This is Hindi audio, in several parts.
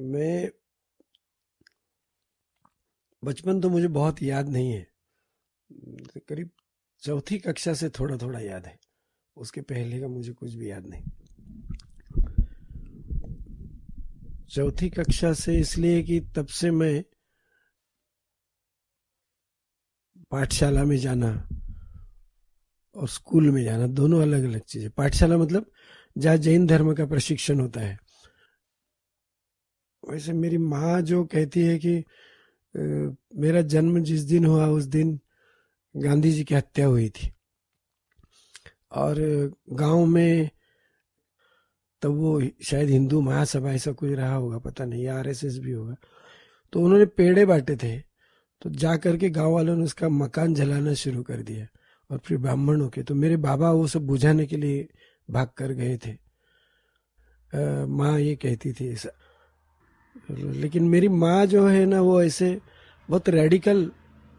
मैं बचपन तो मुझे बहुत याद नहीं है करीब चौथी कक्षा से थोड़ा थोड़ा याद है उसके पहले का मुझे कुछ भी याद नहीं चौथी कक्षा से इसलिए कि तब से मैं पाठशाला में जाना और स्कूल में जाना दोनों अलग अलग चीजें पाठशाला मतलब जहाँ जैन धर्म का प्रशिक्षण होता है वैसे मेरी माँ जो कहती है कि मेरा जन्म जिस दिन हुआ उस दिन गांधी जी की हत्या हुई थी और गांव में तब वो शायद हिंदू महासभा ऐसा कुछ रहा होगा पता नहीं आर एस एस भी होगा तो उन्होंने पेड़े बांटे थे तो जा करके गांव वालों ने उसका मकान जलाना शुरू कर दिया और फिर ब्राह्मणों के तो मेरे बाबा वो सब बुझाने के लिए भाग कर गए थे माँ ये कहती थी ऐसा लेकिन मेरी माँ जो है ना वो ऐसे बहुत रेडिकल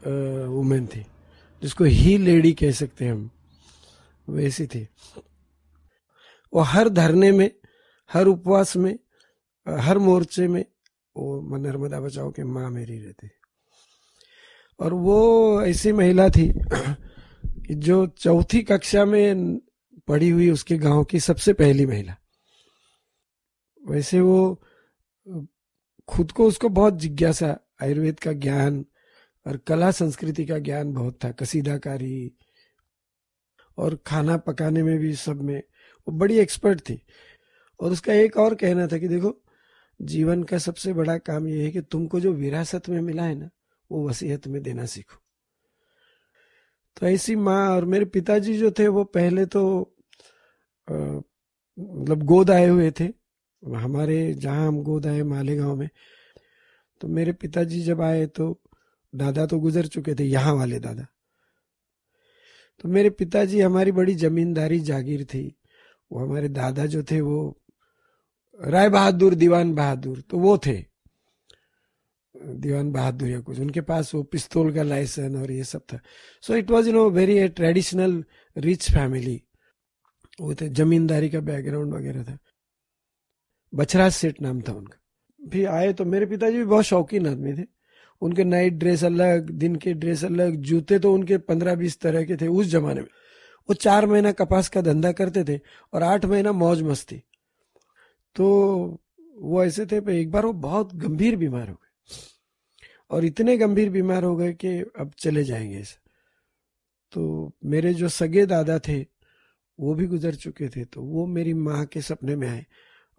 वुमेन थी जिसको ही लेडी कह सकते हैं हम वैसी थी वो हर धरने में हर उपवास में हर मोर्चे में वो नर्मदा बचाओ के माँ मेरी रहती और वो ऐसी महिला थी कि जो चौथी कक्षा में पढ़ी हुई उसके गांव की सबसे पहली महिला वैसे वो खुद को उसको बहुत जिज्ञासा आयुर्वेद का ज्ञान और कला संस्कृति का ज्ञान बहुत था कसीदाकारी और खाना पकाने में भी सब में वो बड़ी एक्सपर्ट थी और उसका एक और कहना था कि देखो जीवन का सबसे बड़ा काम यह है कि तुमको जो विरासत में मिला है ना वो वसीयत में देना सीखो तो ऐसी माँ और मेरे पिताजी जो थे वो पहले तो मतलब गोद आए हुए थे हमारे जहाँ हम गोद आए मालेगांव में तो मेरे पिताजी जब आए तो दादा तो गुजर चुके थे यहाँ वाले दादा तो मेरे पिताजी हमारी बड़ी जमींदारी जागीर थी वो हमारे दादा जो थे वो राय बहादुर दीवान बहादुर तो वो थे दीवान बहादुर या कुछ उनके पास वो पिस्तौल का लाइसेंस और ये सब था so it was you know very traditional rich family वो थे जमींदारी का बैकग्राउंड वगैरह था बछराज सेठ नाम था उनका फिर आए तो मेरे पिताजी भी बहुत शौकीन आदमी थे उनके नाइट ड्रेस अलग दिन के ड्रेस अलग जूते तो उनके पंद्रह बीस तरह के थे उस जमाने में वो चार महीना कपास का धंधा करते थे और आठ महीना मौज मस्ती तो वो ऐसे थे पर एक बार वो बहुत गंभीर बीमार हो गए और इतने गंभीर बीमार हो गए कि अब चले जाएंगे ऐसे तो मेरे जो सगे दादा थे वो भी गुजर चुके थे तो वो मेरी माँ के सपने में आए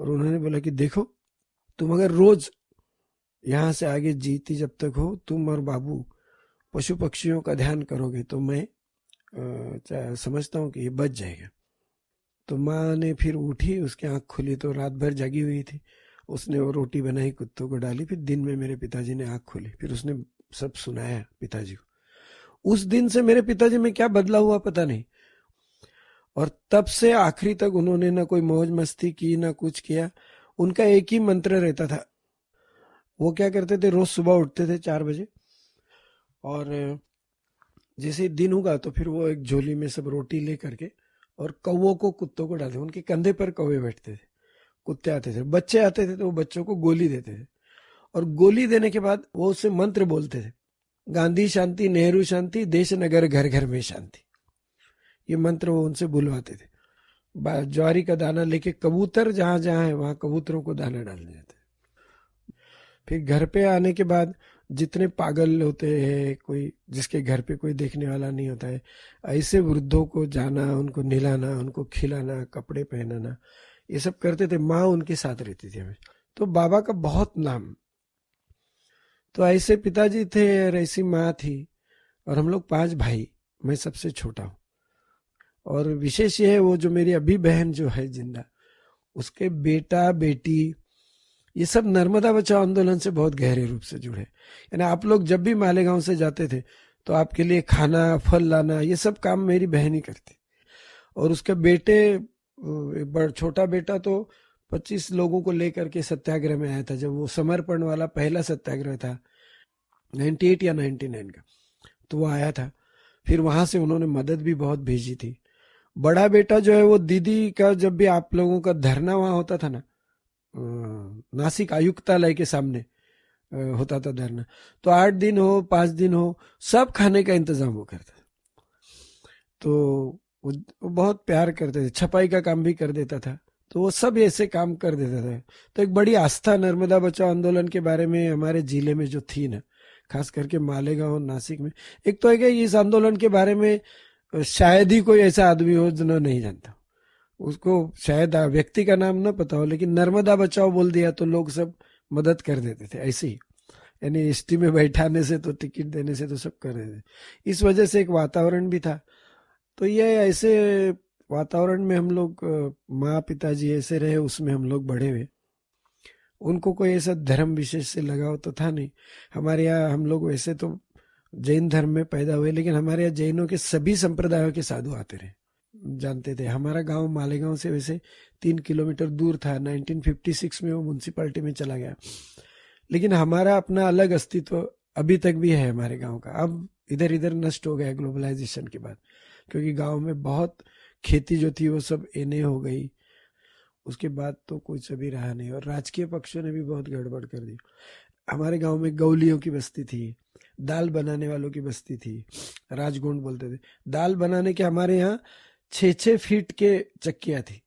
और उन्होंने बोला कि देखो तुम अगर रोज यहां से आगे जीती जब तक हो तुम और बाबू पशु पक्षियों का ध्यान करोगे तो मैं समझता हूँ कि ये बच जाएगा तो माँ ने फिर उठी उसकी आंख खुली तो रात भर जागी हुई थी उसने वो रोटी बनाई कुत्तों को डाली फिर दिन में मेरे पिताजी ने आंख खोली फिर उसने सब सुनाया पिताजी को उस दिन से मेरे पिताजी में क्या बदला हुआ पता नहीं और तब से आखिरी तक उन्होंने ना कोई मौज मस्ती की ना कुछ किया उनका एक ही मंत्र रहता था वो क्या करते थे रोज सुबह उठते थे चार बजे और जैसे दिन होगा तो फिर वो एक झोली में सब रोटी ले करके और कौओं को कुत्तों को डालते उनके कंधे पर कौवे बैठते थे कुत्ते आते थे बच्चे आते थे तो वो बच्चों को गोली देते थे और गोली देने के बाद वो उसे मंत्र बोलते थे गांधी शांति नेहरू शांति देश नगर घर घर में शांति ये मंत्र वो उनसे बुलवाते थे ज्वारी का दाना लेके कबूतर जहां जहाँ है वहां कबूतरों को दाना डालने जाते फिर घर पे आने के बाद जितने पागल होते हैं कोई जिसके घर पे कोई देखने वाला नहीं होता है ऐसे वृद्धों को जाना उनको निलाना उनको खिलाना कपड़े पहनाना ये सब करते थे माँ उनके साथ रहती थी हमें तो बाबा का बहुत नाम तो ऐसे पिताजी थे और ऐसी माँ थी और हम लोग पांच भाई मैं सबसे छोटा हूँ और विशेष ये है वो जो मेरी अभी बहन जो है जिंदा उसके बेटा बेटी ये सब नर्मदा बचाओ आंदोलन से बहुत गहरे रूप से जुड़े यानी आप लोग जब भी मालेगांव से जाते थे तो आपके लिए खाना फल लाना ये सब काम मेरी बहन ही करती और उसके बेटे छोटा बेटा तो 25 लोगों को लेकर के सत्याग्रह में आया था जब वो समर्पण वाला पहला सत्याग्रह था 98 या 99 का तो वो आया था फिर वहां से उन्होंने मदद भी बहुत भेजी थी बड़ा बेटा जो है वो दीदी का जब भी आप लोगों का धरना वहां होता था ना नासिक आयुक्तालय के सामने होता था धरना तो आठ दिन हो पांच दिन हो सब खाने का इंतजाम वो करता तो वो बहुत प्यार करते थे छपाई का काम भी कर देता था तो वो सब ऐसे काम कर देता था तो एक बड़ी आस्था नर्मदा बचाओ आंदोलन के बारे में हमारे जिले में जो थी ना खास करके मालेगांव नासिक में एक तो है इस आंदोलन के बारे में शायद ही कोई ऐसा आदमी हो जो नहीं जानता उसको शायद व्यक्ति का नाम ना पता हो लेकिन नर्मदा बचाओ बोल दिया तो लोग सब मदद कर देते थे ऐसे ही यानी एस में बैठाने से तो टिकट देने से तो सब कर देते इस वजह से एक वातावरण भी था तो ये ऐसे वातावरण में हम लोग माँ पिताजी ऐसे रहे उसमें हम लोग बड़े हुए उनको कोई ऐसा धर्म विशेष से लगाव तो था नहीं हमारे यहाँ हम लोग वैसे तो जैन धर्म में पैदा हुए लेकिन हमारे यहाँ जैनों के सभी संप्रदायों के साधु आते रहे जानते थे हमारा गांव मालेगांव से वैसे तीन किलोमीटर दूर था 1956 में वो म्यूनसिपालिटी में चला गया लेकिन हमारा अपना अलग अस्तित्व अभी तक भी है हमारे गांव का अब इधर इधर नष्ट हो गया ग्लोबलाइजेशन के बाद क्योंकि गांव में बहुत खेती जो थी वो सब एने हो गई उसके बाद तो कोई सभी रहा नहीं और राजकीय पक्षों ने भी बहुत गड़बड़ कर दी हमारे गांव में गौलियों की बस्ती थी दाल बनाने वालों की बस्ती थी राजगोड बोलते थे दाल बनाने के हमारे यहाँ छः छः फीट के चक्किया थी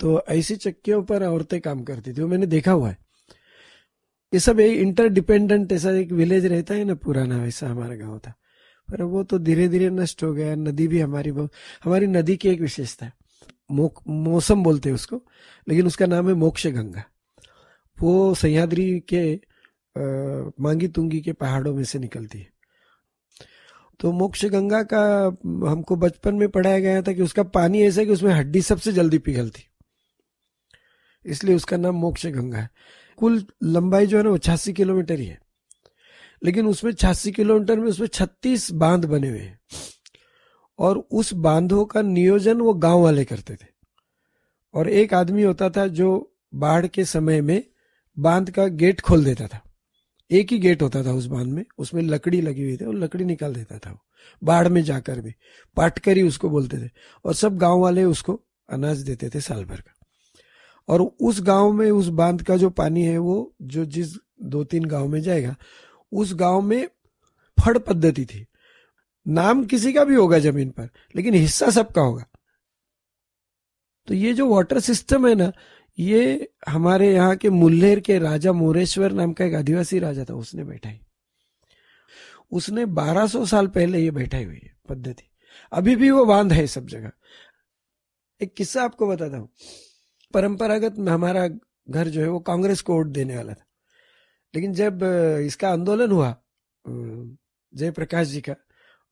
तो ऐसी चक्कियों पर औरतें काम करती थी वो मैंने देखा हुआ है ये सब एक इंटरडिपेंडेंट ऐसा एक विलेज रहता है ना पुराना वैसा हमारा गाँव था पर वो तो धीरे धीरे नष्ट हो गया नदी भी हमारी बहुत हमारी नदी की एक विशेषता है मौसम बोलते हैं उसको लेकिन उसका नाम है मोक्ष गंगा वो सह्याद्री के मांगी तुंगी के पहाड़ों में से निकलती है तो मोक्ष गंगा का हमको बचपन में पढ़ाया गया था कि उसका पानी ऐसा है कि उसमें हड्डी सबसे जल्दी पिघलती इसलिए उसका नाम मोक्ष गंगा है कुल लंबाई जो है ना वो छियासी किलोमीटर ही है लेकिन उसमें छियासी किलोमीटर में उसमें छत्तीस बांध बने हुए हैं और उस बांधों का नियोजन वो गांव वाले करते थे और एक आदमी होता था जो बाढ़ के समय में बांध का गेट खोल देता था एक ही गेट होता था उस बांध में उसमें लकड़ी लगी हुई थी और लकड़ी निकाल देता था वो बाढ़ में जाकर भी ही उसको बोलते थे और सब गांव वाले उसको अनाज देते थे साल भर का और उस गांव में उस बांध का जो पानी है वो जो जिस दो तीन गांव में जाएगा उस गांव में फड़ पद्धति थी नाम किसी का भी होगा जमीन पर लेकिन हिस्सा सबका होगा तो ये जो वाटर सिस्टम है ना ये हमारे यहाँ के मुल्लेर के राजा मोरेश्वर नाम का एक आदिवासी राजा था उसने बैठाई उसने 1200 साल पहले ये बैठाई हुई है पद्धति अभी भी वो बांध है सब जगह एक किस्सा आपको बताता हूँ परंपरागत हमारा घर जो है वो कांग्रेस को वोट देने वाला था लेकिन जब इसका आंदोलन हुआ जयप्रकाश जी का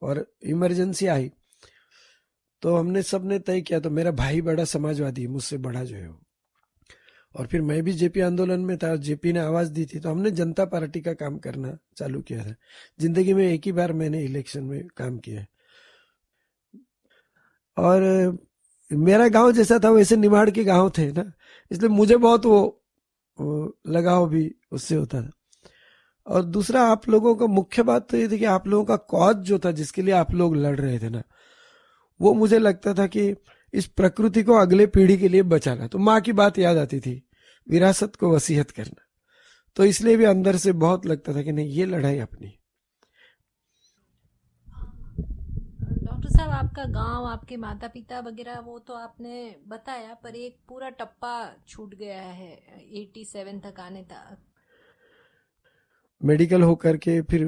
और इमरजेंसी आई तो हमने सबने तय किया तो मेरा भाई बड़ा समाजवादी मुझसे बड़ा जो है वो और फिर मैं भी जेपी आंदोलन में था जेपी ने आवाज दी थी तो हमने जनता पार्टी का काम करना चालू किया था जिंदगी में एक ही बार मैंने इलेक्शन में काम किया और मेरा गांव जैसा था वैसे निमाड़ के गांव थे ना इसलिए मुझे बहुत वो लगाव भी उससे होता था और दूसरा आप लोगों का मुख्य बात तो ये थी कि आप लोगों का कॉज जो था जिसके लिए आप लोग लड़ रहे थे ना वो मुझे लगता था कि इस प्रकृति को अगले पीढ़ी के लिए बचाना तो माँ की बात याद आती थी विरासत को वसीहत करना तो इसलिए भी अंदर से बहुत लगता था कि नहीं ये लड़ाई अपनी डॉक्टर साहब आपका गांव आपके माता पिता वगैरह वो तो आपने बताया पर एक पूरा टप्पा छूट गया है 87 तक आने तक मेडिकल होकर के फिर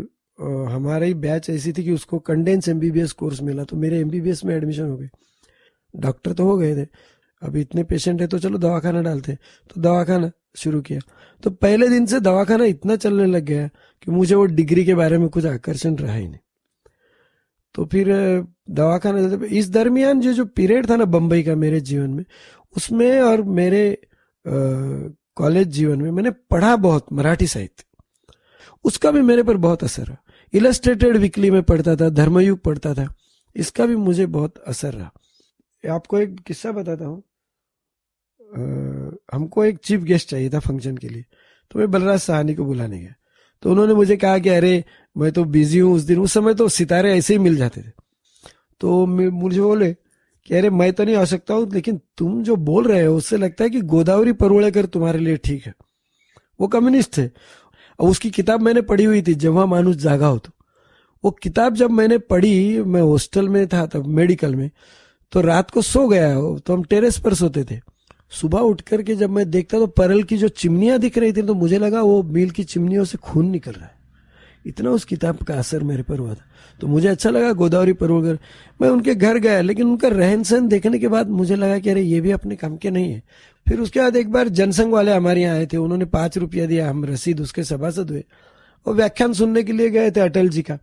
हमारा ही बैच ऐसी थी कि उसको कंडेंस एमबीबीएस कोर्स मिला तो मेरे एमबीबीएस में एडमिशन हो गए डॉक्टर तो हो गए थे अभी इतने पेशेंट है तो चलो दवाखाना डालते हैं तो दवाखाना शुरू किया तो पहले दिन से दवाखाना इतना चलने लग गया कि मुझे वो डिग्री के बारे में कुछ आकर्षण रहा ही नहीं तो फिर दवाखाना इस दरमियान जो जो पीरियड था ना बम्बई का मेरे जीवन में उसमें और मेरे कॉलेज जीवन में मैंने पढ़ा बहुत मराठी साहित्य उसका भी मेरे पर बहुत असर रहा इलस्ट्रेटेड वीकली में पढ़ता था धर्मयुग पढ़ता था इसका भी मुझे बहुत असर रहा आपको एक किस्सा बताता हूँ हमको एक चीफ गेस्ट चाहिए था फंक्शन के लिए तो मैं बलराज सहानी को बुलाने गया तो उन्होंने मुझे कहा कि अरे मैं तो बिजी हूँ उस दिन उस समय तो सितारे ऐसे ही मिल जाते थे तो मुझे बोले कि अरे मैं तो नहीं आ सकता हूँ लेकिन तुम जो बोल रहे हो उससे लगता है कि गोदावरी परोड़ेकर तुम्हारे लिए ठीक है वो कम्युनिस्ट थे और उसकी किताब मैंने पढ़ी हुई थी जब मानुष जागा हो तो वो किताब जब मैंने पढ़ी मैं हॉस्टल में था तब मेडिकल में तो रात को सो गया तो हम टेरेस पर सोते थे सुबह उठ करके जब मैं देखता तो परल की जो चिमनियां दिख रही थी तो मुझे लगा वो मील की चिमनियों से खून निकल रहा है इतना उस किताब का असर मेरे पर हुआ था तो मुझे अच्छा लगा गोदावरी परोलकर मैं उनके घर गया लेकिन उनका रहन सहन देखने के बाद मुझे लगा कि अरे ये भी अपने काम के नहीं है फिर उसके बाद एक बार जनसंघ वाले हमारे यहाँ आए थे उन्होंने पांच रुपया दिया हम रसीद उसके सभासद हुए और व्याख्यान सुनने के लिए गए थे अटल जी का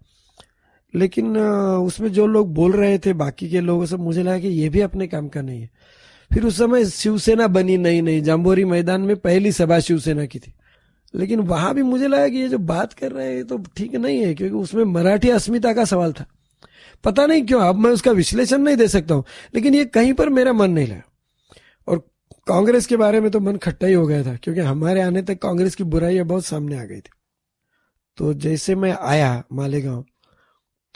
लेकिन उसमें जो लोग बोल रहे थे बाकी के लोगों से मुझे लगा कि ये भी अपने काम का नहीं है फिर उस समय शिवसेना बनी नहीं नहीं जाम्बोरी मैदान में पहली सभा शिवसेना की थी लेकिन वहां भी मुझे लगा कि ये जो बात कर रहे हैं ये तो ठीक नहीं है क्योंकि उसमें मराठी अस्मिता का सवाल था पता नहीं क्यों अब मैं उसका विश्लेषण नहीं दे सकता हूं लेकिन ये कहीं पर मेरा मन नहीं लगा और कांग्रेस के बारे में तो मन खट्टा ही हो गया था क्योंकि हमारे आने तक कांग्रेस की बुराई बहुत सामने आ गई थी तो जैसे मैं आया मालेगांव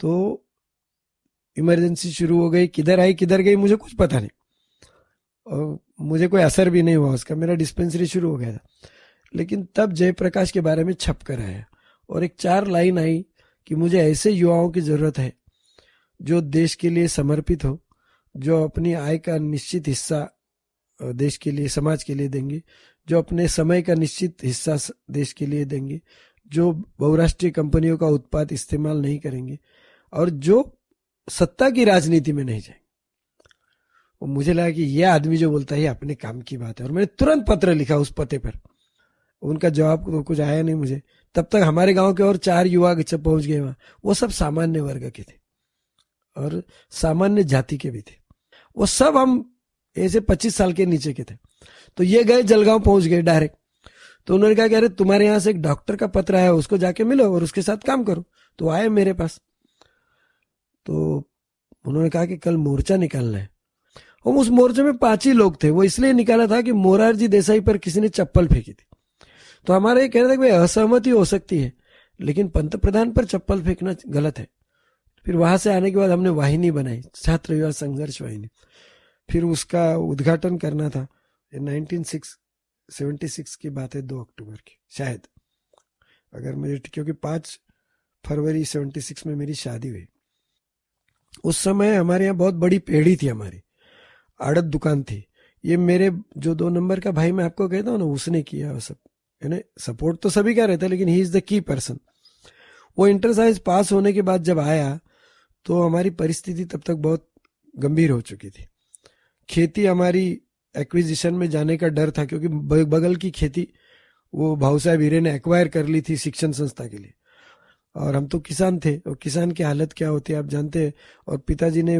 तो इमरजेंसी शुरू हो गई किधर आई किधर गई मुझे कुछ पता नहीं और मुझे कोई असर भी नहीं हुआ उसका मेरा डिस्पेंसरी शुरू हो गया था लेकिन तब जयप्रकाश के बारे में छप कर आया और एक चार लाइन आई कि मुझे ऐसे युवाओं की जरूरत है जो देश के लिए समर्पित हो जो अपनी आय का निश्चित हिस्सा देश के लिए समाज के लिए देंगे जो अपने समय का निश्चित हिस्सा देश के लिए देंगे जो बहुराष्ट्रीय कंपनियों का उत्पाद इस्तेमाल नहीं करेंगे और जो सत्ता की राजनीति में नहीं जाएंगे और मुझे लगा कि यह आदमी जो बोलता है अपने काम की बात है और मैंने तुरंत पत्र लिखा उस पते पर उनका जवाब तो कुछ आया नहीं मुझे तब तक हमारे गांव के और चार युवा पहुंच गए वहां वो सब सामान्य वर्ग के थे और सामान्य जाति के भी थे वो सब हम ऐसे पच्चीस साल के नीचे के थे तो ये गए जलगांव पहुंच गए डायरेक्ट तो उन्होंने कहा कि अरे तुम्हारे यहाँ से एक डॉक्टर का पत्र आया उसको जाके मिलो और उसके साथ काम करो तो आए मेरे पास तो उन्होंने कहा कि कल मोर्चा निकालना है और उस मोर्चे में पांच ही लोग थे वो इसलिए निकाला था कि मोरारजी देसाई पर किसी ने चप्पल फेंकी थी तो हमारा ये कहना था कि भाई असहमति हो सकती है लेकिन पंत प्रधान पर चप्पल फेंकना गलत है फिर वहां से आने के बाद हमने वाहिनी बनाई छात्र युवा संघर्ष वाहिनी फिर उसका उद्घाटन करना था नाइनटीन सिक्स सिक्स की बात है दो अक्टूबर की शायद अगर मुझे क्योंकि पांच फरवरी सेवेंटी सिक्स में मेरी शादी हुई उस समय हमारे यहाँ बहुत बड़ी पेढ़ी थी हमारी आड़त दुकान थी ये मेरे जो दो नंबर का भाई मैं आपको कहता हूँ ना उसने किया सब यानी सपोर्ट तो सभी का रहता है लेकिन he is the key person वो इंटर साइज पास होने के बाद जब आया तो हमारी परिस्थिति तब तक बहुत गंभीर हो चुकी थी खेती हमारी एक्विजिशन में जाने का डर था क्योंकि बगल की खेती वो भाऊ साहब हीरे ने एक्वायर कर ली थी शिक्षण संस्था के लिए और हम तो किसान थे और किसान की हालत क्या होती है आप जानते हैं और पिताजी ने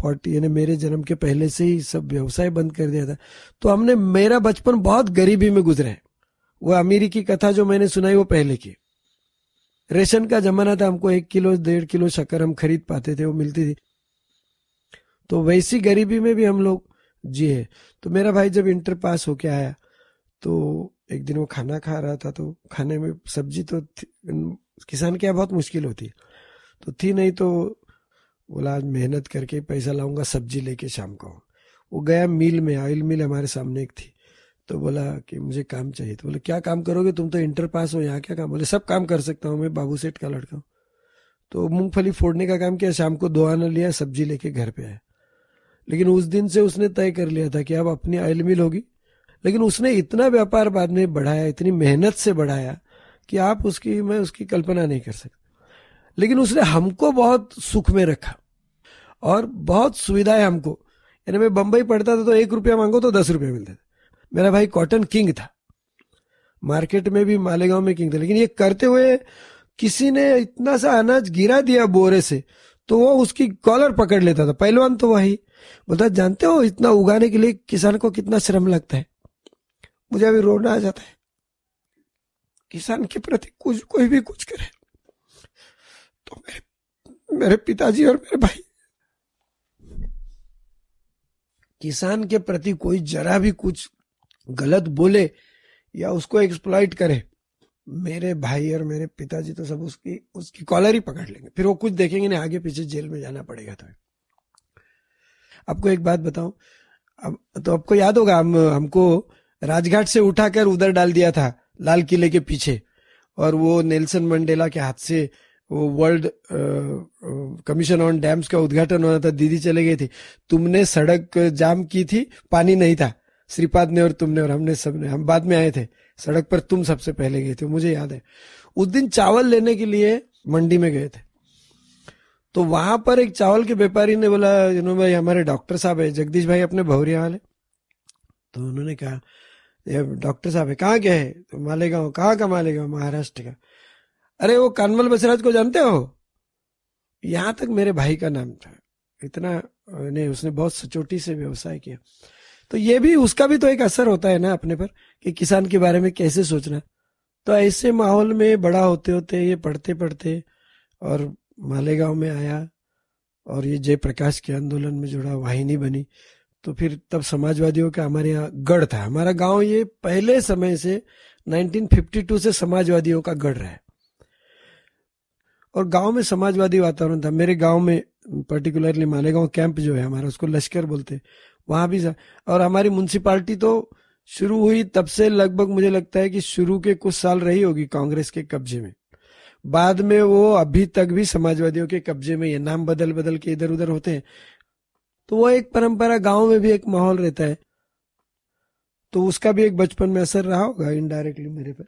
फोर्टी यानी मेरे जन्म के पहले से ही सब व्यवसाय बंद कर दिया था तो हमने मेरा बचपन बहुत गरीबी में है वो अमीरी की कथा जो मैंने सुनाई वो पहले की रेशन का जमाना था हमको एक किलो डेढ़ किलो शक्कर हम खरीद पाते थे वो मिलती थी तो वैसी गरीबी में भी हम लोग जी है तो मेरा भाई जब इंटर पास होके आया तो एक दिन वो खाना खा रहा था तो खाने में सब्जी तो किसान के बहुत मुश्किल होती है तो थी नहीं तो बोला आज मेहनत करके पैसा लाऊंगा सब्जी लेके शाम को वो गया मिल में ऑयल मिल हमारे सामने एक थी तो बोला कि मुझे काम चाहिए तो बोले क्या काम करोगे तुम तो इंटर पास हो यहाँ क्या काम बोले सब काम कर सकता हूँ मैं बाबू सेठ का लड़का हूँ तो मूंगफली फोड़ने का काम किया शाम को दो आना लिया सब्जी लेके घर पे आया लेकिन उस दिन से उसने तय कर लिया था कि अब अपनी ऑयल मिल होगी लेकिन उसने इतना व्यापार बाद में बढ़ाया इतनी मेहनत से बढ़ाया कि आप उसकी मैं उसकी कल्पना नहीं कर सकता लेकिन उसने हमको बहुत सुख में रखा और बहुत सुविधाएं हमको यानी मैं बंबई पढ़ता था तो एक रुपया मांगो तो दस रुपया मिलते थे मेरा भाई कॉटन किंग था मार्केट में भी मालेगांव में किंग था लेकिन ये करते हुए किसी ने इतना सा अनाज गिरा दिया बोरे से तो वो उसकी कॉलर पकड़ लेता था पहलवान तो वही बोलता जानते हो इतना उगाने के लिए किसान को कितना श्रम लगता है मुझे अभी रोना आ जाता है किसान के प्रति कुछ कोई भी कुछ करे तो मेरे मेरे पिताजी और मेरे भाई किसान के प्रति कोई जरा भी कुछ गलत बोले या उसको एक्सप्लॉइट करे मेरे भाई और मेरे पिताजी तो सब उसकी उसकी कॉलर ही पकड़ लेंगे फिर वो कुछ देखेंगे ना आगे पीछे जेल में जाना पड़ेगा तो आपको एक बात बताऊं अब तो आपको याद होगा हम हमको राजघाट से उठाकर उधर डाल दिया था लाल किले के पीछे और वो नेल्सन मंडेला के हाथ से वो वर्ल्ड कमीशन ऑन डैम्स का उद्घाटन होना था दीदी चले गई थी तुमने सड़क जाम की थी पानी नहीं था श्रीपाद ने और तुमने और हमने सबने हम बाद में आए थे सड़क पर तुम सबसे पहले गए थे मुझे याद है उस दिन चावल लेने के लिए मंडी में गए थे तो वहां पर एक चावल के व्यापारी ने बोला यू भाई हमारे डॉक्टर साहब है जगदीश भाई अपने भवरिया वाले तो उन्होंने कहा डॉक्टर साहब है कहाँ गए है तो मालेगांव कहाँ का मालेगांव महाराष्ट्र का अरे वो कानमल बसराज को जानते हो यहां तक मेरे भाई का नाम था इतना ने उसने बहुत सचोटी से व्यवसाय किया तो ये भी उसका भी तो एक असर होता है ना अपने पर कि किसान के बारे में कैसे सोचना तो ऐसे माहौल में बड़ा होते होते ये पढ़ते पढ़ते और मालेगांव में आया और ये जयप्रकाश के आंदोलन में जुड़ा वाहिनी बनी तो फिर तब समाजवादियों का हमारे यहाँ गढ़ था हमारा गांव ये पहले समय से 1952 से समाजवादियों का गढ़ रहा है और गांव में समाजवादी वातावरण था मेरे गांव में पर्टिकुलरली मालेगांव कैंप जो है हमारा उसको लश्कर बोलते वहां भी और हमारी म्यूनसिपाली तो शुरू हुई तब से लगभग मुझे लगता है कि शुरू के कुछ साल रही होगी कांग्रेस के कब्जे में बाद में वो अभी तक भी समाजवादियों के कब्जे में ये नाम बदल बदल के इधर उधर होते हैं तो वो एक परंपरा गांव में भी एक माहौल रहता है तो उसका भी एक बचपन में असर रहा होगा इनडायरेक्टली मेरे पर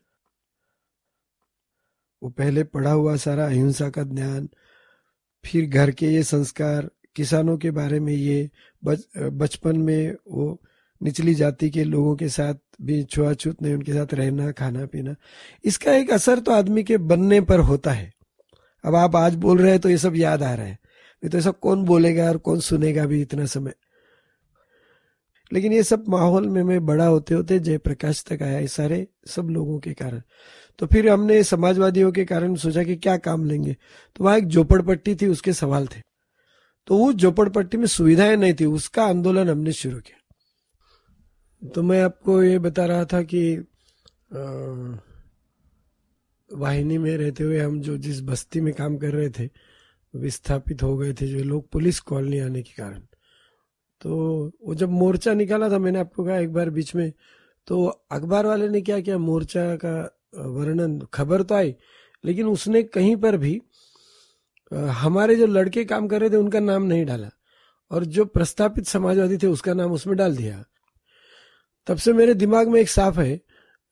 वो पहले पढ़ा हुआ सारा अहिंसा का ज्ञान फिर घर के ये संस्कार किसानों के बारे में ये बच बचपन में वो निचली जाति के लोगों के साथ भी छुआछूत नहीं उनके साथ रहना खाना पीना इसका एक असर तो आदमी के बनने पर होता है अब आप आज बोल रहे हैं तो ये सब याद आ रहा है नहीं तो ऐसा कौन बोलेगा और कौन सुनेगा भी इतना समय लेकिन ये सब माहौल में मैं बड़ा होते होते जयप्रकाश तक आया सारे सब लोगों के कारण तो फिर हमने समाजवादियों के कारण सोचा कि क्या काम लेंगे तो वहां एक झोपड़पट्टी थी उसके सवाल थे तो उस झोपड़पट्टी में सुविधाएं नहीं थी उसका आंदोलन हमने शुरू किया तो मैं आपको ये बता रहा था कि वाहिनी में रहते हुए हम जो जिस बस्ती में काम कर रहे थे विस्थापित हो गए थे जो लोग पुलिस कॉलोनी आने के कारण तो वो जब मोर्चा निकाला था मैंने आपको कहा एक बार बीच में तो अखबार वाले ने क्या किया मोर्चा का वर्णन खबर तो आई लेकिन उसने कहीं पर भी हमारे जो लड़के काम कर रहे थे उनका नाम नहीं डाला और जो प्रस्तापित समाजवादी थे उसका नाम उसमें डाल दिया तब से मेरे दिमाग में एक साफ है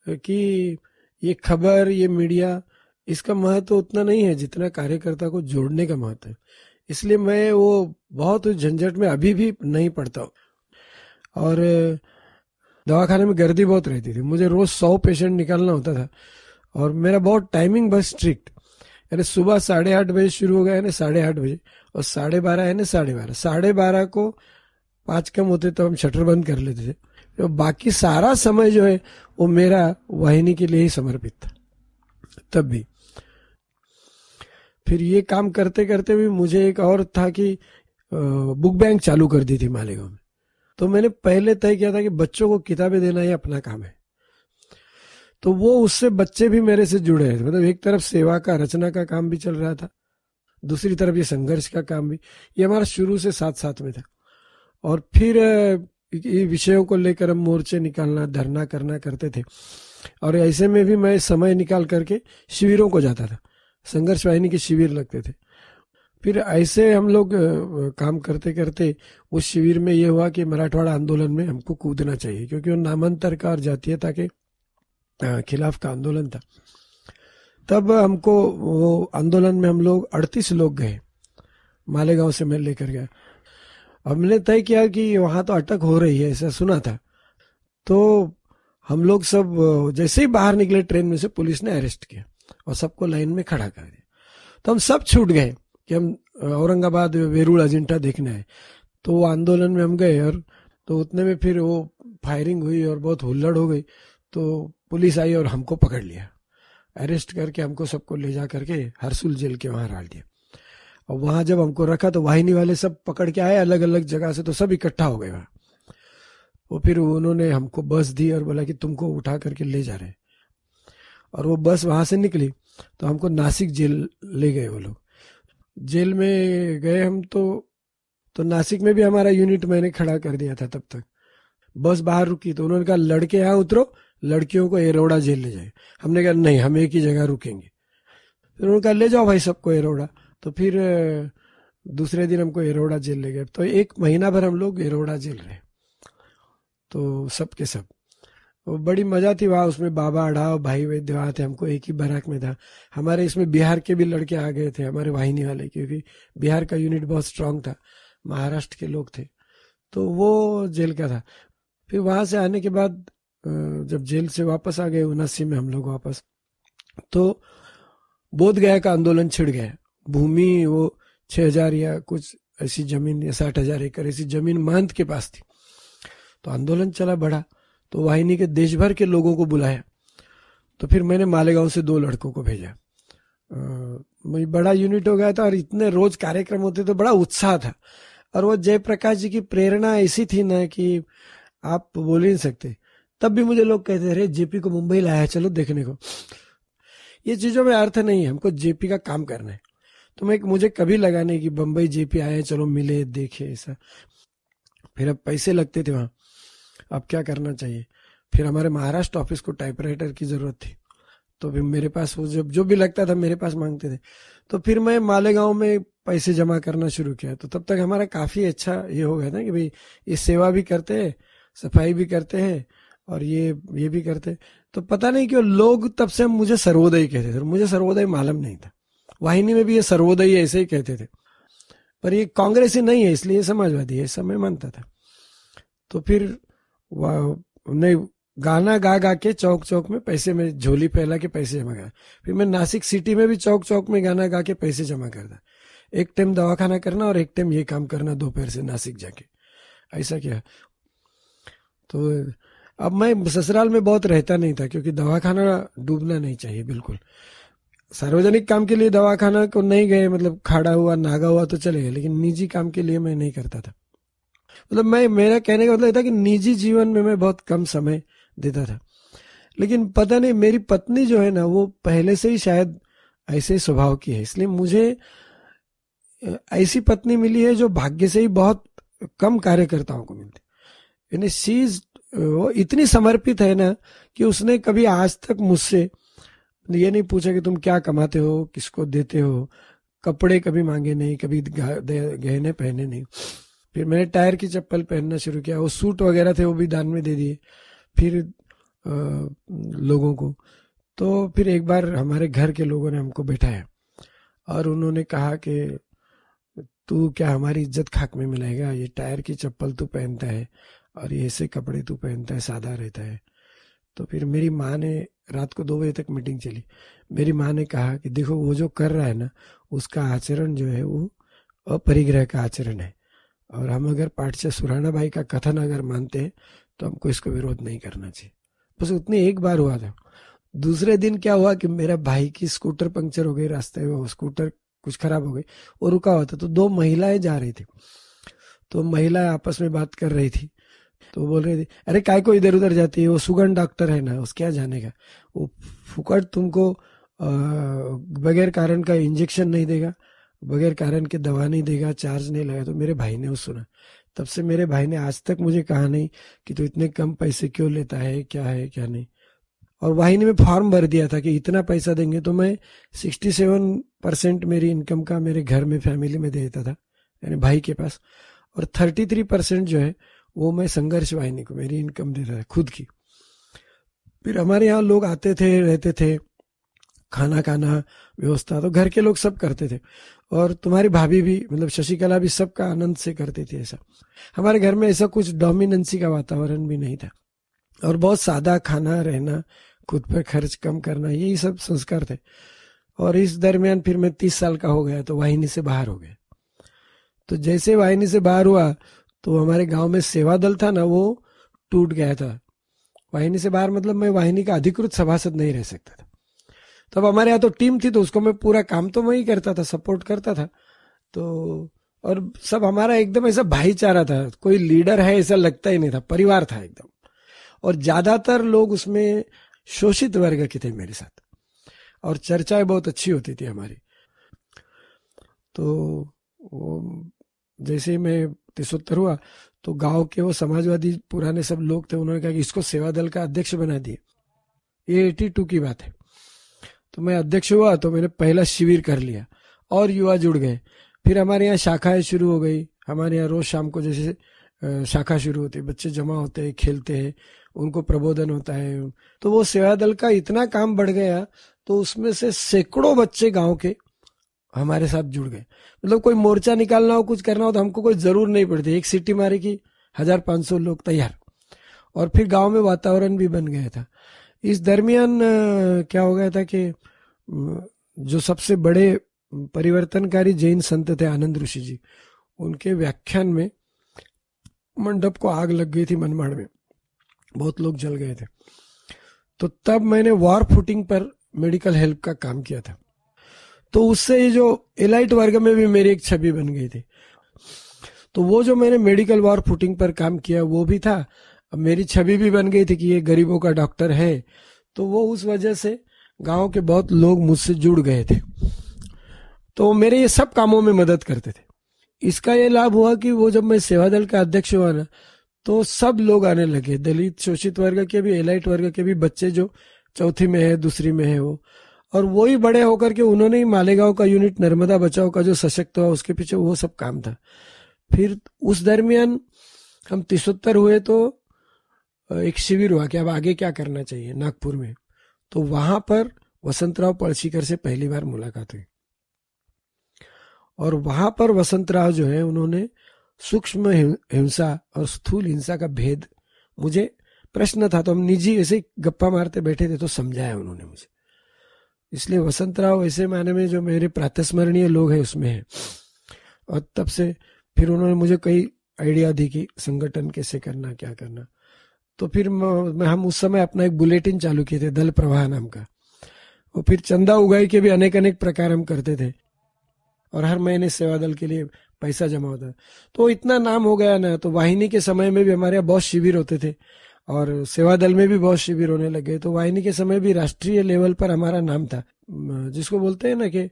कि ये खबर ये मीडिया इसका महत्व तो उतना नहीं है जितना कार्यकर्ता को जोड़ने का महत्व है इसलिए मैं वो बहुत झंझट में अभी भी नहीं पड़ता हूँ और दवाखाने में गर्दी बहुत रहती थी मुझे रोज सौ पेशेंट निकालना होता था और मेरा बहुत टाइमिंग बहुत स्ट्रिक्ट यानी सुबह साढ़े आठ बजे शुरू हो गया यानी साढ़े आठ बजे और साढ़े बारह है ना साढ़े बारह साढ़े बारह को पाँच कम होते तो हम शटर बंद कर लेते थे तो बाकी सारा समय जो है वो मेरा वाहिनी के लिए ही समर्पित था तब भी फिर ये काम करते करते भी मुझे एक और था कि बुक बैंक चालू कर दी थी मालेगांव में तो मैंने पहले तय किया था कि बच्चों को किताबें देना ही अपना काम है तो वो उससे बच्चे भी मेरे से जुड़े हैं मतलब एक तरफ सेवा का रचना का काम भी चल रहा था दूसरी तरफ ये संघर्ष का काम भी ये हमारा शुरू से साथ साथ में था और फिर ये विषयों को लेकर हम मोर्चे निकालना धरना करना करते थे और ऐसे में भी मैं समय निकाल करके शिविरों को जाता था संघर्ष वाहिनी के शिविर लगते थे फिर ऐसे हम लोग काम करते करते उस शिविर में यह हुआ कि मराठवाड़ा आंदोलन में हमको कूदना चाहिए क्योंकि वो नामांतर का और जातीयता के खिलाफ का आंदोलन था तब हमको वो आंदोलन में हम लोग अड़तीस लोग गए मालेगांव से मैं लेकर गया हमने तय किया कि वहां तो अटक हो रही है ऐसा सुना था तो हम लोग सब जैसे ही बाहर निकले ट्रेन में से पुलिस ने अरेस्ट किया और सबको लाइन में खड़ा कर दिया तो हम सब छूट गए कि हम औरंगाबाद वेरूल अजिंठा देखना है तो वो आंदोलन में हम गए और तो उतने में फिर वो फायरिंग हुई और बहुत हुल्लड़ हो गई तो पुलिस आई और हमको पकड़ लिया अरेस्ट करके हमको सबको ले जा करके हरसुल जेल के वहाँ डाल दिया और वहाँ जब हमको रखा तो वाहिनी वाले सब पकड़ के आए अलग अलग जगह से तो सब इकट्ठा हो गए वहाँ वो फिर उन्होंने हमको बस दी और बोला कि तुमको उठा करके ले जा रहे हैं और वो बस वहाँ से निकली तो हमको नासिक जेल ले गए वो लोग जेल में गए हम तो तो नासिक में भी हमारा यूनिट मैंने खड़ा कर दिया था तब तक बस बाहर रुकी तो उन्होंने कहा लड़के यहाँ उतरो लड़कियों को एरोड़ा जेल ले जाए हमने कहा नहीं हम एक ही जगह रुकेंगे फिर उन्होंने कहा ले जाओ भाई सबको एरोड़ा तो फिर दूसरे दिन हमको एरोड़ा जेल ले गए तो एक महीना भर हम लोग एरोड़ा जेल रहे तो सब के सब वो बड़ी मजा थी वहां उसमें बाबा अढ़ाओ भाई देवा थे हमको एक ही बराक में था हमारे इसमें बिहार के भी लड़के आ गए थे हमारे वाहिनी वाले क्योंकि बिहार का यूनिट बहुत स्ट्रांग था महाराष्ट्र के लोग थे तो वो जेल का था फिर वहां से आने के बाद जब जेल से वापस आ गए उनासी में हम लोग वापस तो बोध गया का आंदोलन छिड़ गया भूमि वो छह हजार या कुछ ऐसी जमीन या साठ हजार एकड़ ऐसी जमीन महंत के पास थी तो आंदोलन चला बढ़ा तो वाहिनी के देश भर के लोगों को बुलाया तो फिर मैंने मालेगांव से दो लड़कों को भेजा मैं बड़ा यूनिट हो गया था और इतने रोज कार्यक्रम होते थे तो बड़ा उत्साह था और वो जयप्रकाश जी की प्रेरणा ऐसी थी ना कि आप बोल ही नहीं सकते तब भी मुझे लोग कहते रहे जेपी को मुंबई लाया चलो देखने को ये चीजों में अर्थ नहीं है हमको जेपी का काम करना है तो मैं मुझे कभी लगा नहीं कि बम्बई जेपी आए चलो मिले देखे ऐसा फिर अब पैसे लगते थे वहां अब क्या करना चाहिए फिर हमारे महाराष्ट्र ऑफिस को टाइपराइटर की ज़रूरत थी तो फिर मेरे पास वो जब जो भी लगता था मेरे पास मांगते थे तो फिर मैं मालेगांव में पैसे जमा करना शुरू किया तो तब तक हमारा काफ़ी अच्छा ये हो गया था कि भाई ये सेवा भी करते हैं सफाई भी करते हैं और ये ये भी करते तो पता नहीं क्यों लोग तब से मुझे सर्वोदय कहते थे मुझे सर्वोदय मालूम नहीं था वाहिनी में भी ये सर्वोदय ऐसे ही कहते थे पर ये कांग्रेस ही नहीं है इसलिए समाजवादी है ऐसा मैं मानता था तो फिर नहीं गाना गा गा के चौक चौक में पैसे में झोली फैला के पैसे जमा करा फिर मैं नासिक सिटी में भी चौक चौक में गाना गा के पैसे जमा करता एक टाइम दवाखाना करना और एक टाइम ये काम करना दोपहर से नासिक जाके ऐसा क्या तो अब मैं ससुराल में बहुत रहता नहीं था क्योंकि दवाखाना डूबना नहीं चाहिए बिल्कुल सार्वजनिक काम के लिए दवाखाना को नहीं गए मतलब खाड़ा हुआ नागा हुआ तो चले गए लेकिन निजी काम के लिए मैं नहीं करता था मतलब मैं मेरा कहने का मतलब था कि निजी जीवन में मैं बहुत कम समय देता था लेकिन पता नहीं मेरी पत्नी जो है ना वो पहले से ही शायद ऐसे स्वभाव की है इसलिए मुझे ऐसी पत्नी मिली है जो भाग्य से ही बहुत कम कार्यकर्ताओं को मिलती यानी चीज वो इतनी समर्पित है ना कि उसने कभी आज तक मुझसे ये नहीं पूछा कि तुम क्या कमाते हो किसको देते हो कपड़े कभी मांगे नहीं कभी गहने पहने नहीं फिर मैंने टायर की चप्पल पहनना शुरू किया वो सूट वगैरह थे वो भी दान में दे दिए फिर आ, लोगों को तो फिर एक बार हमारे घर के लोगों ने हमको बैठाया और उन्होंने कहा कि तू क्या हमारी इज्जत खाक में मिलाएगा ये टायर की चप्पल तू पहनता है और ये ऐसे कपड़े तू पहनता है सादा रहता है तो फिर मेरी माँ ने रात को दो बजे तक मीटिंग चली मेरी माँ ने कहा कि देखो वो जो कर रहा है ना उसका आचरण जो है वो अपरिग्रह का आचरण है और हम अगर से सुराना भाई का कथन अगर मानते हैं तो हमको इसको विरोध नहीं करना चाहिए बस उतनी एक बार हुआ था दूसरे दिन क्या हुआ कि मेरा भाई की स्कूटर पंक्चर हो गई रास्ते में स्कूटर कुछ खराब हो गई वो रुका हुआ था तो दो महिलाएं जा रही थी तो महिलाएं आपस में बात कर रही थी तो बोल रही थी अरे काय को इधर उधर जाती है वो सुगन डॉक्टर है ना उस क्या जाने का वो फुकट तुमको बगैर कारण का इंजेक्शन नहीं देगा बगैर कारण के दवा नहीं देगा चार्ज नहीं लगा तो मेरे भाई ने वो सुना तब से मेरे भाई ने आज तक मुझे कहा नहीं कि तू तो इतने कम पैसे क्यों लेता है क्या है क्या नहीं और वाहिनी में फॉर्म भर दिया था कि इतना पैसा देंगे तो मैं सिक्सटी सेवन परसेंट मेरी इनकम का मेरे घर में फैमिली में दे देता था यानी भाई के पास और थर्टी थ्री परसेंट जो है वो मैं संघर्ष वाहिनी को मेरी इनकम देता था खुद की फिर हमारे यहाँ लोग आते थे रहते थे खाना खाना व्यवस्था तो घर के लोग सब करते थे और तुम्हारी भाभी भी मतलब शशिकला भी सबका आनंद से करती थी ऐसा हमारे घर में ऐसा कुछ डोमिनेंसी का वातावरण भी नहीं था और बहुत सादा खाना रहना खुद पर खर्च कम करना यही सब संस्कार थे और इस दरमियान फिर मैं तीस साल का हो गया तो वाहिनी से बाहर हो गया तो जैसे वाहिनी से बाहर हुआ तो हमारे गांव में सेवा दल था ना वो टूट गया था वाहिनी से बाहर मतलब मैं वाहिनी का अधिकृत सभासद नहीं रह सकता था तो अब हमारे यहाँ तो टीम थी तो उसको मैं पूरा काम तो मैं ही करता था सपोर्ट करता था तो और सब हमारा एकदम ऐसा भाईचारा था कोई लीडर है ऐसा लगता ही नहीं था परिवार था एकदम और ज्यादातर लोग उसमें शोषित वर्ग के थे मेरे साथ और चर्चाएं बहुत अच्छी होती थी हमारी तो वो जैसे ही मैं तिसोत्तर हुआ तो गांव के वो समाजवादी पुराने सब लोग थे उन्होंने कहा कि इसको सेवा दल का अध्यक्ष बना दिए ये एटी टू की बात है तो मैं अध्यक्ष हुआ तो मैंने पहला शिविर कर लिया और युवा जुड़ गए फिर हमारे यहाँ शाखाएं शुरू हो गई हमारे यहाँ रोज शाम को जैसे शाखा शुरू होती है बच्चे जमा होते हैं खेलते हैं उनको प्रबोधन होता है तो वो सेवा दल का इतना काम बढ़ गया तो उसमें से सैकड़ों बच्चे गांव के हमारे साथ जुड़ गए मतलब कोई मोर्चा निकालना हो कुछ करना हो तो हमको कोई जरूर नहीं पड़ती एक सिटी मारे की हजार पांच सौ लोग तैयार और फिर गांव में वातावरण भी बन गया था इस दरमियान क्या हो गया था कि जो सबसे बड़े परिवर्तनकारी जैन संत थे आनंद ऋषि जी उनके व्याख्यान में मंडप को आग लग गई थी मनमाड़ में बहुत लोग जल गए थे तो तब मैंने वॉर फुटिंग पर मेडिकल हेल्प का काम किया था तो उससे ये जो एलाइट वर्ग में भी मेरी एक छवि बन गई थी तो वो जो मैंने मेडिकल वॉर फुटिंग पर काम किया वो भी था अब मेरी छवि भी बन गई थी कि ये गरीबों का डॉक्टर है तो वो उस वजह से गांव के बहुत लोग मुझसे जुड़ गए थे तो मेरे ये सब कामों में मदद करते थे इसका ये लाभ हुआ कि वो जब मैं सेवा दल का अध्यक्ष हुआ ना तो सब लोग आने लगे दलित शोषित वर्ग के भी एलाइट वर्ग के भी बच्चे जो चौथी में है दूसरी में है वो और वो ही बड़े होकर के उन्होंने ही मालेगांव का यूनिट नर्मदा बचाओ का जो सशक्त हुआ उसके पीछे वो सब काम था फिर उस दरमियान हम तिशोत्तर हुए तो एक शिविर हुआ कि अब आगे क्या करना चाहिए नागपुर में तो वहां पर वसंतराव पड़सीकर से पहली बार मुलाकात हुई और वहां पर वसंतराव जो है उन्होंने सूक्ष्म हिंसा और स्थूल हिंसा का भेद मुझे प्रश्न था तो हम निजी ऐसे गप्पा मारते बैठे थे तो समझाया उन्होंने मुझे इसलिए वसंतराव ऐसे माने में जो मेरे प्रातस्मरणीय लोग हैं उसमें है और तब से फिर उन्होंने मुझे कई आइडिया दी कि संगठन कैसे करना क्या करना तो फिर हम उस समय अपना एक बुलेटिन चालू किए थे दल प्रवाह नाम का और फिर चंदा उगाई के भी अनेक अनेक प्रकार हम करते थे और हर महीने सेवा दल के लिए पैसा जमा होता तो इतना नाम हो गया ना तो वाहिनी के समय में भी हमारे यहाँ बहुत शिविर होते थे और सेवा दल में भी बहुत शिविर होने लगे तो वाहिनी के समय भी राष्ट्रीय लेवल पर हमारा नाम था जिसको बोलते हैं ना कि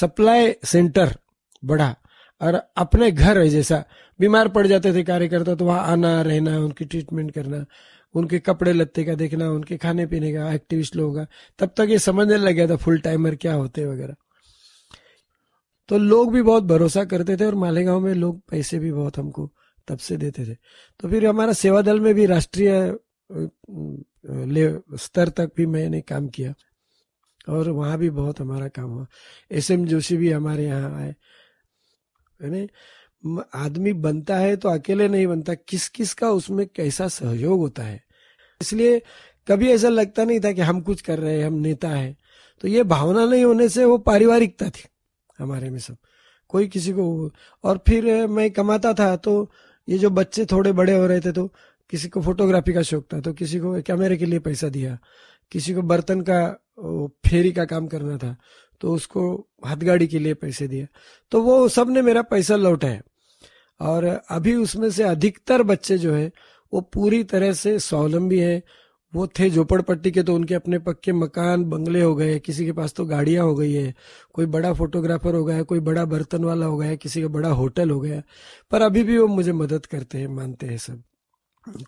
सप्लाई सेंटर बड़ा और अपने घर है जैसा बीमार पड़ जाते थे कार्यकर्ता तो वहाँ आना रहना उनकी ट्रीटमेंट करना उनके कपड़े लत्ते का देखना उनके खाने पीने का एक्टिविस्ट लोगों का तब तक ये समझने लग गया था फुल टाइमर क्या होते वगैरह तो लोग भी बहुत भरोसा करते थे और मालेगांव में लोग पैसे भी बहुत हमको तब से देते थे तो फिर हमारा सेवा दल में भी राष्ट्रीय स्तर तक भी मैंने काम किया और वहां भी बहुत हमारा काम हुआ एस एम जोशी भी हमारे यहाँ आए है आदमी बनता है तो अकेले नहीं बनता किस किस का उसमें कैसा सहयोग होता है इसलिए कभी ऐसा लगता नहीं था कि हम कुछ कर रहे हैं हम नेता हैं तो ये भावना नहीं होने से वो पारिवारिकता थी हमारे में सब कोई किसी को और फिर मैं कमाता था तो ये जो बच्चे थोड़े बड़े हो रहे थे तो किसी को फोटोग्राफी का शौक था तो किसी को कैमरे के लिए पैसा दिया किसी को बर्तन का फेरी का काम करना था तो उसको हथगाड़ी के लिए पैसे दिया तो वो सब ने मेरा पैसा लौटाया और अभी उसमें से अधिकतर बच्चे जो हैं वो पूरी तरह से स्वावलंबी हैं वो थे झोपड़पट्टी के तो उनके अपने पक्के मकान बंगले हो गए किसी के पास तो गाड़ियां हो गई है कोई बड़ा फोटोग्राफर हो गया कोई बड़ा बर्तन वाला हो गया किसी का बड़ा होटल हो गया पर अभी भी वो मुझे मदद करते हैं मानते हैं सब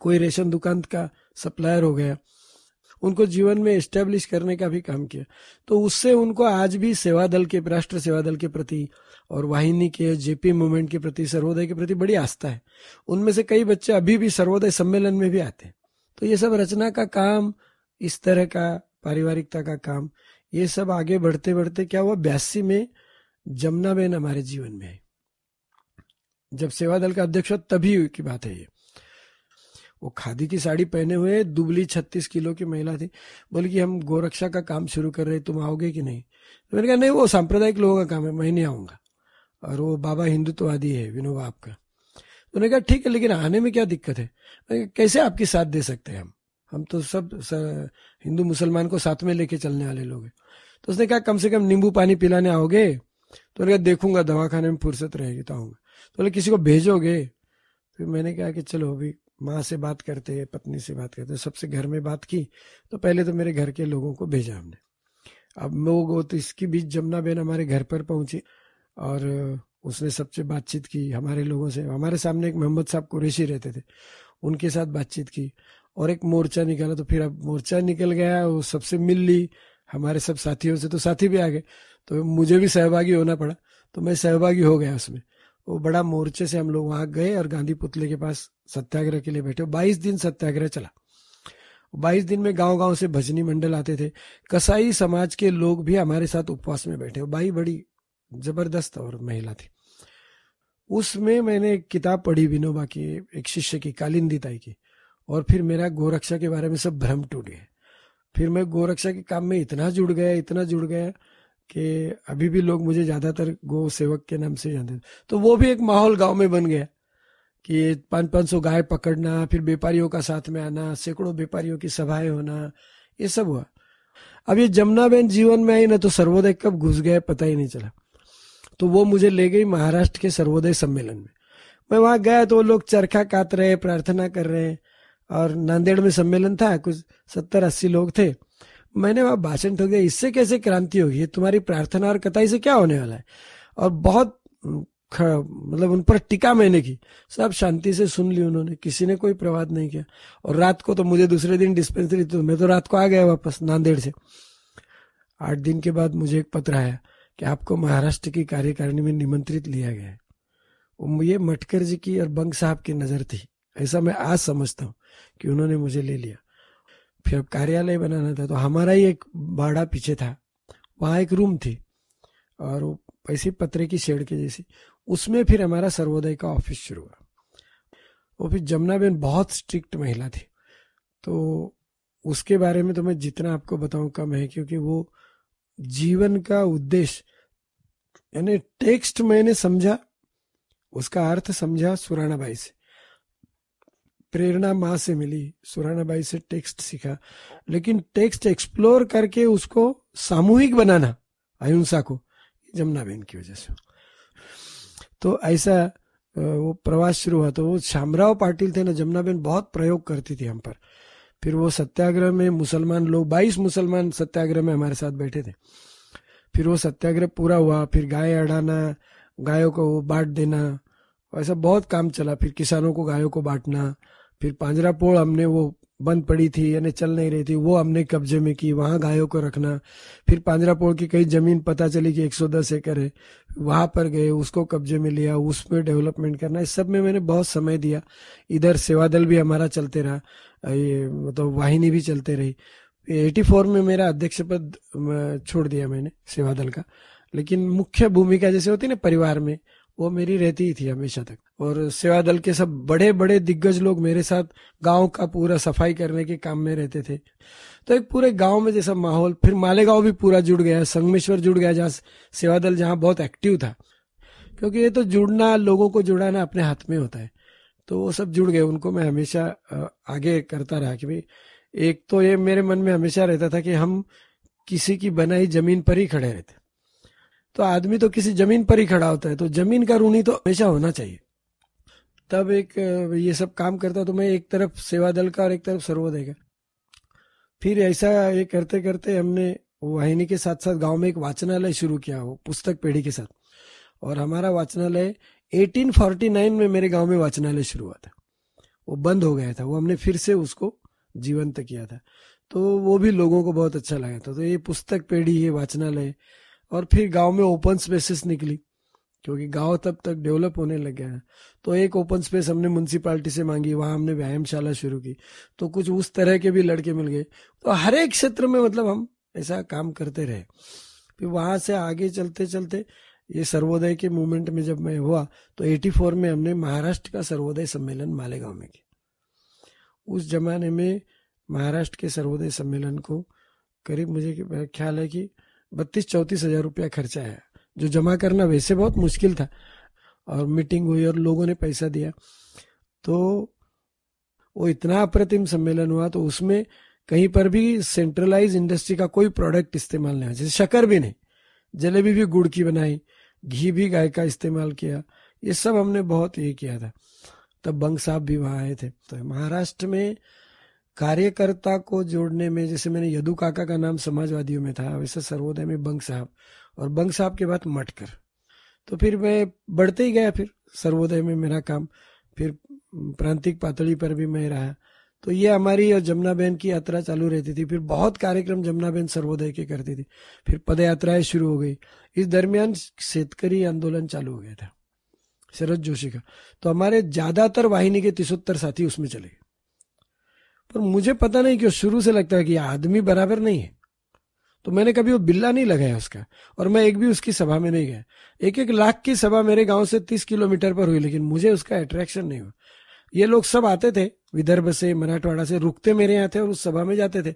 कोई रेशन दुकान का सप्लायर हो गया उनको जीवन में स्टेब्लिश करने का भी काम किया तो उससे उनको आज भी सेवा दल के राष्ट्र सेवा दल के प्रति और वाहिनी के जेपी मूवमेंट के प्रति सर्वोदय के प्रति बड़ी आस्था है उनमें से कई बच्चे अभी भी सर्वोदय सम्मेलन में भी आते हैं तो ये सब रचना का काम इस तरह का पारिवारिकता का काम ये सब आगे बढ़ते बढ़ते क्या हुआ बयासी में जमुना बेन हमारे जीवन में है जब सेवा दल का अध्यक्ष तभी की बात है ये वो खादी की साड़ी पहने हुए दुबली छत्तीस किलो की महिला थी बोल कि हम गोरक्षा का काम शुरू कर रहे तुम आओगे कि नहीं तो मैंने कहा नहीं वो सांप्रदायिक लोगों का काम है मैं नहीं आऊंगा और वो बाबा हिंदुत्ववादी है विनोबा आपका उन्होंने तो कहा ठीक है लेकिन आने में क्या दिक्कत है कैसे आपकी साथ दे सकते हैं हम हम तो सब हिंदू मुसलमान को साथ में लेके चलने वाले लोग हैं तो उसने कहा कम से कम नींबू पानी पिलाने आओगे तो उन्होंने कहा देखूंगा दवाखाने में फुर्सत रहेगी तो आऊंगा तो बोले किसी को भेजोगे फिर तो मैंने कहा कि चलो अभी माँ से बात करते हैं पत्नी से बात करते हैं सबसे घर में बात की तो पहले तो मेरे घर के लोगों को भेजा हमने अब लोग तो इसके बीच जमुना बहन हमारे घर पर पहुंची और उसने सबसे बातचीत की हमारे लोगों से हमारे सामने एक मोहम्मद साहब कुरेशी रहते थे उनके साथ बातचीत की और एक मोर्चा निकाला तो फिर अब मोर्चा निकल गया वो सबसे मिल ली हमारे सब साथियों से तो साथी भी आ गए तो मुझे भी सहभागी होना पड़ा तो मैं सहभागी हो गया उसमें वो बड़ा मोर्चे से हम लोग वहाँ गए और गांधी पुतले के पास सत्याग्रह के लिए बैठे बाईस दिन सत्याग्रह चला बाईस दिन में गांव गांव से भजनी मंडल आते थे कसाई समाज के लोग भी हमारे साथ उपवास में बैठे बाई बड़ी जबरदस्त और महिला थी उसमें मैंने एक किताब पढ़ी विनोबा की एक शिष्य की कालिंदी ताई की और फिर मेरा गोरक्षा के बारे में सब भ्रम टूट गया फिर मैं गोरक्षा के काम में इतना जुड़ गया इतना जुड़ गया कि अभी भी लोग मुझे ज़्यादातर गो सेवक के नाम से जानते तो वो भी एक माहौल गाँव में बन गया कि पांच पांच सौ गाय पकड़ना फिर व्यापारियों का साथ में आना सैकड़ों व्यापारियों की सभाएं होना ये सब हुआ अब ये जमुना बहन जीवन में आई ना तो सर्वोदय कब घुस गए पता ही नहीं चला तो वो मुझे ले गई महाराष्ट्र के सर्वोदय सम्मेलन में मैं वहां गया तो वो लोग चरखा काट रहे प्रार्थना कर रहे हैं और नांदेड़ में सम्मेलन था कुछ सत्तर अस्सी लोग थे मैंने वहां भाषण ठोक दिया इससे कैसे क्रांति होगी तुम्हारी प्रार्थना और कथाई से क्या होने वाला है और बहुत मतलब उन पर टिका मैंने की सब शांति से सुन ली उन्होंने किसी ने कोई प्रवाद नहीं किया और रात को तो मुझे दूसरे दिन डिस्पेंसरी तो मैं तो रात को आ गया वापस नांदेड़ से आठ दिन के बाद मुझे एक पत्र आया कि आपको महाराष्ट्र की कार्यकारिणी में निमंत्रित लिया गया है वो ये मटकर जी की और बंग साहब की नज़र थी ऐसा मैं आज समझता हूँ कि उन्होंने मुझे ले लिया फिर अब कार्यालय बनाना था तो हमारा ही एक बाड़ा पीछे था वहाँ एक रूम थी और वो ऐसी पत्रे की शेड के जैसी उसमें फिर हमारा सर्वोदय का ऑफिस शुरू हुआ ऑफिस जमुना बेन बहुत स्ट्रिक्ट महिला थी तो उसके बारे में तो मैं जितना आपको बताऊं कम है क्योंकि वो जीवन का उद्देश्य यानी टेक्स्ट मैंने समझा उसका अर्थ समझा सुरानाबाई से प्रेरणा माँ से मिली सुराणाबाई से टेक्स्ट सीखा लेकिन टेक्स्ट एक्सप्लोर करके उसको सामूहिक बनाना अहिंसा को जमुना बेन की वजह से तो ऐसा वो प्रवास शुरू हुआ तो वो श्यामराव पाटिल थे ना जमुनाबेन बहुत प्रयोग करती थी हम पर फिर वो सत्याग्रह में मुसलमान लोग बाईस मुसलमान सत्याग्रह में हमारे साथ बैठे थे फिर वो सत्याग्रह पूरा हुआ फिर गाय अड़ाना गायों को बांट देना ऐसा बहुत काम चला फिर किसानों को गायों को बांटना फिर पांजरा पोल हमने वो बंद पड़ी थी यानी चल नहीं रही थी वो हमने कब्जे में की वहाँ गायों को रखना फिर पांजरापोड़ की कई जमीन पता चली कि 110 एकड़ है वहाँ पर गए उसको कब्जे में लिया उसमें डेवलपमेंट करना इस सब में मैंने बहुत समय दिया इधर सेवा दल भी हमारा चलते रहा ये मतलब वाहिनी भी चलते रही एटी फोर में मेरा अध्यक्ष पद छोड़ दिया मैंने सेवा दल का लेकिन मुख्य भूमिका जैसे होती है ना परिवार में वो मेरी रहती ही थी हमेशा तक और सेवा दल के सब बड़े बड़े दिग्गज लोग मेरे साथ गांव का पूरा सफाई करने के काम में रहते थे तो एक पूरे गांव में जैसा माहौल फिर मालेगांव भी पूरा जुड़ गया संगमेश्वर जुड़ गया जहाँ सेवा दल जहाँ बहुत एक्टिव था क्योंकि ये तो जुड़ना लोगों को जुड़ाना अपने हाथ में होता है तो वो सब जुड़ गए उनको मैं हमेशा आगे करता रहा कि भाई एक तो ये मेरे मन में हमेशा रहता था कि हम किसी की बनाई जमीन पर ही खड़े रहते तो आदमी तो किसी जमीन पर ही खड़ा होता है तो जमीन का ऋणी तो हमेशा होना चाहिए तब एक ये सब काम करता तो मैं एक तरफ सेवा दल का और एक तरफ सर्वोदय का फिर ऐसा ये करते करते हमने वाहिनी के साथ साथ गांव में एक वाचनालय शुरू किया वो पुस्तक पेढ़ी के साथ और हमारा वाचनालय 1849 में मेरे गांव में वाचनालय शुरू हुआ था वो बंद हो गया था वो हमने फिर से उसको जीवंत किया था तो वो भी लोगों को बहुत अच्छा लगा था तो ये पुस्तक पेढ़ी ये वाचनालय और फिर गांव में ओपन स्पेसेस निकली क्योंकि गांव तब तक डेवलप होने लग गया है तो एक ओपन स्पेस हमने म्यूनसिपाली से मांगी वहां हमने व्यायामशाला शुरू की तो कुछ उस तरह के भी लड़के मिल गए तो हर एक क्षेत्र में मतलब हम ऐसा काम करते रहे फिर वहां से आगे चलते चलते ये सर्वोदय के मूवमेंट में जब मैं हुआ तो 84 में हमने महाराष्ट्र का सर्वोदय सम्मेलन मालेगांव में किया उस जमाने में महाराष्ट्र के सर्वोदय सम्मेलन को करीब मुझे ख्याल है कि बत्तीस चौंतीस हजार रुपया खर्चा आया जो जमा करना वैसे बहुत मुश्किल था और मीटिंग हुई और लोगों ने पैसा दिया तो वो इतना अप्रतिम सम्मेलन हुआ तो उसमें कहीं पर भी सेंट्रलाइज इंडस्ट्री का कोई प्रोडक्ट इस्तेमाल नहीं हुआ जैसे शकर भी नहीं जलेबी भी गुड़ की बनाई घी भी गाय का इस्तेमाल किया ये सब हमने बहुत ये किया था तब बंग साहब भी वहां आए थे तो महाराष्ट्र में कार्यकर्ता को जोड़ने में जैसे मैंने यदु काका का नाम समाजवादियों में था वैसे सर्वोदय में बंग साहब और बंग साहब के बाद मटकर तो फिर मैं बढ़ते ही गया फिर सर्वोदय में मेरा काम फिर प्रांतिक पातली पर भी मैं रहा तो ये हमारी और जमुना बहन की यात्रा चालू रहती थी फिर बहुत कार्यक्रम जमुना बहन सर्वोदय के करती थी फिर पदयात्राएं शुरू हो गई इस दरमियान शेतकरी आंदोलन चालू हो गया था शरद जोशी का तो हमारे ज्यादातर वाहिनी के तिसोत्तर साथी उसमें चले गए पर मुझे पता नहीं क्यों शुरू से लगता है कि आदमी बराबर नहीं है तो मैंने कभी वो बिल्ला नहीं लगाया उसका और मैं एक भी उसकी सभा में नहीं गया एक एक लाख की सभा मेरे गांव से तीस किलोमीटर पर हुई लेकिन मुझे उसका अट्रैक्शन नहीं हुआ ये लोग सब आते थे विदर्भ से मराठवाड़ा से रुकते मेरे यहाँ थे और उस सभा में जाते थे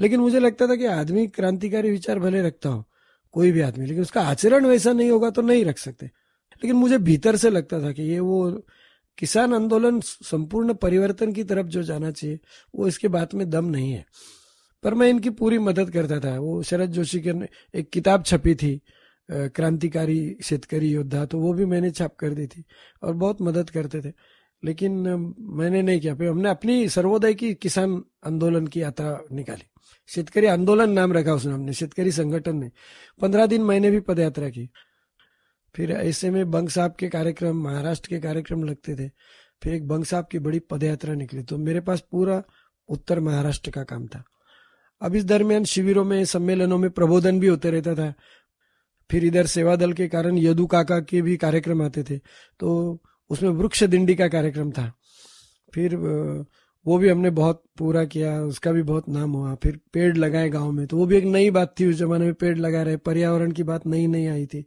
लेकिन मुझे लगता था कि आदमी क्रांतिकारी विचार भले रखता हो कोई भी आदमी लेकिन उसका आचरण वैसा नहीं होगा तो नहीं रख सकते लेकिन मुझे भीतर से लगता था कि ये वो किसान आंदोलन संपूर्ण परिवर्तन की तरफ जो जाना चाहिए वो इसके बात में दम नहीं है पर मैं इनकी पूरी मदद करता था वो शरद जोशी के एक किताब छपी थी क्रांतिकारी शेतकारी योद्धा तो वो भी मैंने छाप कर दी थी और बहुत मदद करते थे लेकिन मैंने नहीं किया फिर हमने अपनी सर्वोदय की किसान आंदोलन की यात्रा निकाली शेतकरी आंदोलन नाम रखा उसने हमने शेतकरी संगठन ने पंद्रह दिन मैंने भी पदयात्रा की फिर ऐसे में बंग साहब के कार्यक्रम महाराष्ट्र के कार्यक्रम लगते थे फिर एक बंग साहब की बड़ी पदयात्रा निकली तो मेरे पास पूरा उत्तर महाराष्ट्र का काम था अब इस दरमियान शिविरों में सम्मेलनों में प्रबोधन भी होते रहता था फिर इधर सेवा दल के कारण यदु काका के भी कार्यक्रम आते थे तो उसमें वृक्ष दिंडी का कार्यक्रम था फिर वो भी हमने बहुत पूरा किया उसका भी बहुत नाम हुआ फिर पेड़ लगाए गांव में तो वो भी एक नई बात थी उस जमाने में पेड़ लगा रहे पर्यावरण की बात नई नई आई थी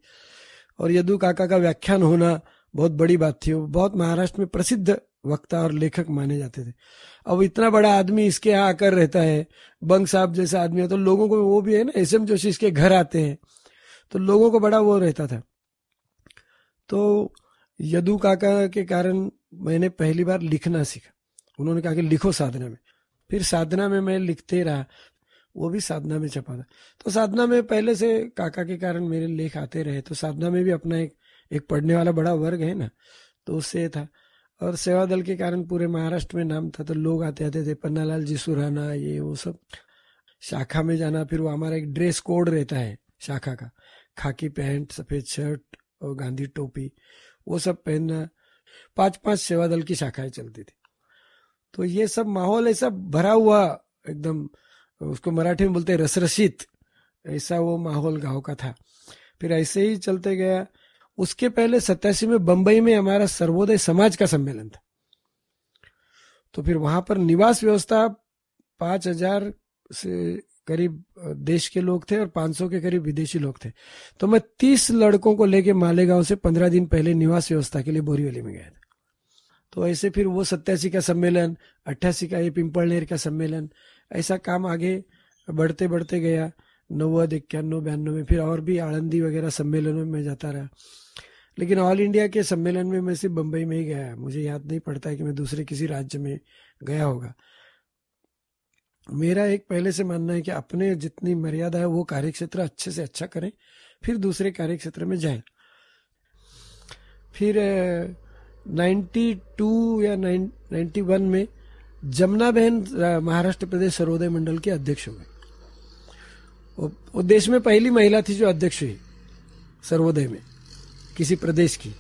और यदु काका का व्याख्यान होना बहुत बड़ी बात थी वो बहुत महाराष्ट्र में प्रसिद्ध वक्ता और लेखक माने जाते थे अब इतना बड़ा आदमी इसके यहाँ आकर रहता है बंग साहब जैसा आदमी है तो लोगों को वो भी है ना एस एम जोशी इसके घर आते हैं तो लोगों को बड़ा वो रहता था तो यदु काका के कारण मैंने पहली बार लिखना सीखा उन्होंने कहा कि लिखो साधना में फिर साधना में मैं लिखते रहा वो भी साधना में छपा था तो साधना में पहले से काका के कारण मेरे लेख आते रहे तो साधना में भी अपना एक एक पढ़ने वाला बड़ा वर्ग है ना तो उससे था और सेवा दल के कारण पूरे महाराष्ट्र में नाम था तो लोग आते आते थे पन्नालाल जी सुराना ये वो सब शाखा में जाना फिर वो हमारा एक ड्रेस कोड रहता है शाखा का खाकी पैंट सफेद शर्ट और गांधी टोपी वो सब पहनना पांच पांच सेवा दल की शाखाएं चलती थी तो ये सब माहौल ऐसा भरा हुआ एकदम उसको मराठी में बोलते हैं रसरसित ऐसा वो माहौल गांव का था फिर ऐसे ही चलते गया उसके पहले सत्यासी में बंबई में हमारा सर्वोदय समाज का सम्मेलन था तो फिर वहां पर निवास व्यवस्था पांच हजार से करीब देश के लोग थे और 500 के करीब विदेशी लोग थे तो मैं 30 लड़कों को लेके मालेगांव से 15 दिन पहले निवास व्यवस्था के लिए बोरीवली में गया था तो ऐसे फिर वो सत्यासी का सम्मेलन अट्ठासी का ये पिंपलनेर का सम्मेलन ऐसा काम आगे बढ़ते बढ़ते गया नव्वद इक्यानवे बयानवे में फिर और भी आनंदी वगैरह सम्मेलनों में जाता रहा लेकिन ऑल इंडिया के सम्मेलन में मैं सिर्फ बम्बई में ही गया मुझे याद नहीं पड़ता है कि मैं दूसरे किसी राज्य में गया होगा मेरा एक पहले से मानना है कि अपने जितनी मर्यादा है वो कार्यक्षेत्र अच्छे से अच्छा करें फिर दूसरे कार्यक्षेत्र में जाएं फिर 92 या 91 में जमुना बहन महाराष्ट्र प्रदेश सर्वोदय मंडल के अध्यक्ष हुई वो देश में पहली महिला थी जो अध्यक्ष हुई सर्वोदय में किसी प्रदेश की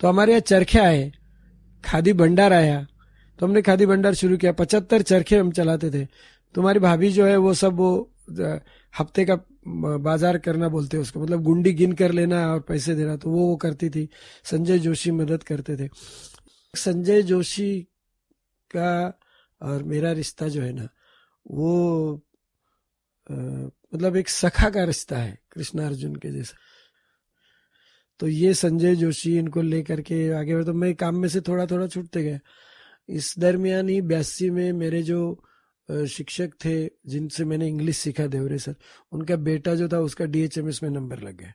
तो हमारे यहाँ चरखे आए खादी भंडार आया तो हमने खादी भंडार शुरू किया पचहत्तर चरखे हम चलाते थे तुम्हारी भाभी जो है वो सब वो हफ्ते का बाजार करना बोलते हैं उसको मतलब गुंडी गिन कर लेना और पैसे देना तो वो वो करती थी संजय जोशी मदद करते थे संजय जोशी का और मेरा रिश्ता जो है ना वो आ, मतलब एक सखा का रिश्ता है कृष्णा अर्जुन के जैसा तो ये संजय जोशी इनको लेकर के आगे बढ़े तो मैं काम में से थोड़ा थोड़ा छूटते गए इस दरमियान ही बयासी में मेरे जो शिक्षक थे जिनसे मैंने इंग्लिश सीखा देवरे सर उनका बेटा जो था उसका डीएचएमएस में नंबर लग गया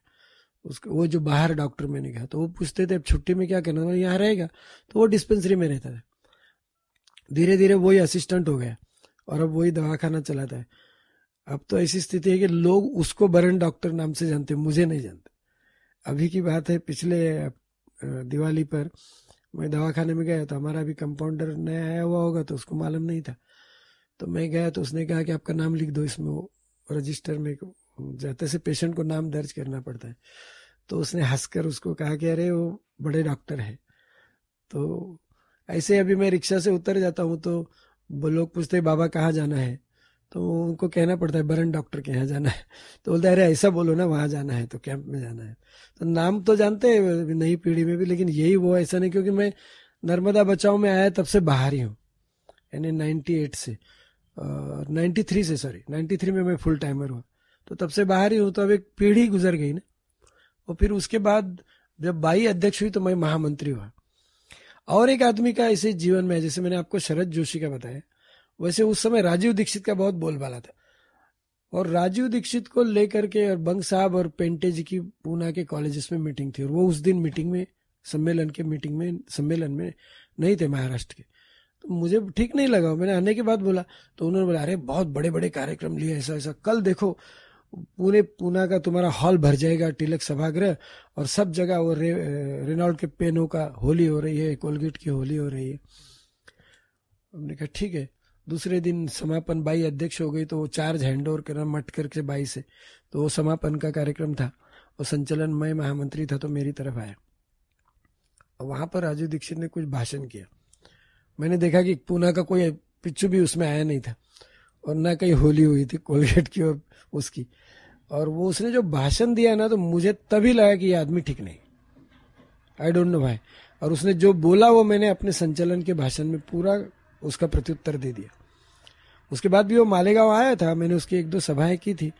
उसको वो जो बाहर डॉक्टर में नहीं गया तो वो पूछते थे अब छुट्टी में क्या करना तो यहाँ रहेगा तो वो डिस्पेंसरी में रहता था धीरे धीरे वही असिस्टेंट हो गया और अब वही दवाखाना चलाता है अब तो ऐसी स्थिति है कि लोग उसको बरन डॉक्टर नाम से जानते मुझे नहीं जानते अभी की बात है पिछले दिवाली पर मैं दवाखाने में गया तो हमारा अभी कंपाउंडर नया आया हुआ होगा तो उसको मालूम नहीं था तो मैं गया तो उसने कहा कि आपका नाम लिख दो इसमें वो रजिस्टर में जाते से पेशेंट को नाम दर्ज करना पड़ता है तो उसने हंसकर उसको कहा कि अरे वो बड़े डॉक्टर है तो ऐसे अभी मैं रिक्शा से उतर जाता हूँ तो लोग पूछते हैं बाबा कहाँ जाना है तो उनको कहना पड़ता है बरन डॉक्टर के यहाँ जाना है तो बोलते अरे ऐसा बोलो ना वहाँ जाना है तो कैंप में जाना है तो नाम तो जानते हैं नई पीढ़ी में भी लेकिन यही वो ऐसा नहीं क्योंकि मैं नर्मदा बचाओ में आया तब से बाहर ही हूँ यानी नाइन्टी एट से नाइन्टी थ्री से सॉरी नाइन्टी थ्री में मैं फुल टाइमर हुआ तो तब से बाहर ही हूँ तो अब एक पीढ़ी गुजर गई ना और फिर उसके बाद जब बाई अध्यक्ष हुई तो मैं महामंत्री हुआ और एक आदमी का ऐसे जीवन में जैसे मैंने आपको शरद जोशी का बताया वैसे उस समय राजीव दीक्षित का बहुत बोलबाला था और राजीव दीक्षित को लेकर के और बंग साहब और पेंटे जी की पूना के कॉलेजेस में मीटिंग थी और वो उस दिन मीटिंग में सम्मेलन के मीटिंग में सम्मेलन में नहीं थे महाराष्ट्र के तो मुझे ठीक नहीं लगा मैंने आने के बाद बोला तो उन्होंने बोला अरे बहुत बड़े बड़े कार्यक्रम लिए ऐसा ऐसा कल देखो पुणे पूना का तुम्हारा हॉल भर जाएगा तिलक सभागृह और सब जगह वो रे, रेनॉल्ड के पेनों का होली हो रही है कोलगेट की होली हो रही है हमने कहा ठीक है दूसरे दिन समापन बाई अध्यक्ष हो गई तो वो चार हैंड ओवर करना मट करके बाई से तो वो समापन का कार्यक्रम था और संचलन मैं महामंत्री था तो मेरी तरफ आया और वहां पर राजीव दीक्षित ने कुछ भाषण किया मैंने देखा कि पूना का कोई पिच्छू भी उसमें आया नहीं था और ना कहीं होली हुई थी कोलगेट की और उसकी और वो उसने जो भाषण दिया ना तो मुझे तभी लगा कि ये आदमी ठीक नहीं आई डोंट नो भाई और उसने जो बोला वो मैंने अपने संचलन के भाषण में पूरा उसका प्रत्युत्तर दे दिया उसके बाद भी वो मालेगांव आया था मैंने उसकी एक दो सभाएं की थी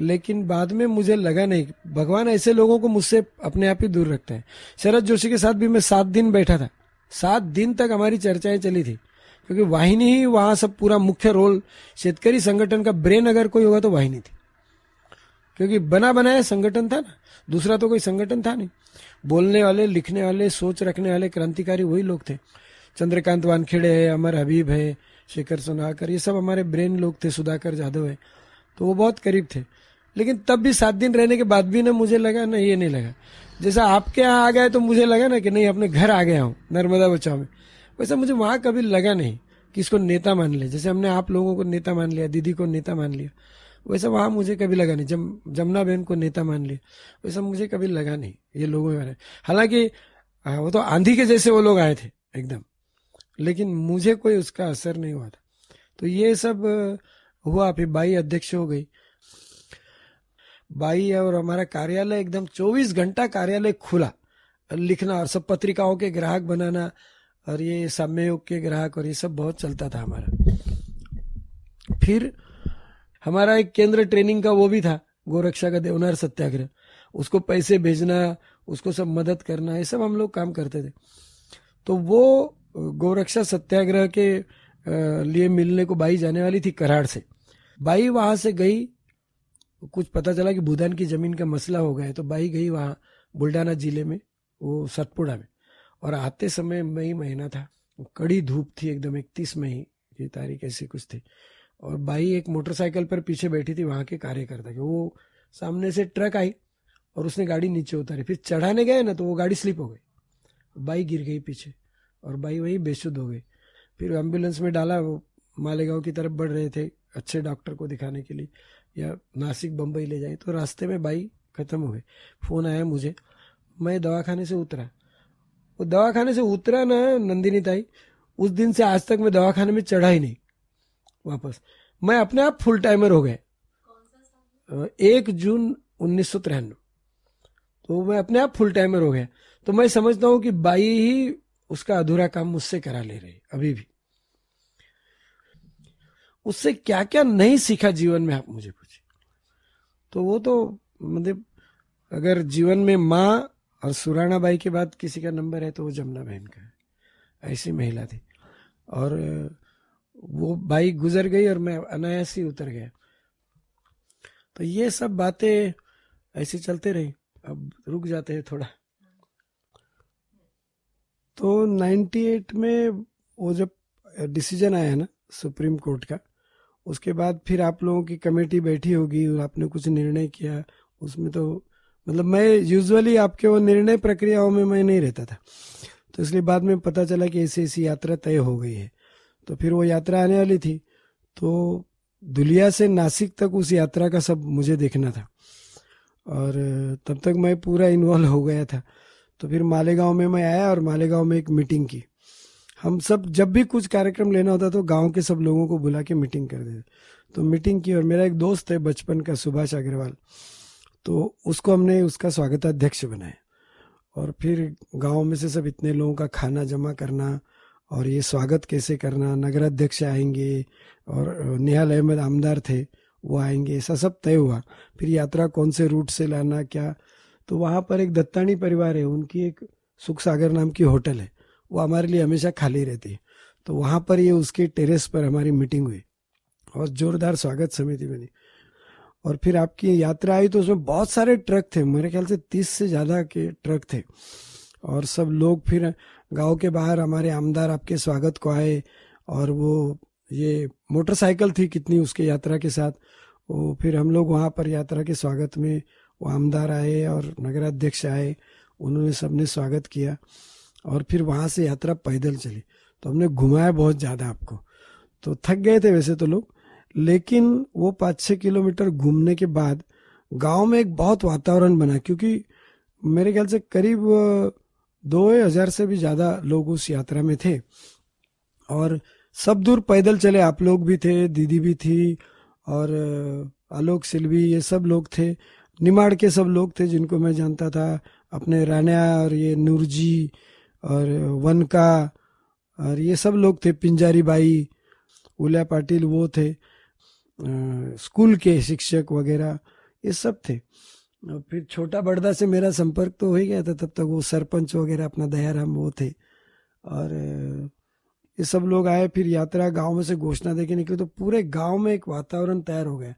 लेकिन बाद में मुझे लगा नहीं भगवान ऐसे लोगों को मुझसे अपने आप ही दूर रखते हैं शरद जोशी के साथ भी मैं सात दिन बैठा था सात दिन तक हमारी चर्चाएं चली थी क्योंकि वाहिनी ही वहां सब पूरा मुख्य रोल शेतकारी संगठन का ब्रेन अगर कोई होगा तो वाहिनी थी क्योंकि बना बनाया संगठन था ना दूसरा तो कोई संगठन था नहीं बोलने वाले लिखने वाले सोच रखने वाले क्रांतिकारी वही लोग थे चंद्रकांत वानखेड़े है अमर हबीब है शेखर सोनाकर ये सब हमारे ब्रेन लोग थे सुधाकर जाधव है तो वो बहुत करीब थे लेकिन तब भी सात दिन रहने के बाद भी ना मुझे लगा ना ये नहीं लगा जैसा आपके यहाँ आ गए तो मुझे लगा ना कि नहीं अपने घर आ गया हूँ नर्मदा बचाओ में वैसा मुझे वहां कभी लगा नहीं कि इसको नेता मान लिया जैसे हमने आप लोगों को नेता मान लिया दीदी को नेता मान लिया वैसा वहां मुझे कभी लगा नहीं जम जमुना बहन को नेता मान लिया वैसा मुझे कभी लगा नहीं ये लोगों के बारे हालांकि वो तो आंधी के जैसे वो लोग आए थे एकदम लेकिन मुझे कोई उसका असर नहीं हुआ था तो ये सब हुआ फिर बाई अध्यक्ष हो गई बाई और हमारा कार्यालय एकदम 24 घंटा कार्यालय खुला लिखना और सब पत्रिकाओं के ग्राहक बनाना और ये सम्ययोग के ग्राहक और ये सब बहुत चलता था हमारा फिर हमारा एक केंद्र ट्रेनिंग का वो भी था गोरक्षा का देवनार सत्याग्रह उसको पैसे भेजना उसको सब मदद करना ये सब हम लोग काम करते थे तो वो गोरक्षा सत्याग्रह के लिए मिलने को बाई जाने वाली थी कराड़ से बाई वहां से गई कुछ पता चला कि भूदान की जमीन का मसला हो गया है तो बाई गई वहां बुल्डाना जिले में वो सतपुड़ा में और आते समय मई महीना था कड़ी धूप थी एकदम इकतीस मई की तारीख ऐसी कुछ थी और बाई एक मोटरसाइकिल पर पीछे बैठी थी वहाँ के कार्यकर्ता के वो सामने से ट्रक आई और उसने गाड़ी नीचे उतारी फिर चढ़ाने गए ना तो वो गाड़ी स्लिप हो गई बाई गिर गई पीछे और बाई वहीं बेसुद हो गई फिर एम्बुलेंस में डाला वो मालेगांव की तरफ बढ़ रहे थे अच्छे डॉक्टर को दिखाने के लिए या नासिक बम्बई ले जाए तो रास्ते में बाई खत्म हो गई फ़ोन आया मुझे मैं दवाखाने से उतरा वो दवाखाने से उतरा ना नंदिनी ताई उस दिन से आज तक मैं दवाखाने में चढ़ा ही नहीं वापस मैं अपने आप फुल टाइमर हो गए एक जून उन्नीस तो मैं अपने आप फुल टाइमर हो गया तो मैं समझता हूं कि बाई ही उसका अधूरा काम मुझसे करा ले रही अभी भी उससे क्या क्या नहीं सीखा जीवन में आप मुझे पूछे तो वो तो मतलब अगर जीवन में माँ और सुराना बाई के बाद किसी का नंबर है तो वो जमुना बहन का है ऐसी महिला थी और वो बाई गुजर गई और मैं अनायास ही उतर गया तो ये सब बातें ऐसे चलते रहे अब रुक जाते हैं थोड़ा तो 98 में वो जब डिसीजन आया ना सुप्रीम कोर्ट का उसके बाद फिर आप लोगों की कमेटी बैठी होगी और आपने कुछ निर्णय किया उसमें तो मतलब मैं यूजुअली आपके वो निर्णय प्रक्रियाओं में मैं नहीं रहता था तो इसलिए बाद में पता चला कि ऐसी ऐसी यात्रा तय हो गई है तो फिर वो यात्रा आने वाली थी तो दुलिया से नासिक तक उस यात्रा का सब मुझे देखना था और तब तक मैं पूरा इन्वॉल्व हो गया था तो फिर मालेगांव में मैं आया और मालेगांव में एक मीटिंग की हम सब जब भी कुछ कार्यक्रम लेना होता तो गांव के सब लोगों को बुला के मीटिंग कर देते तो मीटिंग की और मेरा एक दोस्त है बचपन का सुभाष अग्रवाल तो उसको हमने उसका स्वागत अध्यक्ष बनाया और फिर गांव में से सब इतने लोगों का खाना जमा करना और ये स्वागत कैसे करना नगर अध्यक्ष आएंगे और निहाल अहमद आमदार थे वो आएंगे ऐसा सब तय हुआ फिर यात्रा कौन से रूट से लाना क्या तो वहाँ पर एक दत्तानी परिवार है उनकी एक सुख सागर नाम की होटल है वो हमारे लिए हमेशा खाली रहती है तो वहाँ पर ये उसके टेरेस पर हमारी मीटिंग हुई और जोरदार स्वागत समिति बनी और फिर आपकी यात्रा आई तो उसमें बहुत सारे ट्रक थे मेरे ख्याल से तीस से ज़्यादा के ट्रक थे और सब लोग फिर गांव के बाहर हमारे आमदार आपके स्वागत को आए और वो ये मोटरसाइकिल थी कितनी उसके यात्रा के साथ वो फिर हम लोग वहाँ पर यात्रा के स्वागत में वो आमदार आए और नगराध्यक्ष आए उन्होंने सबने स्वागत किया और फिर वहाँ से यात्रा पैदल चली तो हमने घुमाया बहुत ज़्यादा आपको तो थक गए थे वैसे तो लोग लेकिन वो पाँच छः किलोमीटर घूमने के बाद गांव में एक बहुत वातावरण बना क्योंकि मेरे ख्याल से करीब दो हजार से भी ज़्यादा लोग उस यात्रा में थे और सब दूर पैदल चले आप लोग भी थे दीदी भी थी और आलोक सिल्वी ये सब लोग थे निमाड़ के सब लोग थे जिनको मैं जानता था अपने राना और ये नूरजी और वनका और ये सब लोग थे पिंजारी बाई उलिया पाटिल वो थे स्कूल के शिक्षक वगैरह ये सब थे और फिर छोटा बड़दा से मेरा संपर्क तो हो ही गया था तब तक वो सरपंच वगैरह अपना दयाराम वो थे और ये सब लोग आए फिर यात्रा गांव में से घोषणा देके निकले तो पूरे गांव में एक वातावरण तैयार हो गया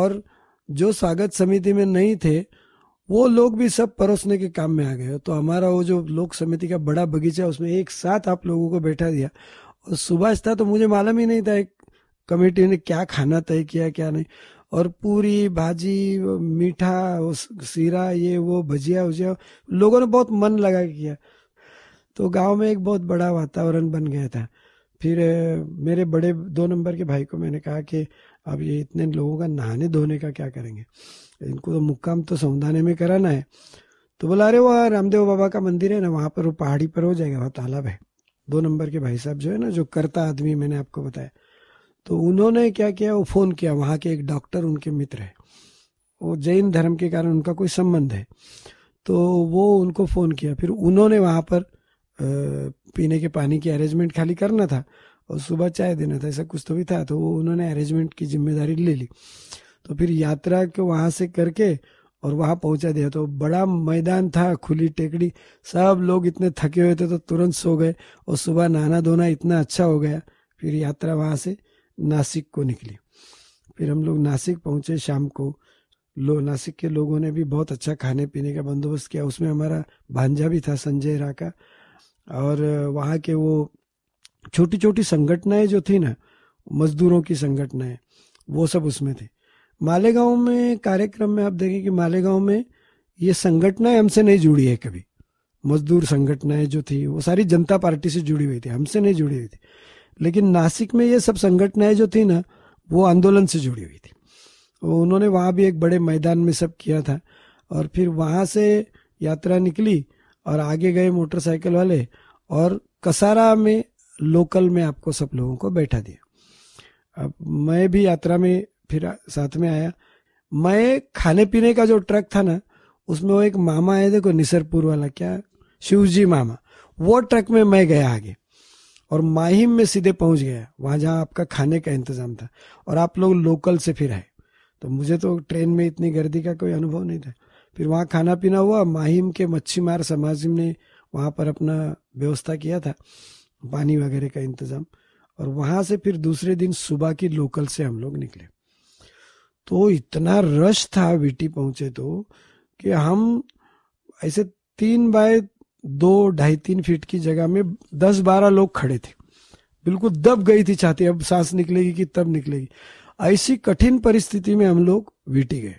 और जो स्वागत समिति में नहीं थे वो लोग भी सब परोसने के काम में आ गए तो हमारा वो जो लोक समिति का बड़ा बगीचा उसमें एक साथ आप लोगों को बैठा दिया और सुभाष था तो मुझे मालूम ही नहीं था एक कमेटी ने क्या खाना तय किया क्या नहीं और पूरी भाजी मीठा सीरा ये वो भजिया उजिया लोगों ने बहुत मन लगा के किया तो गांव में एक बहुत बड़ा वातावरण बन गया था फिर मेरे बड़े दो नंबर के भाई को मैंने कहा कि अब ये इतने लोगों का नहाने धोने का क्या करेंगे इनको तो मुक्काम तो समुदाने में कराना है तो बोला अरे वो रामदेव बाबा का मंदिर है ना वहाँ पर वो पहाड़ी पर हो जाएगा वहाँ तालाब है दो नंबर के भाई साहब जो है ना जो करता आदमी मैंने आपको बताया तो उन्होंने क्या किया वो फ़ोन किया वहाँ के एक डॉक्टर उनके मित्र है वो जैन धर्म के कारण उनका कोई संबंध है तो वो उनको फ़ोन किया फिर उन्होंने वहाँ पर पीने के पानी की अरेंजमेंट खाली करना था और सुबह चाय देना था ऐसा कुछ तो भी था तो वो उन्होंने अरेंजमेंट की जिम्मेदारी ले ली तो फिर यात्रा को वहाँ से करके और वहाँ पहुँचा दिया तो बड़ा मैदान था खुली टेकड़ी सब लोग इतने थके हुए थे तो तुरंत सो गए और सुबह नहाना धोना इतना अच्छा हो गया फिर यात्रा वहाँ से नासिक को निकली फिर हम लोग नासिक पहुंचे शाम को लो नासिक के लोगों ने भी बहुत अच्छा खाने पीने का बंदोबस्त किया उसमें हमारा भांजा भी था संजय रा का और वहाँ के वो छोटी छोटी संगठनाएं जो थी ना मजदूरों की संगठनाएं वो सब उसमें थी मालेगांव में कार्यक्रम में आप देखें कि मालेगांव में ये संगठनाएं हमसे नहीं जुड़ी है कभी मजदूर संगठनाएं जो थी वो सारी जनता पार्टी से जुड़ी हुई थी हमसे नहीं जुड़ी हुई थी लेकिन नासिक में ये सब संगठनाएं जो थी ना वो आंदोलन से जुड़ी हुई थी उन्होंने वहाँ भी एक बड़े मैदान में सब किया था और फिर वहाँ से यात्रा निकली और आगे गए मोटरसाइकिल वाले और कसारा में लोकल में आपको सब लोगों को बैठा दिया अब मैं भी यात्रा में फिर साथ में आया मैं खाने पीने का जो ट्रक था ना उसमें वो एक मामा है देखो निसरपुर वाला क्या शिवजी मामा वो ट्रक में मैं गया आगे और माहिम में सीधे पहुंच गया वहां जहां आपका खाने का इंतजाम था और आप लोग लोकल से फिर आए तो मुझे तो ट्रेन में इतनी गर्दी का कोई अनुभव नहीं था फिर वहां खाना पीना हुआ माहिम के मच्छीमार समाज ने वहां पर अपना व्यवस्था किया था पानी वगैरह का इंतजाम और वहां से फिर दूसरे दिन सुबह की लोकल से हम लोग निकले तो इतना रश था विटी पहुंचे तो कि हम ऐसे तीन बाय दो ढाई तीन फीट की जगह में दस बारह लोग खड़े थे बिल्कुल दब गई थी छाती अब सांस निकलेगी कि तब निकलेगी ऐसी कठिन परिस्थिति में हम लोग वीटी गए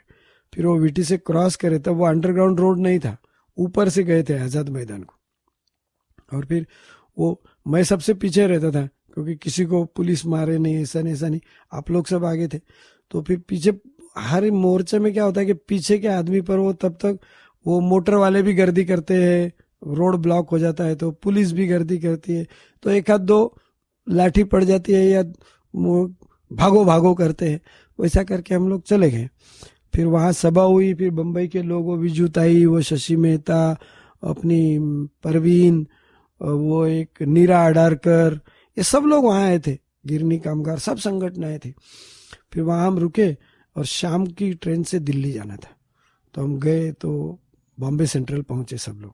फिर वो वीटी से क्रॉस करे तब वो अंडरग्राउंड रोड नहीं था ऊपर से गए थे आज़ाद मैदान को और फिर वो मैं सबसे पीछे रहता था क्योंकि किसी को पुलिस मारे नहीं ऐसा नहीं ऐसा नहीं आप लोग सब आगे थे तो फिर पीछे हर मोर्चे में क्या होता है कि पीछे के आदमी पर वो तब तक वो मोटर वाले भी गर्दी करते हैं रोड ब्लॉक हो जाता है तो पुलिस भी गर्दी करती है तो एक हाथ दो लाठी पड़ जाती है या वो भागो भागो करते हैं वैसा करके हम लोग चले गए फिर वहाँ सभा हुई फिर बम्बई के लोग वो विजूताई वो शशि मेहता अपनी परवीन वो एक नीरा अडारकर ये सब लोग वहाँ आए थे गिरनी कामगार सब संगठन आए थे फिर वहाँ हम रुके और शाम की ट्रेन से दिल्ली जाना था तो हम गए तो बॉम्बे सेंट्रल पहुँचे सब लोग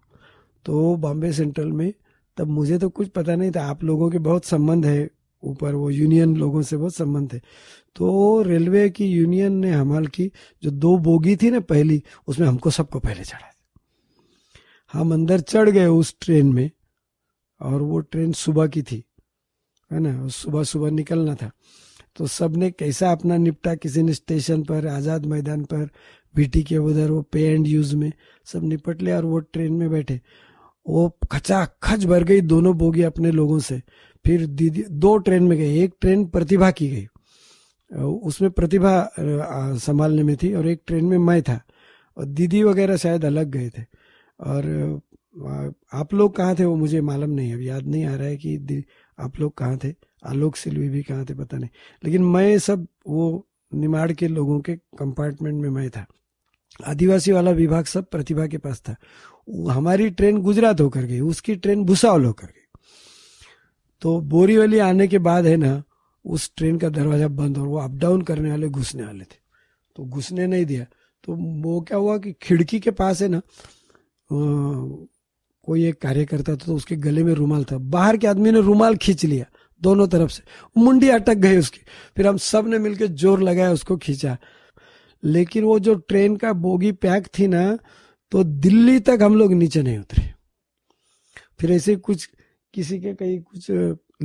तो बॉम्बे सेंट्रल में तब मुझे तो कुछ पता नहीं था आप लोगों के बहुत संबंध है ऊपर वो यूनियन लोगों से बहुत संबंध है तो रेलवे की यूनियन ने हमाल की जो दो बोगी थी ना पहली उसमें हमको सबको पहले चढ़ा हम अंदर चढ़ गए उस ट्रेन में और वो ट्रेन सुबह की थी है ना सुबह सुबह निकलना था तो सब ने कैसा अपना निपटा किसी ने स्टेशन पर आज़ाद मैदान पर बीटी के उधर वो पे एंड यूज में सब निपट लिया और वो ट्रेन में बैठे वो खच भर गई दोनों बोगी अपने लोगों से फिर दीदी दो ट्रेन में गई एक ट्रेन प्रतिभा की गई उसमें प्रतिभा संभालने में थी और एक ट्रेन में मैं था और दीदी वगैरह शायद अलग गए थे और आप लोग कहाँ थे वो मुझे मालूम नहीं अब याद नहीं आ रहा है कि आप लोग कहाँ थे आलोक सिल्वी भी कहाँ थे पता नहीं लेकिन मैं सब वो निमाड़ के लोगों के कंपार्टमेंट में मैं था आदिवासी वाला विभाग सब प्रतिभा के पास था हमारी ट्रेन गुजरात होकर गई उसकी ट्रेन भुसावल होकर गई तो बोरीवली आने के बाद है ना उस ट्रेन का दरवाजा बंद और वो अप डाउन करने वाले घुसने वाले थे तो घुसने नहीं दिया तो वो क्या हुआ कि खिड़की के पास है ना कोई एक कार्यकर्ता था तो उसके गले में रुमाल था बाहर के आदमी ने रुमाल खींच लिया दोनों तरफ से मुंडी अटक गई उसकी फिर हम सब ने मिलकर जोर लगाया उसको खींचा लेकिन वो जो ट्रेन का बोगी पैक थी ना तो दिल्ली तक हम लोग नीचे नहीं उतरे फिर ऐसे कुछ किसी के कहीं कुछ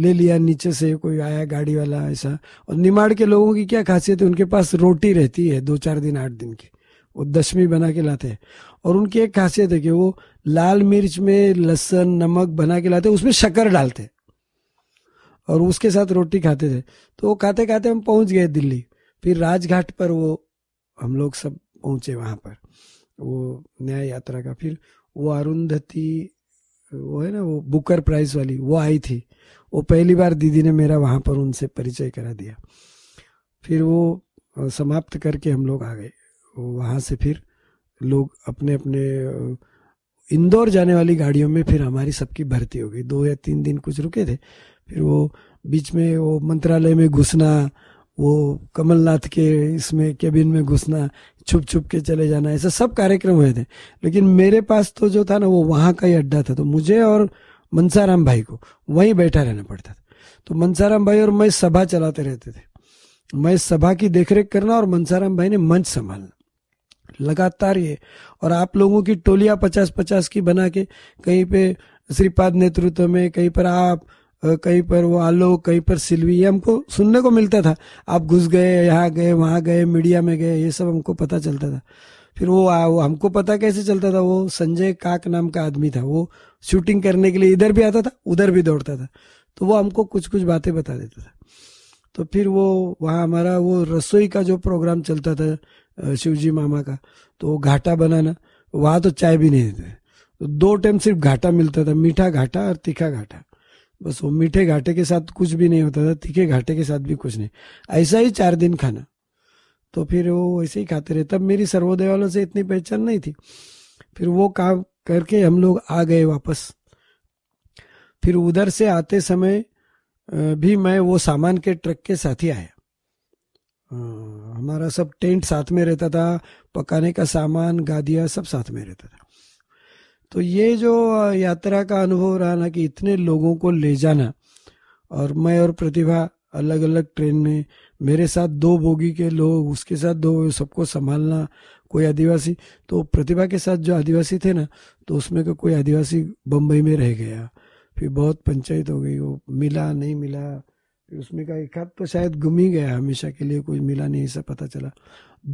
ले लिया नीचे से कोई आया गाड़ी वाला ऐसा और निमाड़ के लोगों की क्या खासियत है उनके पास रोटी रहती है दो चार दिन आठ दिन की वो दशमी बना के लाते हैं और उनकी एक खासियत है कि वो लाल मिर्च में लहसन नमक बना के लाते उसमें शक्कर डालते और उसके साथ रोटी खाते थे तो वो खाते खाते हम पहुंच गए दिल्ली फिर राजघाट पर वो हम लोग सब पहुंचे वहां पर वो न्याय यात्रा का फिर वो अरुंधति वो है ना वो बुकर प्राइस वाली वो आई थी वो पहली बार दीदी ने मेरा वहां पर उनसे परिचय करा दिया फिर वो समाप्त करके हम लोग आ गए वहां से फिर लोग अपने अपने इंदौर जाने वाली गाड़ियों में फिर हमारी सबकी भर्ती हो गई दो या तीन दिन कुछ रुके थे फिर वो बीच में वो मंत्रालय में घुसना वो कमलनाथ के इसमें केबिन में घुसना छुप छुप के चले जाना ऐसे सब कार्यक्रम हुए थे लेकिन मेरे पास तो जो था ना वो वहाँ का ही अड्डा था तो मुझे और मनसाराम भाई को वहीं बैठा रहना पड़ता था तो मनसाराम भाई और मैं सभा चलाते रहते थे मैं सभा की देखरेख करना और मनसाराम भाई ने मंच संभालना लगातार ये और आप लोगों की टोलियां पचास पचास की बना के कहीं पे श्रीपाद नेतृत्व में कहीं पर आप कहीं पर वो आलोक कहीं पर सिल्वी ये हमको सुनने को मिलता था आप घुस गए यहाँ गए वहाँ गए मीडिया में गए ये सब हमको पता चलता था फिर वो, आ, वो हमको पता कैसे चलता था वो संजय काक नाम का आदमी था वो शूटिंग करने के लिए इधर भी आता था उधर भी दौड़ता था तो वो हमको कुछ कुछ बातें बता देता था तो फिर वो वहाँ हमारा वो रसोई का जो प्रोग्राम चलता था शिवजी मामा का तो वो घाटा बनाना वहाँ तो चाय भी नहीं देते तो दो टाइम सिर्फ घाटा मिलता था मीठा घाटा और तीखा घाटा बस वो मीठे घाटे के साथ कुछ भी नहीं होता था तीखे घाटे के साथ भी कुछ नहीं ऐसा ही चार दिन खाना तो फिर वो ऐसे ही खाते रहे तब मेरी सर्वोदय वालों से इतनी पहचान नहीं थी फिर वो काम करके हम लोग आ गए वापस फिर उधर से आते समय भी मैं वो सामान के ट्रक के साथ ही आया हमारा सब टेंट साथ में रहता था पकाने का सामान गादिया सब साथ में रहता था तो ये जो यात्रा का अनुभव रहा ना कि इतने लोगों को ले जाना और मैं और प्रतिभा अलग अलग ट्रेन में मेरे साथ दो बोगी के लोग उसके साथ दो सबको संभालना कोई आदिवासी तो प्रतिभा के साथ जो आदिवासी थे ना तो उसमें का कोई आदिवासी बम्बई में रह गया फिर बहुत पंचायत हो गई वो मिला नहीं मिला फिर उसमें का एक हाथ तो शायद गुम ही गया हमेशा के लिए कोई मिला नहीं ऐसा पता चला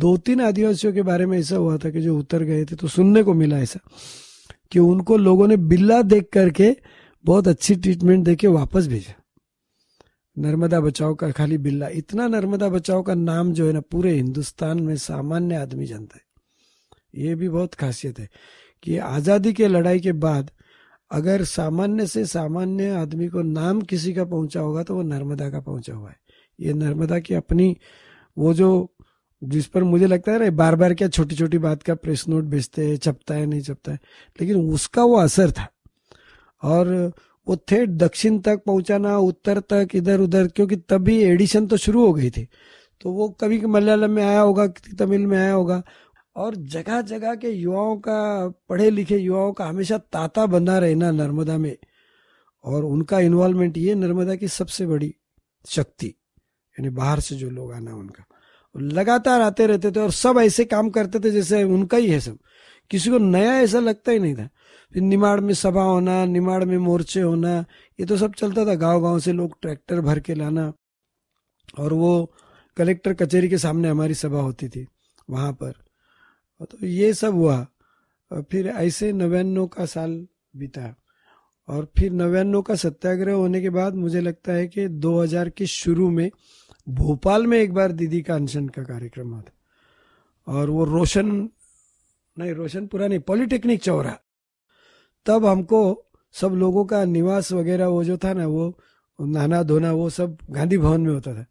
दो तीन आदिवासियों के बारे में ऐसा हुआ था कि जो उतर गए थे तो सुनने को मिला ऐसा कि उनको लोगों ने बिल्ला देख करके बहुत अच्छी ट्रीटमेंट देके वापस भेजा नर्मदा बचाओ का खाली बिल्ला इतना नर्मदा बचाओ का नाम जो है ना पूरे हिंदुस्तान में सामान्य आदमी जानता है ये भी बहुत खासियत है कि आज़ादी के लड़ाई के बाद अगर सामान्य से सामान्य आदमी को नाम किसी का पहुंचा होगा तो वो नर्मदा का पहुंचा हुआ है ये नर्मदा की अपनी वो जो जिस पर मुझे लगता है ना बार बार क्या छोटी छोटी बात का प्रेस नोट भेजते हैं छपता है नहीं छपता है लेकिन उसका वो असर था और वो थे दक्षिण तक पहुंचाना उत्तर तक इधर उधर क्योंकि तभी एडिशन तो शुरू हो गई थी तो वो कभी मलयालम में आया होगा तमिल में आया होगा और जगह जगह के युवाओं का पढ़े लिखे युवाओं का हमेशा ताता बना रहना नर्मदा में और उनका इन्वॉल्वमेंट ये नर्मदा की सबसे बड़ी शक्ति यानी बाहर से जो लोग आना उनका लगातार आते रहते थे और सब ऐसे काम करते थे जैसे उनका ही है सब किसी को नया ऐसा लगता ही नहीं था फिर निमाड़ में सभा होना निमाड़ में मोर्चे होना ये तो सब चलता था गांव गांव से लोग ट्रैक्टर भर के लाना और वो कलेक्टर कचहरी के सामने हमारी सभा होती थी वहां पर तो ये सब हुआ और फिर ऐसे नवान्नो का साल बीता और फिर नवान्नो का सत्याग्रह होने के बाद मुझे लगता है कि 2000 के शुरू में भोपाल में एक बार दीदी का अनशन का कार्यक्रम हुआ था और वो रोशन नहीं रोशनपुरा नहीं पॉलिटेक्निक चौरा तब हमको सब लोगों का निवास वगैरह वो जो था ना वो नहाना धोना वो सब गांधी भवन में होता था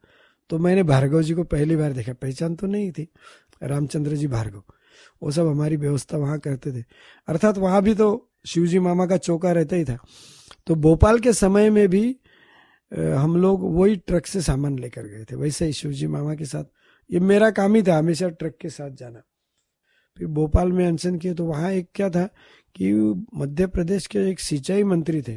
तो मैंने भार्गव जी को पहली बार देखा पहचान तो नहीं थी रामचंद्र जी भार्गव वो सब हमारी व्यवस्था वहाँ करते थे अर्थात वहाँ भी तो शिवजी मामा का चौका रहता ही था तो भोपाल के समय में भी हम लोग वही ट्रक से सामान लेकर गए थे वैसे ही शिवजी मामा के साथ ये मेरा काम ही था हमेशा ट्रक के साथ जाना फिर भोपाल में अनशन किए तो वहाँ एक क्या था कि मध्य प्रदेश के एक सिंचाई मंत्री थे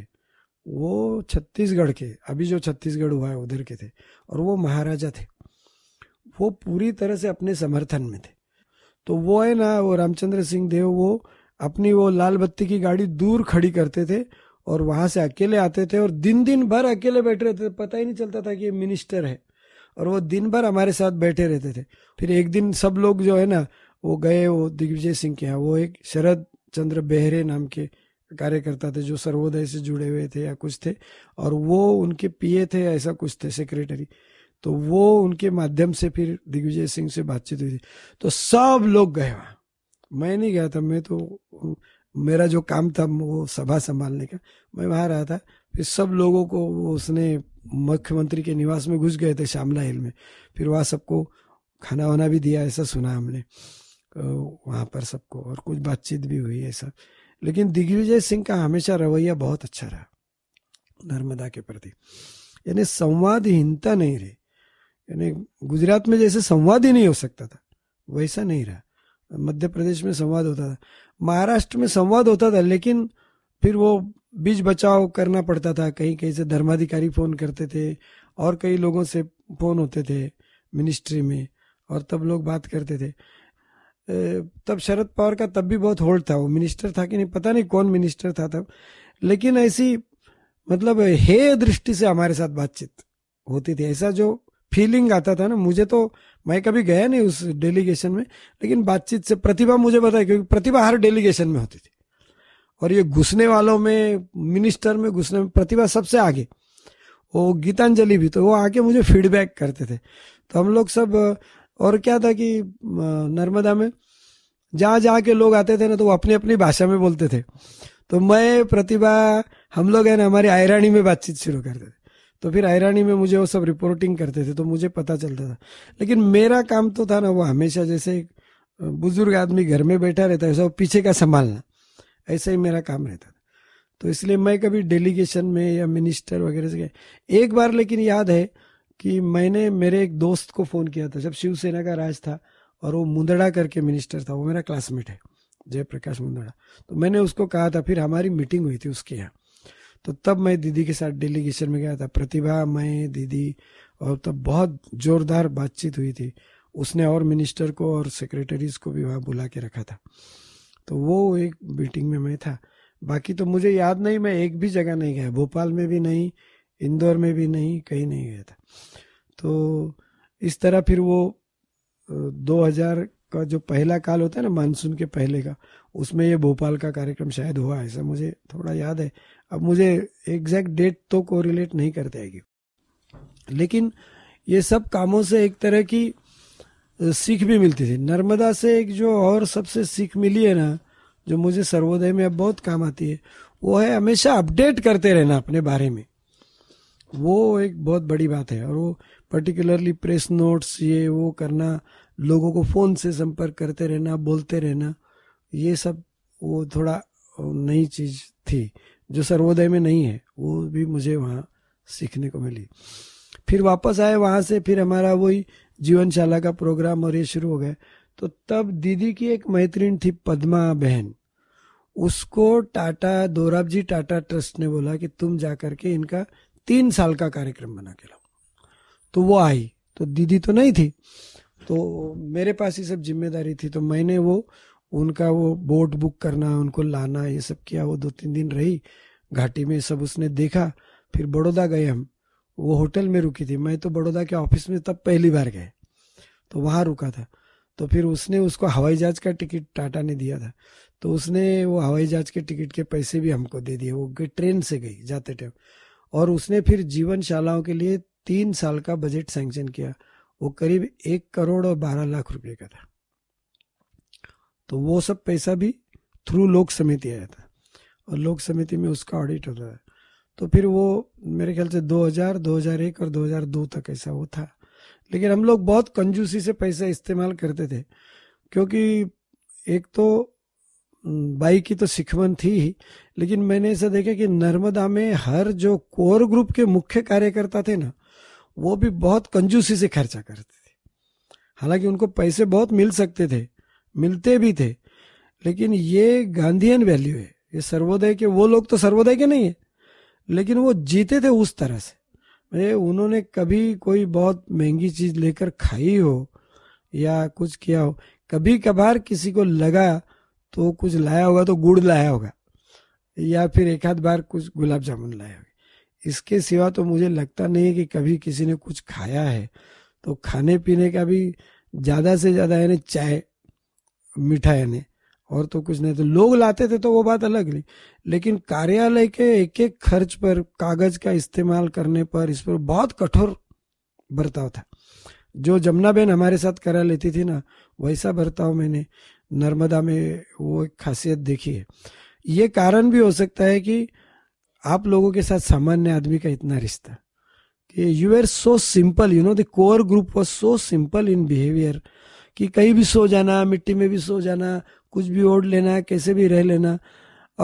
वो छत्तीसगढ़ के अभी जो छत्तीसगढ़ हुआ है उधर के थे और वो महाराजा थे वो पूरी तरह से अपने समर्थन में थे तो वो है ना वो रामचंद्र सिंह देव वो अपनी वो लाल बत्ती की गाड़ी दूर खड़ी करते थे और वहां से अकेले आते थे और दिन दिन भर अकेले बैठे रहते थे पता ही नहीं चलता था कि ये मिनिस्टर है और वो दिन भर हमारे साथ बैठे रहते थे फिर एक दिन सब लोग जो है ना वो गए वो दिग्विजय सिंह के यहाँ वो एक शरद चंद्र बेहरे नाम के कार्यकर्ता थे जो सर्वोदय से जुड़े हुए थे या कुछ थे और वो उनके पीए थे ऐसा कुछ थे सेक्रेटरी तो वो उनके माध्यम से फिर दिग्विजय सिंह से बातचीत हुई थी तो सब लोग गए वहां मैं नहीं गया था मैं तो मेरा जो काम था वो सभा संभालने का मैं वहाँ रहा था फिर सब लोगों को उसने मुख्यमंत्री के निवास में घुस गए थे श्यामला हिल में फिर वहाँ सबको खाना वाना भी दिया ऐसा सुना हमने तो वहाँ पर सबको और कुछ बातचीत भी हुई ऐसा लेकिन दिग्विजय सिंह का हमेशा रवैया बहुत अच्छा रहा नर्मदा के प्रति यानी संवादहीनता नहीं रही यानी गुजरात में जैसे संवाद ही नहीं हो सकता था वैसा नहीं रहा मध्य प्रदेश में संवाद होता था महाराष्ट्र में संवाद होता था लेकिन फिर वो बीच बचाव करना पड़ता था कहीं कहीं से धर्माधिकारी फ़ोन करते थे और कई लोगों से फ़ोन होते थे मिनिस्ट्री में और तब लोग बात करते थे तब शरद पवार का तब भी बहुत होल्ड था वो मिनिस्टर था कि नहीं पता नहीं कौन मिनिस्टर था तब लेकिन ऐसी मतलब हे दृष्टि से हमारे साथ बातचीत होती थी ऐसा जो फीलिंग आता था ना मुझे तो मैं कभी गया नहीं उस डेलीगेशन में लेकिन बातचीत से प्रतिभा मुझे बताया क्योंकि प्रतिभा हर डेलीगेशन में होती थी और ये घुसने वालों में मिनिस्टर में घुसने में प्रतिभा सबसे आगे वो गीतांजलि भी तो वो आके मुझे फीडबैक करते थे तो हम लोग सब और क्या था कि नर्मदा में जहाँ जहाँ के लोग आते थे ना तो वो अपनी अपनी भाषा में बोलते थे तो मैं प्रतिभा हम लोग है ना हमारी आयरानी में बातचीत शुरू करते थे तो फिर आयरानी में मुझे वो सब रिपोर्टिंग करते थे तो मुझे पता चलता था लेकिन मेरा काम तो था ना वो हमेशा जैसे बुजुर्ग आदमी घर में बैठा रहता है सब पीछे का संभालना ऐसा ही मेरा काम रहता था तो इसलिए मैं कभी डेलीगेशन में या मिनिस्टर वगैरह से गया एक बार लेकिन याद है कि मैंने मेरे एक दोस्त को फ़ोन किया था जब शिवसेना का राज था और वो मुंदड़ा करके मिनिस्टर था वो मेरा क्लासमेट है जयप्रकाश मुंदड़ा तो मैंने उसको कहा था फिर हमारी मीटिंग हुई थी उसके यहाँ तो तब मैं दीदी के साथ डेलीगेशन में गया था प्रतिभा मैं दीदी और तब बहुत जोरदार बातचीत हुई थी उसने और मिनिस्टर को और सेक्रेटरीज को भी वहाँ बुला के रखा था तो वो एक मीटिंग में मैं था बाकी तो मुझे याद नहीं मैं एक भी जगह नहीं गया भोपाल में भी नहीं इंदौर में भी नहीं कहीं नहीं गया था तो इस तरह फिर वो 2000 का जो पहला काल होता है ना मानसून के पहले का उसमें ये भोपाल का कार्यक्रम शायद हुआ ऐसा मुझे थोड़ा याद है अब मुझे एग्जैक्ट डेट तो कोरिलेट नहीं करते आएगी लेकिन ये सब कामों से एक तरह की सीख भी मिलती थी नर्मदा से एक जो और सबसे सीख मिली है ना जो मुझे सर्वोदय में अब बहुत काम आती है वो है हमेशा अपडेट करते रहना अपने बारे में वो एक बहुत बड़ी बात है और वो पर्टिकुलरली प्रेस नोट्स ये वो करना लोगों को फ़ोन से संपर्क करते रहना बोलते रहना ये सब वो थोड़ा नई चीज़ थी जो सर्वोदय में नहीं है वो भी मुझे वहाँ सीखने को मिली फिर वापस आए वहाँ से फिर हमारा वही जीवनशाला का प्रोग्राम और ये शुरू हो गए तो तब दीदी की एक मैत्रीन थी पद्मा बहन उसको टाटा दोराब जी टाटा ट्रस्ट ने बोला कि तुम जा करके इनका तीन साल का कार्यक्रम बना के लाओ तो वो आई तो दीदी तो नहीं थी तो मेरे पास ही सब जिम्मेदारी थी तो मैंने वो उनका वो बोट बुक करना उनको लाना ये सब किया वो दो तीन दिन रही घाटी में सब उसने देखा फिर बड़ौदा गए हम वो होटल में रुकी थी मैं तो बड़ौदा के ऑफिस में तब पहली बार गए तो वहाँ रुका था तो फिर उसने उसको हवाई जहाज का टिकट टाटा ने दिया था तो उसने वो हवाई जहाज के टिकट के पैसे भी हमको दे दिए वो ट्रेन से गई जाते टाइम और उसने फिर जीवन शालाओं के लिए तीन साल का बजट सैंक्शन किया वो करीब एक करोड़ और बारह लाख रुपए का था तो वो सब पैसा भी थ्रू लोक समिति आया था और लोक समिति में उसका ऑडिट होता है तो फिर वो मेरे ख्याल से 2000, 2001 और 2002 तक ऐसा वो था लेकिन हम लोग बहुत कंजूसी से पैसा इस्तेमाल करते थे क्योंकि एक तो बाई की तो सिखवन थी ही लेकिन मैंने ऐसा देखा कि नर्मदा में हर जो कोर ग्रुप के मुख्य कार्यकर्ता थे ना वो भी बहुत कंजूसी से खर्चा करते थे हालांकि उनको पैसे बहुत मिल सकते थे मिलते भी थे लेकिन ये गांधीयन वैल्यू है ये सर्वोदय के वो लोग तो सर्वोदय के नहीं है लेकिन वो जीते थे उस तरह से मेरे उन्होंने कभी कोई बहुत महंगी चीज लेकर खाई हो या कुछ किया हो कभी कभार किसी को लगा तो कुछ लाया होगा तो गुड़ लाया होगा या फिर एक आध बार कुछ गुलाब जामुन लाया होगा इसके सिवा तो मुझे लगता नहीं है कि कभी किसी ने कुछ खाया है तो खाने पीने का भी ज़्यादा से ज़्यादा यानी चाय मिठाई ने और तो कुछ नहीं तो लोग लाते थे तो वो बात अलग नहीं लेकिन कार्यालय के एक एक खर्च पर कागज का इस्तेमाल करने पर इस पर बहुत कठोर बर्ताव था जो जमुना बहन हमारे साथ करा लेती थी ना वैसा बर्ताव मैंने नर्मदा में वो एक खासियत देखी है ये कारण भी हो सकता है कि आप लोगों के साथ सामान्य आदमी का इतना रिश्ता कि you are so simple you know the core group was so simple in behaviour कि कहीं भी सो जाना मिट्टी में भी सो जाना कुछ भी ओढ़ लेना कैसे भी रह लेना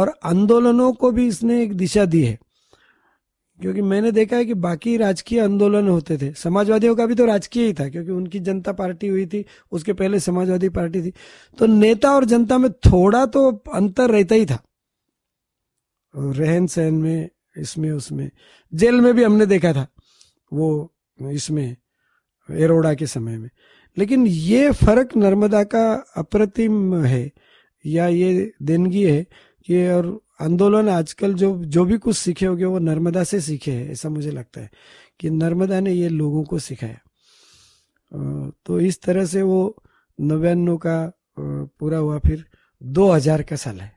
और आंदोलनों को भी इसने एक दिशा दी है क्योंकि मैंने देखा है कि बाकी राजकीय आंदोलन होते थे समाजवादियों का भी तो राजकीय ही था क्योंकि उनकी जनता पार्टी हुई थी उसके पहले समाजवादी पार्टी थी तो नेता और जनता में थोड़ा तो अंतर रहता ही था रहन सहन में इसमें उसमें जेल में भी हमने देखा था वो इसमें एरोड़ा के समय में लेकिन ये फर्क नर्मदा का अप्रतिम है या ये देनगी है कि और आंदोलन आजकल जो जो भी कुछ सीखे होंगे वो नर्मदा से सीखे हैं ऐसा मुझे लगता है कि नर्मदा ने ये लोगों को सिखाया तो इस तरह से वो नव्यान्नो का पूरा हुआ फिर 2000 का साल है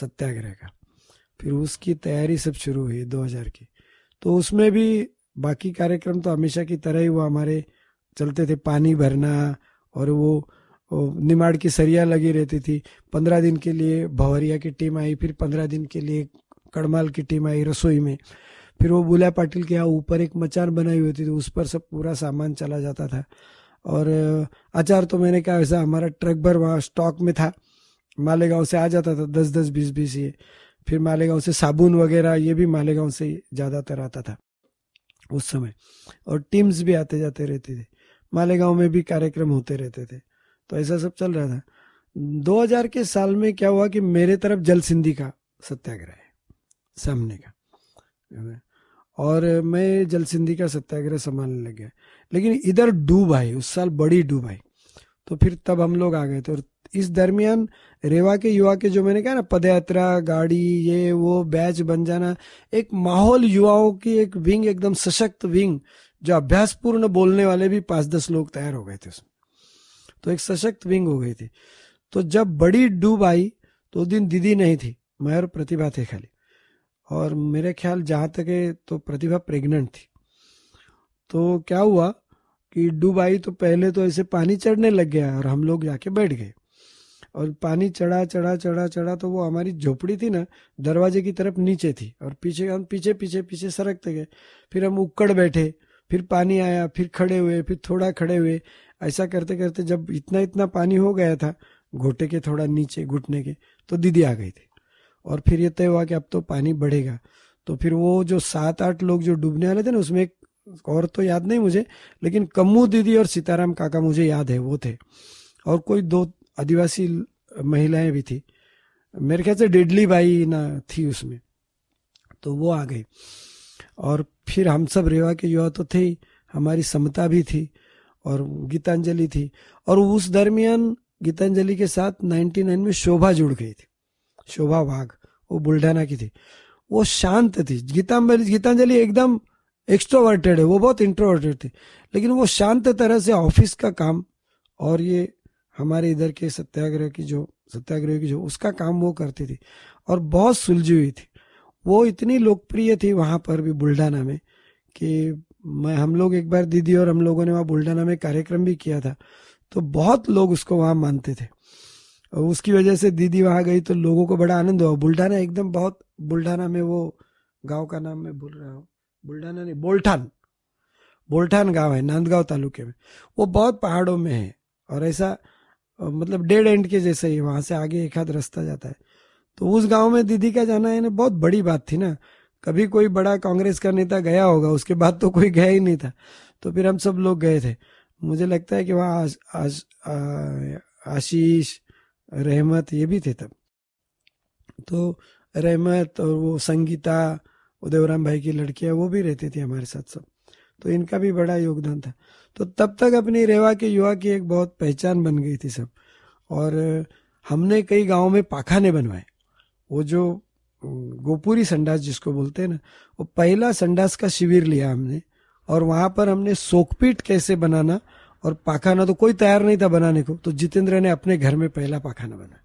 सत्याग्रह का फिर उसकी तैयारी सब शुरू हुई 2000 की तो उसमें भी बाकी कार्यक्रम तो हमेशा की तरह ही हुआ हमारे चलते थे पानी भरना और वो निमाड़ की सरिया लगी रहती थी पंद्रह दिन के लिए भवरिया की टीम आई फिर पंद्रह दिन के लिए कड़माल की टीम आई रसोई में फिर वो बुला पाटिल के यहाँ ऊपर एक मचान बनाई हुई थी तो उस पर सब पूरा सामान चला जाता था और अचार तो मैंने कहा वैसा हमारा ट्रक भर वहाँ स्टॉक में था मालेगांव से आ जाता था दस दस बीस बीस ये फिर मालेगांव से साबुन वगैरह ये भी मालेगांव से ज़्यादातर आता था उस समय और टीम्स भी आते जाते रहते थे मालेगांव में भी कार्यक्रम होते रहते थे तो ऐसा सब चल रहा था 2000 के साल में क्या हुआ कि मेरे तरफ जल सिंधी का सत्याग्रह है सामने का और मैं जल सिंधी का सत्याग्रह संभालने लग गया लेकिन इधर डूब आई उस साल बड़ी डूब आई तो फिर तब हम लोग आ गए थे और इस दरमियान रेवा के युवा के जो मैंने कहा ना पदयात्रा गाड़ी ये वो बैच बन जाना एक माहौल युवाओं की एक विंग एकदम सशक्त विंग जो अभ्यास पूर्ण बोलने वाले भी पांच दस लोग तैयार हो गए थे उसमें तो एक सशक्त विंग हो गई थी तो जब बड़ी डूब आई तो दिन दीदी नहीं थी मैं और प्रतिभा थे खाली और मेरे ख्याल जहां तक है तो प्रतिभा प्रेग्नेंट थी तो क्या हुआ कि डूब आई तो पहले तो ऐसे पानी चढ़ने लग गया और हम लोग जाके बैठ गए और पानी चढ़ा चढ़ा चढ़ा चढ़ा तो वो हमारी झोपड़ी थी ना दरवाजे की तरफ नीचे थी और पीछे हम पीछे पीछे पीछे सरकते गए फिर हम उक्कड़ बैठे फिर पानी आया फिर खड़े हुए फिर थोड़ा खड़े हुए ऐसा करते करते जब इतना इतना पानी हो गया था घोटे के थोड़ा नीचे घुटने के तो दीदी आ गई थी और फिर ये तय हुआ कि अब तो पानी बढ़ेगा तो फिर वो जो सात आठ लोग जो डूबने वाले थे ना उसमें एक और तो याद नहीं मुझे लेकिन कम्मू दीदी और सीताराम काका मुझे याद है वो थे और कोई दो आदिवासी महिलाएं भी थी मेरे ख्याल से डेडली बाई ना थी उसमें तो वो आ गई और फिर हम सब रेवा के युवा तो थे ही हमारी समता भी थी और गीतांजलि थी और उस दरमियान गीतांजलि के साथ 99 में शोभा जुड़ गई थी शोभा वाघ वो बुल्ढाना की थी वो शांत थी गीतांजलि गीतांजलि एकदम एक्स्ट्रोवर्टेड है वो बहुत इंट्रोवर्टेड थी लेकिन वो शांत तरह से ऑफिस का काम और ये हमारे इधर के सत्याग्रह की जो सत्याग्रह की जो उसका काम वो करती थी और बहुत सुलझी हुई थी वो इतनी लोकप्रिय थी वहाँ पर भी बुल्ढाना में कि मैं हम लोग एक बार दीदी और हम लोगों ने वहाँ बुल्ढाना में कार्यक्रम भी किया था तो बहुत लोग उसको वहाँ मानते थे और उसकी वजह से दीदी वहाँ गई तो लोगों को बड़ा आनंद हुआ बुल्ढाना एकदम बहुत बुल्ढाना में वो गांव का नाम मैं भूल रहा हूँ बुल्ढाना नहीं बोल्ठान बोल्ठान गांव है नांदगांव तालुके में वो बहुत पहाड़ों में है और ऐसा मतलब डेड एंड के जैसे ही वहां से आगे एक आध रास्ता जाता है तो उस गांव में दीदी का जाना है ना बहुत बड़ी बात थी ना कभी कोई बड़ा कांग्रेस का नेता गया होगा उसके बाद तो कोई गया ही नहीं था तो फिर हम सब लोग गए थे मुझे लगता है कि वहाँ आशीष रहमत ये भी थे तब तो रहमत और वो संगीता उदयराम भाई की लड़कियाँ वो भी रहती थी हमारे साथ सब तो इनका भी बड़ा योगदान था तो तब तक अपनी रेवा के युवा की एक बहुत पहचान बन गई थी सब और हमने कई गाँव में पाखाने बनवाए वो जो गोपुरी संडास जिसको बोलते हैं ना वो पहला संडास का शिविर लिया हमने और वहां पर हमने सोकपीट कैसे बनाना और पाखाना तो कोई तैयार नहीं था बनाने को तो जितेंद्र ने अपने घर में पहला पाखाना बना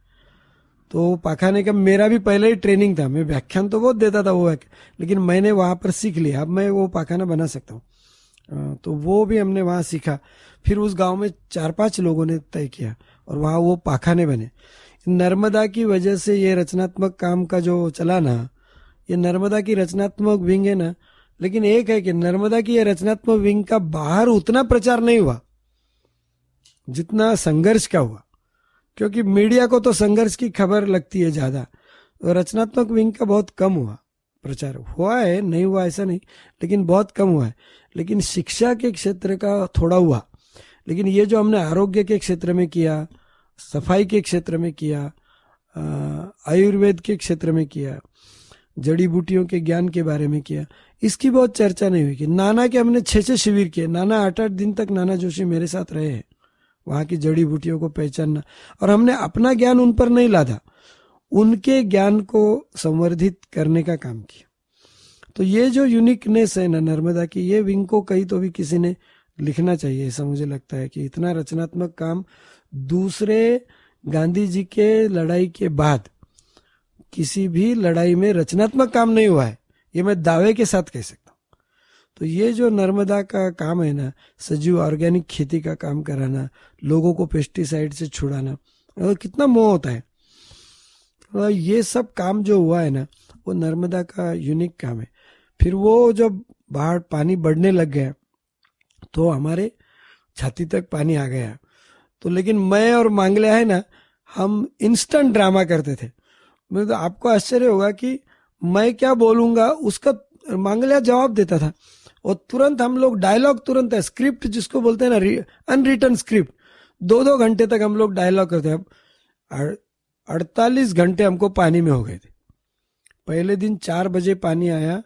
तो पाखाने का मेरा भी पहला ही ट्रेनिंग था मैं व्याख्यान तो बहुत देता था वो लेकिन मैंने वहां पर सीख लिया अब मैं वो पाखाना बना सकता हूँ तो वो भी हमने वहां सीखा फिर उस गांव में चार पांच लोगों ने तय किया और वहां वो पाखाने बने नर्मदा की वजह से ये रचनात्मक काम का जो चला ना ये नर्मदा की रचनात्मक विंग है ना लेकिन एक है कि नर्मदा की ये रचनात्मक विंग का बाहर उतना प्रचार नहीं हुआ जितना संघर्ष का हुआ क्योंकि मीडिया को तो संघर्ष की खबर लगती है ज्यादा तो रचनात्मक विंग का बहुत कम हुआ प्रचार हुआ है नहीं हुआ ऐसा नहीं लेकिन बहुत कम हुआ है लेकिन शिक्षा के क्षेत्र का थोड़ा हुआ लेकिन ये जो हमने आरोग्य के क्षेत्र में किया सफाई के क्षेत्र में किया आयुर्वेद के क्षेत्र में किया जड़ी बूटियों के ज्ञान के बारे में किया इसकी बहुत चर्चा नहीं हुई कि नाना के हमने छे छः शिविर किए नाना आठ आठ दिन तक नाना जोशी मेरे साथ रहे हैं वहां की जड़ी बूटियों को पहचानना और हमने अपना ज्ञान उन पर नहीं लादा उनके ज्ञान को संवर्धित करने का काम किया तो ये जो यूनिकनेस है ना नर्मदा की ये विंग को कहीं तो भी किसी ने लिखना चाहिए ऐसा मुझे लगता है कि इतना रचनात्मक काम दूसरे गांधी जी के लड़ाई के बाद किसी भी लड़ाई में रचनात्मक काम नहीं हुआ है ये मैं दावे के साथ कह सकता हूँ तो ये जो नर्मदा का काम है ना सजीव ऑर्गेनिक खेती का काम कराना लोगों को पेस्टिसाइड से छुड़ाना और कितना मोह होता है तो ये सब काम जो हुआ है ना वो नर्मदा का यूनिक काम है फिर वो जब बाहर पानी बढ़ने लग गया तो हमारे छाती तक पानी आ गया तो लेकिन मैं और मांगले है ना हम इंस्टेंट ड्रामा करते थे तो आपको आश्चर्य होगा कि मैं क्या बोलूंगा उसका मांगलिया जवाब देता था और तुरंत हम लोग डायलॉग तुरंत है स्क्रिप्ट जिसको बोलते हैं ना अनरिटर्न स्क्रिप्ट दो दो घंटे तक हम लोग डायलॉग करते हैं अड़तालीस घंटे हमको पानी में हो गए थे पहले दिन चार बजे पानी आया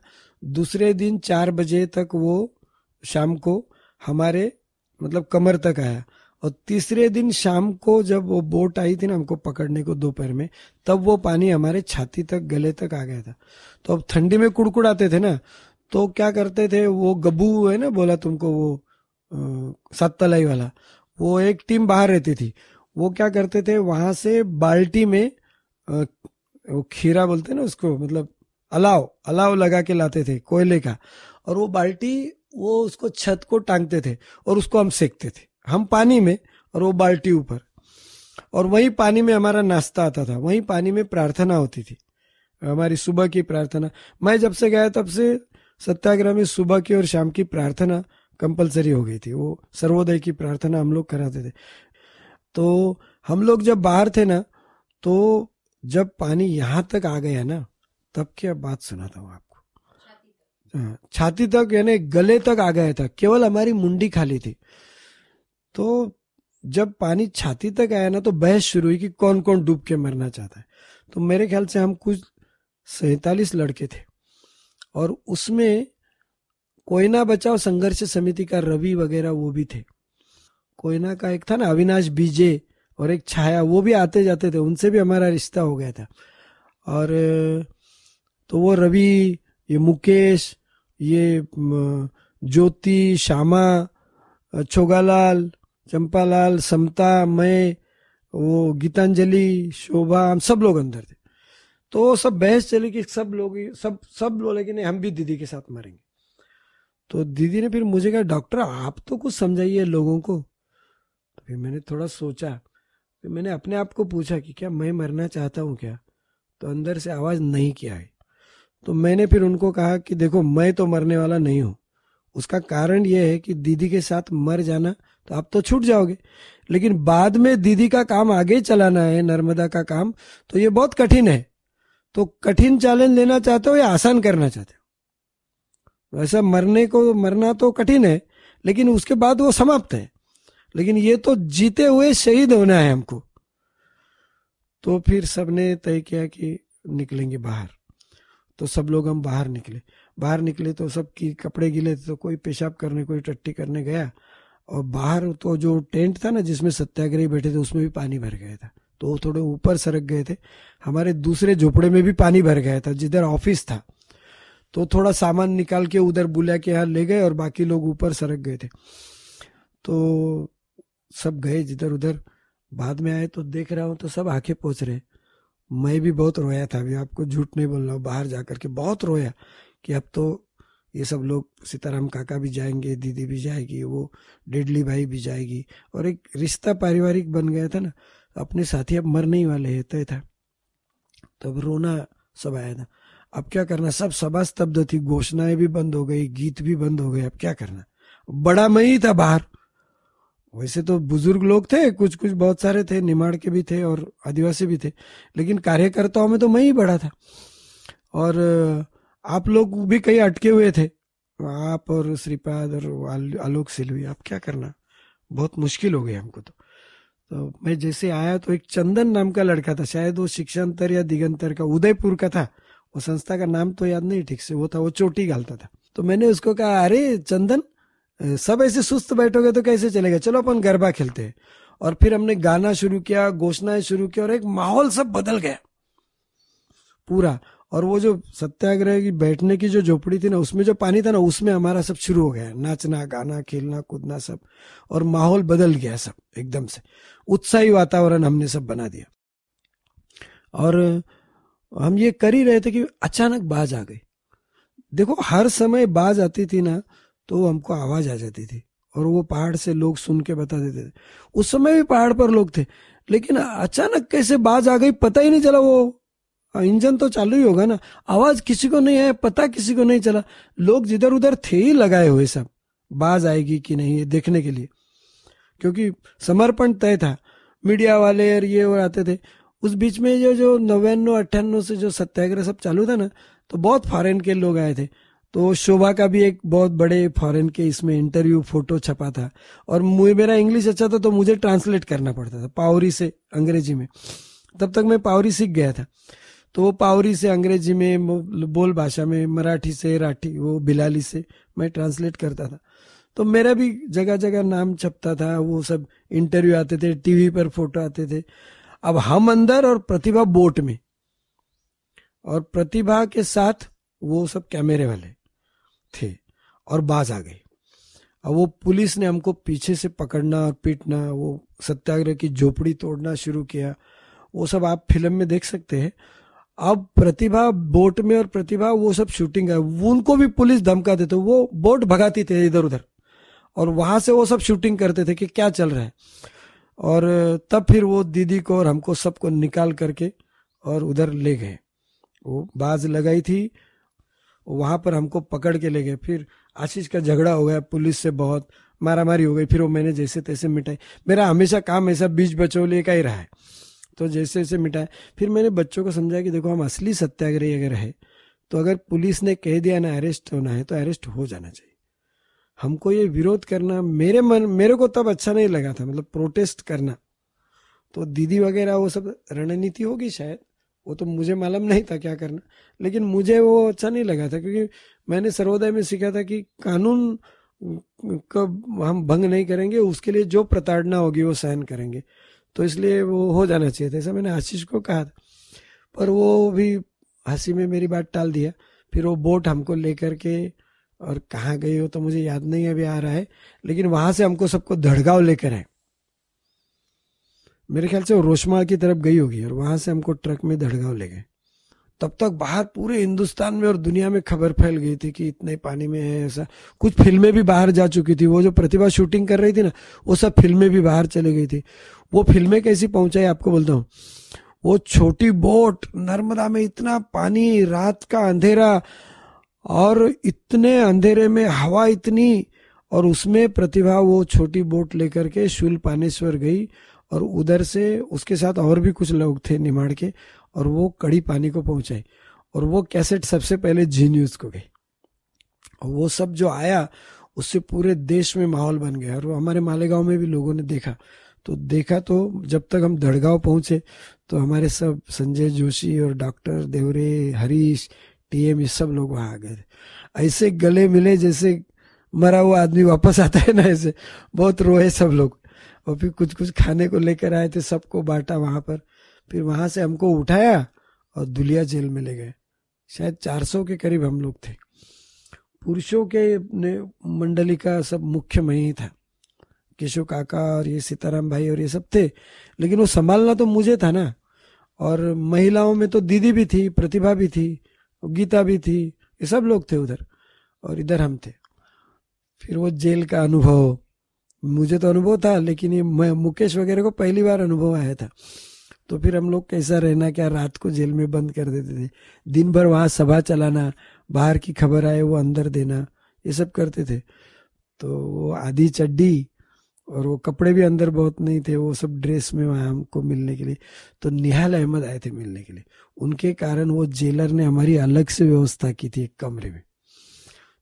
दूसरे दिन चार बजे तक वो शाम को हमारे मतलब कमर तक आया और तीसरे दिन शाम को जब वो बोट आई थी ना हमको पकड़ने को दोपहर में तब वो पानी हमारे छाती तक गले तक आ गया था तो अब ठंडी में कुड़कुड़ाते थे ना तो क्या करते थे वो गबू है ना बोला तुमको वो सात तलाई वाला वो एक टीम बाहर रहती थी वो क्या करते थे वहां से बाल्टी में आ, वो खीरा बोलते ना उसको मतलब अलाव अलाव लगा के लाते थे कोयले का और वो बाल्टी वो उसको छत को टांगते थे और उसको हम सेकते थे हम पानी में और वो बाल्टी ऊपर और वही पानी में हमारा नाश्ता आता था वही पानी में प्रार्थना होती थी हमारी सुबह की प्रार्थना मैं जब से गया तब से सत्याग्रह में सुबह की और शाम की प्रार्थना कंपलसरी हो गई थी वो सर्वोदय की प्रार्थना हम लोग कराते थे तो हम लोग जब बाहर थे ना तो जब पानी यहाँ तक आ गया ना तब क्या बात सुनाता हूँ आपको छाती तक हाँ, यानी गले तक आ गया था केवल हमारी मुंडी खाली थी तो जब पानी छाती तक आया ना तो बहस शुरू हुई कि कौन कौन डूब के मरना चाहता है तो मेरे ख्याल से हम कुछ सैतालीस लड़के थे और उसमें कोयना बचाओ संघर्ष समिति का रवि वगैरह वो भी थे कोयना का एक था ना अविनाश बीजे और एक छाया वो भी आते जाते थे उनसे भी हमारा रिश्ता हो गया था और तो वो रवि ये मुकेश ये ज्योति श्यामा छोगालाल चंपालाल समता मैं वो गीतांजलि शोभा हम सब लोग अंदर थे तो सब बहस चली कि सब लोग सब सब बोले कि नहीं हम भी दीदी के साथ मरेंगे तो दीदी ने फिर मुझे कहा डॉक्टर आप तो कुछ समझाइए लोगों को तो फिर मैंने थोड़ा सोचा फिर मैंने अपने आप को पूछा कि क्या मैं मरना चाहता हूँ क्या तो अंदर से आवाज़ नहीं किया है तो मैंने फिर उनको कहा कि देखो मैं तो मरने वाला नहीं हूं उसका कारण यह है कि दीदी के साथ मर जाना तो आप तो छूट जाओगे लेकिन बाद में दीदी का काम आगे चलाना है नर्मदा का काम तो ये बहुत कठिन है तो कठिन चैलेंज लेना चाहते हो या आसान करना चाहते हो वैसा मरने को मरना तो कठिन है लेकिन उसके बाद वो समाप्त है लेकिन ये तो जीते हुए शहीद होना है हमको तो फिर सबने तय किया कि निकलेंगे बाहर तो सब लोग हम बाहर निकले बाहर निकले तो सबकी कपड़े गिले तो कोई पेशाब करने कोई टट्टी करने गया और बाहर तो जो टेंट था ना जिसमें सत्याग्रही बैठे थे उसमें भी पानी भर गया था तो वो थोड़े ऊपर सरक गए थे हमारे दूसरे झोपड़े में भी पानी भर गया था जिधर ऑफिस था तो थोड़ा सामान निकाल के उधर बुला के यहाँ ले गए और बाकी लोग ऊपर सरक गए थे तो सब गए जिधर उधर बाद में आए तो देख रहा हूँ तो सब आंखें पोच रहे मैं भी बहुत रोया था अभी आपको झूठ नहीं बोल रहा हूँ बाहर जा करके बहुत रोया कि अब तो ये सब लोग सीताराम काका भी जाएंगे दीदी भी जाएगी वो डिडली भाई भी जाएगी और एक रिश्ता पारिवारिक बन गया था ना अपने साथी अब मरने ही वाले है तय तो था तब रोना सब आया था अब क्या करना सब सभा स्तब्ध थी घोषणाएं भी बंद हो गई गीत भी बंद हो गए अब क्या करना बड़ा मई था बाहर वैसे तो बुजुर्ग लोग थे कुछ कुछ बहुत सारे थे निमाड़ के भी थे और आदिवासी भी थे लेकिन कार्यकर्ताओं में तो मई बड़ा था और आप लोग भी कहीं अटके हुए थे आप और श्रीपाद और आलोक सिलवी आप क्या करना बहुत मुश्किल हो गई हमको तो तो मैं जैसे आया तो एक चंदन नाम का लड़का था शायद वो शिक्षांतर या दिगंतर का उदयपुर का था वो संस्था का नाम तो याद नहीं ठीक से वो था वो चोटी घालता था तो मैंने उसको कहा अरे चंदन सब ऐसे सुस्त बैठोगे तो कैसे चलेगा चलो अपन गरबा खेलते हैं और फिर हमने गाना शुरू किया घोषणाएं शुरू की और एक माहौल सब बदल गया पूरा और वो जो सत्याग्रह की बैठने की जो झोपड़ी थी ना उसमें जो पानी था ना उसमें हमारा सब शुरू हो गया नाचना गाना खेलना कूदना सब और माहौल बदल गया सब एकदम से उत्साही वातावरण हमने सब बना दिया और हम ये कर ही रहे थे कि अचानक बाज आ गई देखो हर समय बाज आती थी ना तो हमको आवाज आ जाती थी और वो पहाड़ से लोग सुन के बता देते थे उस समय भी पहाड़ पर लोग थे लेकिन अचानक कैसे बाज आ गई पता ही नहीं चला वो हाँ, इंजन तो चालू ही होगा ना आवाज किसी को नहीं आया पता किसी को नहीं चला लोग जिधर उधर थे ही लगाए हुए सब बाज आएगी कि नहीं ये देखने के लिए क्योंकि समर्पण तय था मीडिया वाले और ये और आते थे उस बीच में जो जो नव्यान्नो अट्ठानो से जो सत्याग्रह सब चालू था ना तो बहुत फॉरेन के लोग आए थे तो शोभा का भी एक बहुत बड़े फॉरेन के इसमें इंटरव्यू फोटो छपा था और मुझे मेरा इंग्लिश अच्छा था तो मुझे ट्रांसलेट करना पड़ता था पावरी से अंग्रेजी में तब तक मैं पावरी सीख गया था तो वो पावरी से अंग्रेजी में बोल भाषा में मराठी से राठी वो बिलाली से मैं ट्रांसलेट करता था तो मेरा भी जगह जगह नाम छपता था वो सब इंटरव्यू आते थे टीवी पर फोटो आते थे अब हम अंदर और प्रतिभा बोट में और प्रतिभा के साथ वो सब कैमरे वाले थे और बाज आ गए और वो पुलिस ने हमको पीछे से पकड़ना और पीटना वो सत्याग्रह की झोपड़ी तोड़ना शुरू किया वो सब आप फिल्म में देख सकते हैं अब प्रतिभा बोट में और प्रतिभा वो सब शूटिंग है उनको भी पुलिस धमका देते वो बोट भगाती थे इधर उधर और वहां से वो सब शूटिंग करते थे कि क्या चल रहा है और तब फिर वो दीदी को और हमको सबको निकाल करके और उधर ले गए वो बाज लगाई थी वहां पर हमको पकड़ के ले गए फिर आशीष का झगड़ा हो गया पुलिस से बहुत मारामारी हो गई फिर वो मैंने जैसे तैसे मिटाई मेरा हमेशा काम ऐसा बीच बचौलिए का ही रहा है तो जैसे जैसे मिटाया फिर मैंने बच्चों को समझाया कि देखो हम असली सत्याग्रही अगर है तो अगर पुलिस ने कह दिया ना अरेस्ट होना है तो अरेस्ट हो जाना चाहिए हमको ये विरोध करना मेरे मन मेरे को तब अच्छा नहीं लगा था मतलब प्रोटेस्ट करना तो दीदी वगैरह वो सब रणनीति होगी शायद वो तो मुझे मालूम नहीं था क्या करना लेकिन मुझे वो अच्छा नहीं लगा था क्योंकि मैंने सर्वोदय में सीखा था कि कानून कब हम भंग नहीं करेंगे उसके लिए जो प्रताड़ना होगी वो सहन करेंगे तो इसलिए वो हो जाना चाहिए था ऐसा मैंने आशीष को कहा था पर वो भी हंसी में मेरी बात टाल दिया फिर वो बोट हमको लेकर के और कहाँ गई हो तो मुझे याद नहीं अभी आ रहा है लेकिन वहां से हमको सबको धड़गाव लेकर आए मेरे ख्याल से वो रोशमा की तरफ गई होगी और वहां से हमको ट्रक में धड़गाव ले गए तब तक बाहर पूरे हिंदुस्तान में और दुनिया में खबर फैल गई थी कि इतने पानी में है ऐसा कुछ फिल्में भी बाहर जा चुकी थी वो जो प्रतिभा शूटिंग कर रही थी ना वो सब फिल्में भी बाहर चली गई थी वो फिल्में कैसी पहुंचाई आपको बोलता हूँ वो छोटी बोट नर्मदा में इतना पानी रात का अंधेरा और इतने अंधेरे में हवा इतनी और उसमें प्रतिभा वो छोटी बोट लेकर के शूल पानेश्वर गई और उधर से उसके साथ और भी कुछ लोग थे निमाड़ के और वो कड़ी पानी को पहुंचाई और वो कैसेट सबसे पहले जी न्यूज़ को गई और वो सब जो आया उससे पूरे देश में माहौल बन गया और वो हमारे मालेगांव में भी लोगों ने देखा तो देखा तो जब तक हम दड़गांव पहुंचे तो हमारे सब संजय जोशी और डॉक्टर देवरे हरीश टीएम ये सब लोग वहाँ आ गए थे ऐसे गले मिले जैसे मरा हुआ आदमी वापस आता है ना ऐसे बहुत रोए सब लोग और फिर कुछ कुछ खाने को लेकर आए थे सबको बांटा वहां पर फिर वहां से हमको उठाया और दुलिया जेल में ले गए शायद 400 के करीब हम लोग थे पुरुषों के ने मंडली का सब मुख्य मैं ही था केशव काका और ये सीताराम भाई और ये सब थे लेकिन वो संभालना तो मुझे था ना और महिलाओं में तो दीदी भी थी प्रतिभा भी थी गीता भी थी ये सब लोग थे उधर और इधर हम थे फिर वो जेल का अनुभव मुझे तो अनुभव था लेकिन ये मुकेश वगैरह को पहली बार अनुभव आया था तो फिर हम लोग कैसा रहना क्या रात को जेल में बंद कर देते थे दिन भर वहाँ सभा चलाना बाहर की खबर आए वो अंदर देना ये सब करते थे तो वो आधी चड्डी और वो कपड़े भी अंदर बहुत नहीं थे वो सब ड्रेस में वहाँ हमको मिलने के लिए तो निहाल अहमद आए थे मिलने के लिए उनके कारण वो जेलर ने हमारी अलग से व्यवस्था की थी एक कमरे में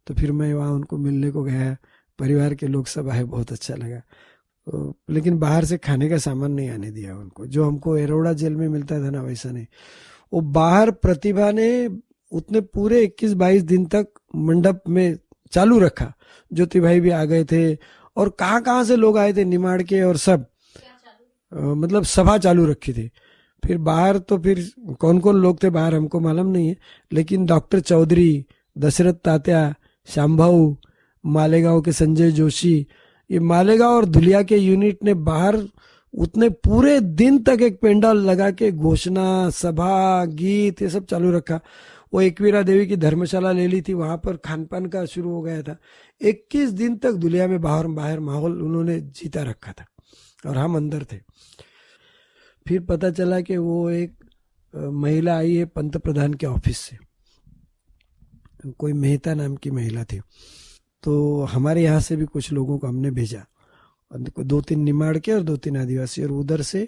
तो फिर मैं वहाँ उनको मिलने को गया परिवार के लोग सब आए बहुत अच्छा लगा तो, लेकिन बाहर से खाने का सामान नहीं आने दिया उनको जो हमको एरोड़ा जेल में मिलता था ना वैसा नहीं वो बाहर प्रतिभा ने उतने पूरे 21-22 दिन तक मंडप में चालू रखा ज्योति भाई भी आ गए थे और कहाँ कहाँ से लोग आए थे निमाड़ के और सब आ, मतलब सभा चालू रखी थी फिर बाहर तो फिर कौन कौन लोग थे बाहर हमको मालूम नहीं है लेकिन डॉक्टर चौधरी दशरथ तात्या शाम्भाऊ मालेगांव के संजय जोशी ये मालेगांव और धुलिया के यूनिट ने बाहर उतने पूरे दिन तक एक पेंडल लगा के घोषणा सभा गीत ये सब चालू रखा वो एकवीरा देवी की धर्मशाला ले ली थी वहां पर खान पान का शुरू हो गया था 21 दिन तक दुनिया में बाहर बाहर माहौल उन्होंने जीता रखा था और हम अंदर थे फिर पता चला कि वो एक महिला आई है पंत प्रधान के ऑफिस से कोई मेहता नाम की महिला थी तो हमारे यहाँ से भी कुछ लोगों को हमने भेजा दो तीन निमाड़ के और दो तीन आदिवासी और उधर से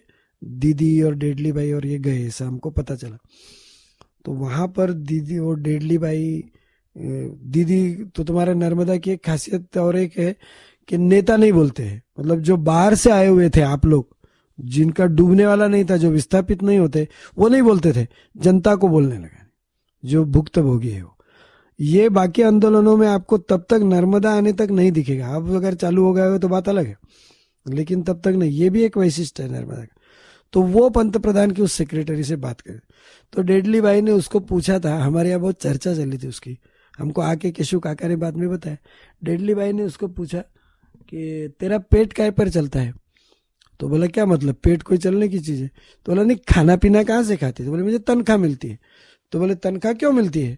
दीदी और डेडली बाई और ये गए ऐसा हमको पता चला तो वहाँ पर दीदी और डेडली बाई दीदी तो तुम्हारे नर्मदा की एक खासियत और एक है कि नेता नहीं बोलते हैं मतलब जो बाहर से आए हुए थे आप लोग जिनका डूबने वाला नहीं था जो विस्थापित नहीं होते वो नहीं बोलते थे जनता को बोलने लगा जो भुक्त भोगी है वो ये बाकी आंदोलनों में आपको तब तक नर्मदा आने तक नहीं दिखेगा अब अगर चालू हो गए हो तो बात अलग है लेकिन तब तक नहीं ये भी एक वैशिष्ट है नर्मदा का तो वो पंत प्रधान की उस सेक्रेटरी से बात करे तो डेडली भाई ने उसको पूछा था हमारे यहाँ बहुत चर्चा चली थी उसकी हमको आके केशु काका ने बाद में बताया डेडली भाई ने उसको पूछा कि तेरा पेट काय पर चलता है तो बोला क्या मतलब पेट कोई चलने की चीज़ है तो बोला नहीं खाना पीना कहाँ से खाती है तो बोले मुझे तनख्वाह मिलती है तो बोले तनख्वाह क्यों मिलती है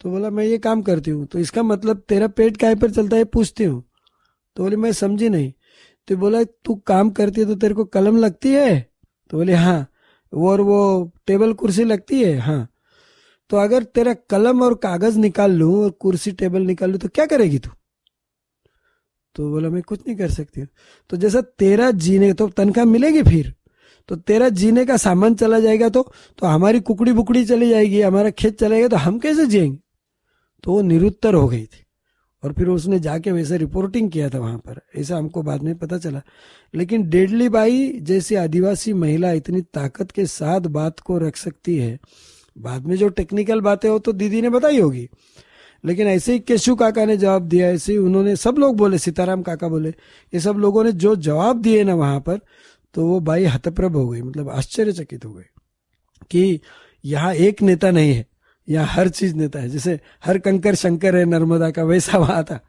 तो बोला मैं ये काम करती हूँ तो इसका मतलब तेरा पेट काय पर चलता है पूछती हूँ तो बोले मैं समझी नहीं तो बोला तू काम करती है तो तेरे को कलम लगती है तो बोले हाँ और वो टेबल कुर्सी लगती है हाँ तो अगर तेरा कलम और कागज निकाल लू और कुर्सी टेबल निकाल लू तो क्या करेगी तू तो बोला मैं कुछ नहीं कर सकती तो जैसा तेरा जीने तो तनख्वाह मिलेगी फिर तो तेरा जीने का सामान चला जाएगा तो तो हमारी कुकड़ी बुकड़ी चली जाएगी हमारा खेत चलेगा तो हम कैसे जिएंगे तो वो निरुत्तर हो गई थी और फिर उसने जाके वैसे रिपोर्टिंग किया था वहां पर ऐसा हमको बाद में पता चला लेकिन डेडली बाई जैसी आदिवासी महिला इतनी ताकत के साथ बात को रख सकती है बाद में जो टेक्निकल बातें हो तो दीदी ने बताई होगी लेकिन ऐसे ही केशु काका ने जवाब दिया ऐसे ही उन्होंने सब लोग बोले सीताराम काका बोले ये सब लोगों ने जो जवाब दिए ना वहां पर तो वो बाई हतप्रभ हो गई मतलब आश्चर्यचकित हो गई कि यहाँ एक नेता नहीं है यहाँ हर चीज नेता है जैसे हर कंकर शंकर है नर्मदा का वैसा वहां था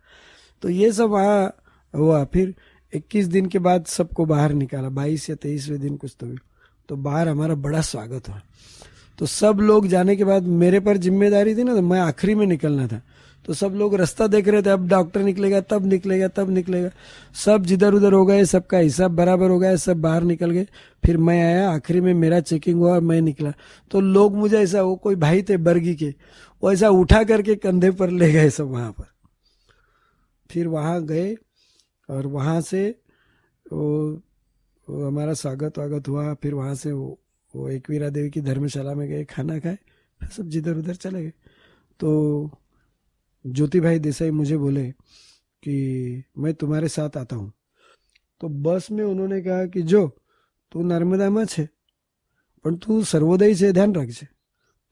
तो ये सब वहां हुआ फिर 21 दिन के बाद सबको बाहर निकाला 22 या 23वें दिन कुछ तो भी तो बाहर हमारा बड़ा स्वागत हुआ तो सब लोग जाने के बाद मेरे पर जिम्मेदारी थी ना तो मैं आखिरी में निकलना था तो सब लोग रास्ता देख रहे थे अब डॉक्टर निकलेगा तब निकलेगा तब निकलेगा सब जिधर उधर हो गए सबका हिसाब बराबर हो गया सब बाहर निकल गए फिर मैं आया आखिरी में मेरा चेकिंग हुआ और मैं निकला तो लोग मुझे ऐसा वो कोई भाई थे बर्गी के वो ऐसा उठा करके कंधे पर ले गए सब वहाँ पर फिर वहाँ गए और वहाँ से वो, हमारा स्वागत वागत हुआ फिर वहाँ से वो वो एकवीरा देवी की धर्मशाला में गए खाना खाए सब जिधर उधर चले गए तो ज्योति भाई देसाई मुझे बोले कि मैं तुम्हारे साथ आता हूँ તો બસમાં ઉન્હોને કહા કે જો તું નર્મદામાં છે પણ તું સર્વોદય છે ધ્યાન રાખજે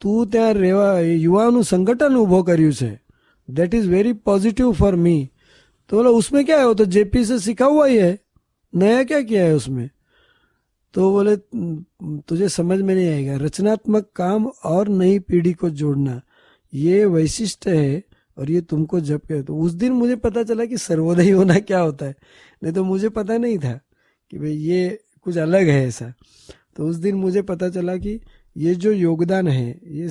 તું ત્યાં રહેવા યુવાઓનું संगठन उभो કર્યું છે that is very positive for me तो बोला उसमें क्या है वो तो जेपी से सीखा हुआ ही है नया क्या किया है उसमें तो बोले तुझे समझ में नहीं आएगा रचनात्मक काम और नई पीढ़ी को जोड़ना ये वैशिष्ट है और ये तुमको जब के तो उस दिन मुझे पता चला कि सर्वोदय होना क्या होता है नहीं तो मुझे पता नहीं था कि भाई ये कुछ अलग है ऐसा तो उस दिन मुझे पता चला कि ये जो योगदान है ये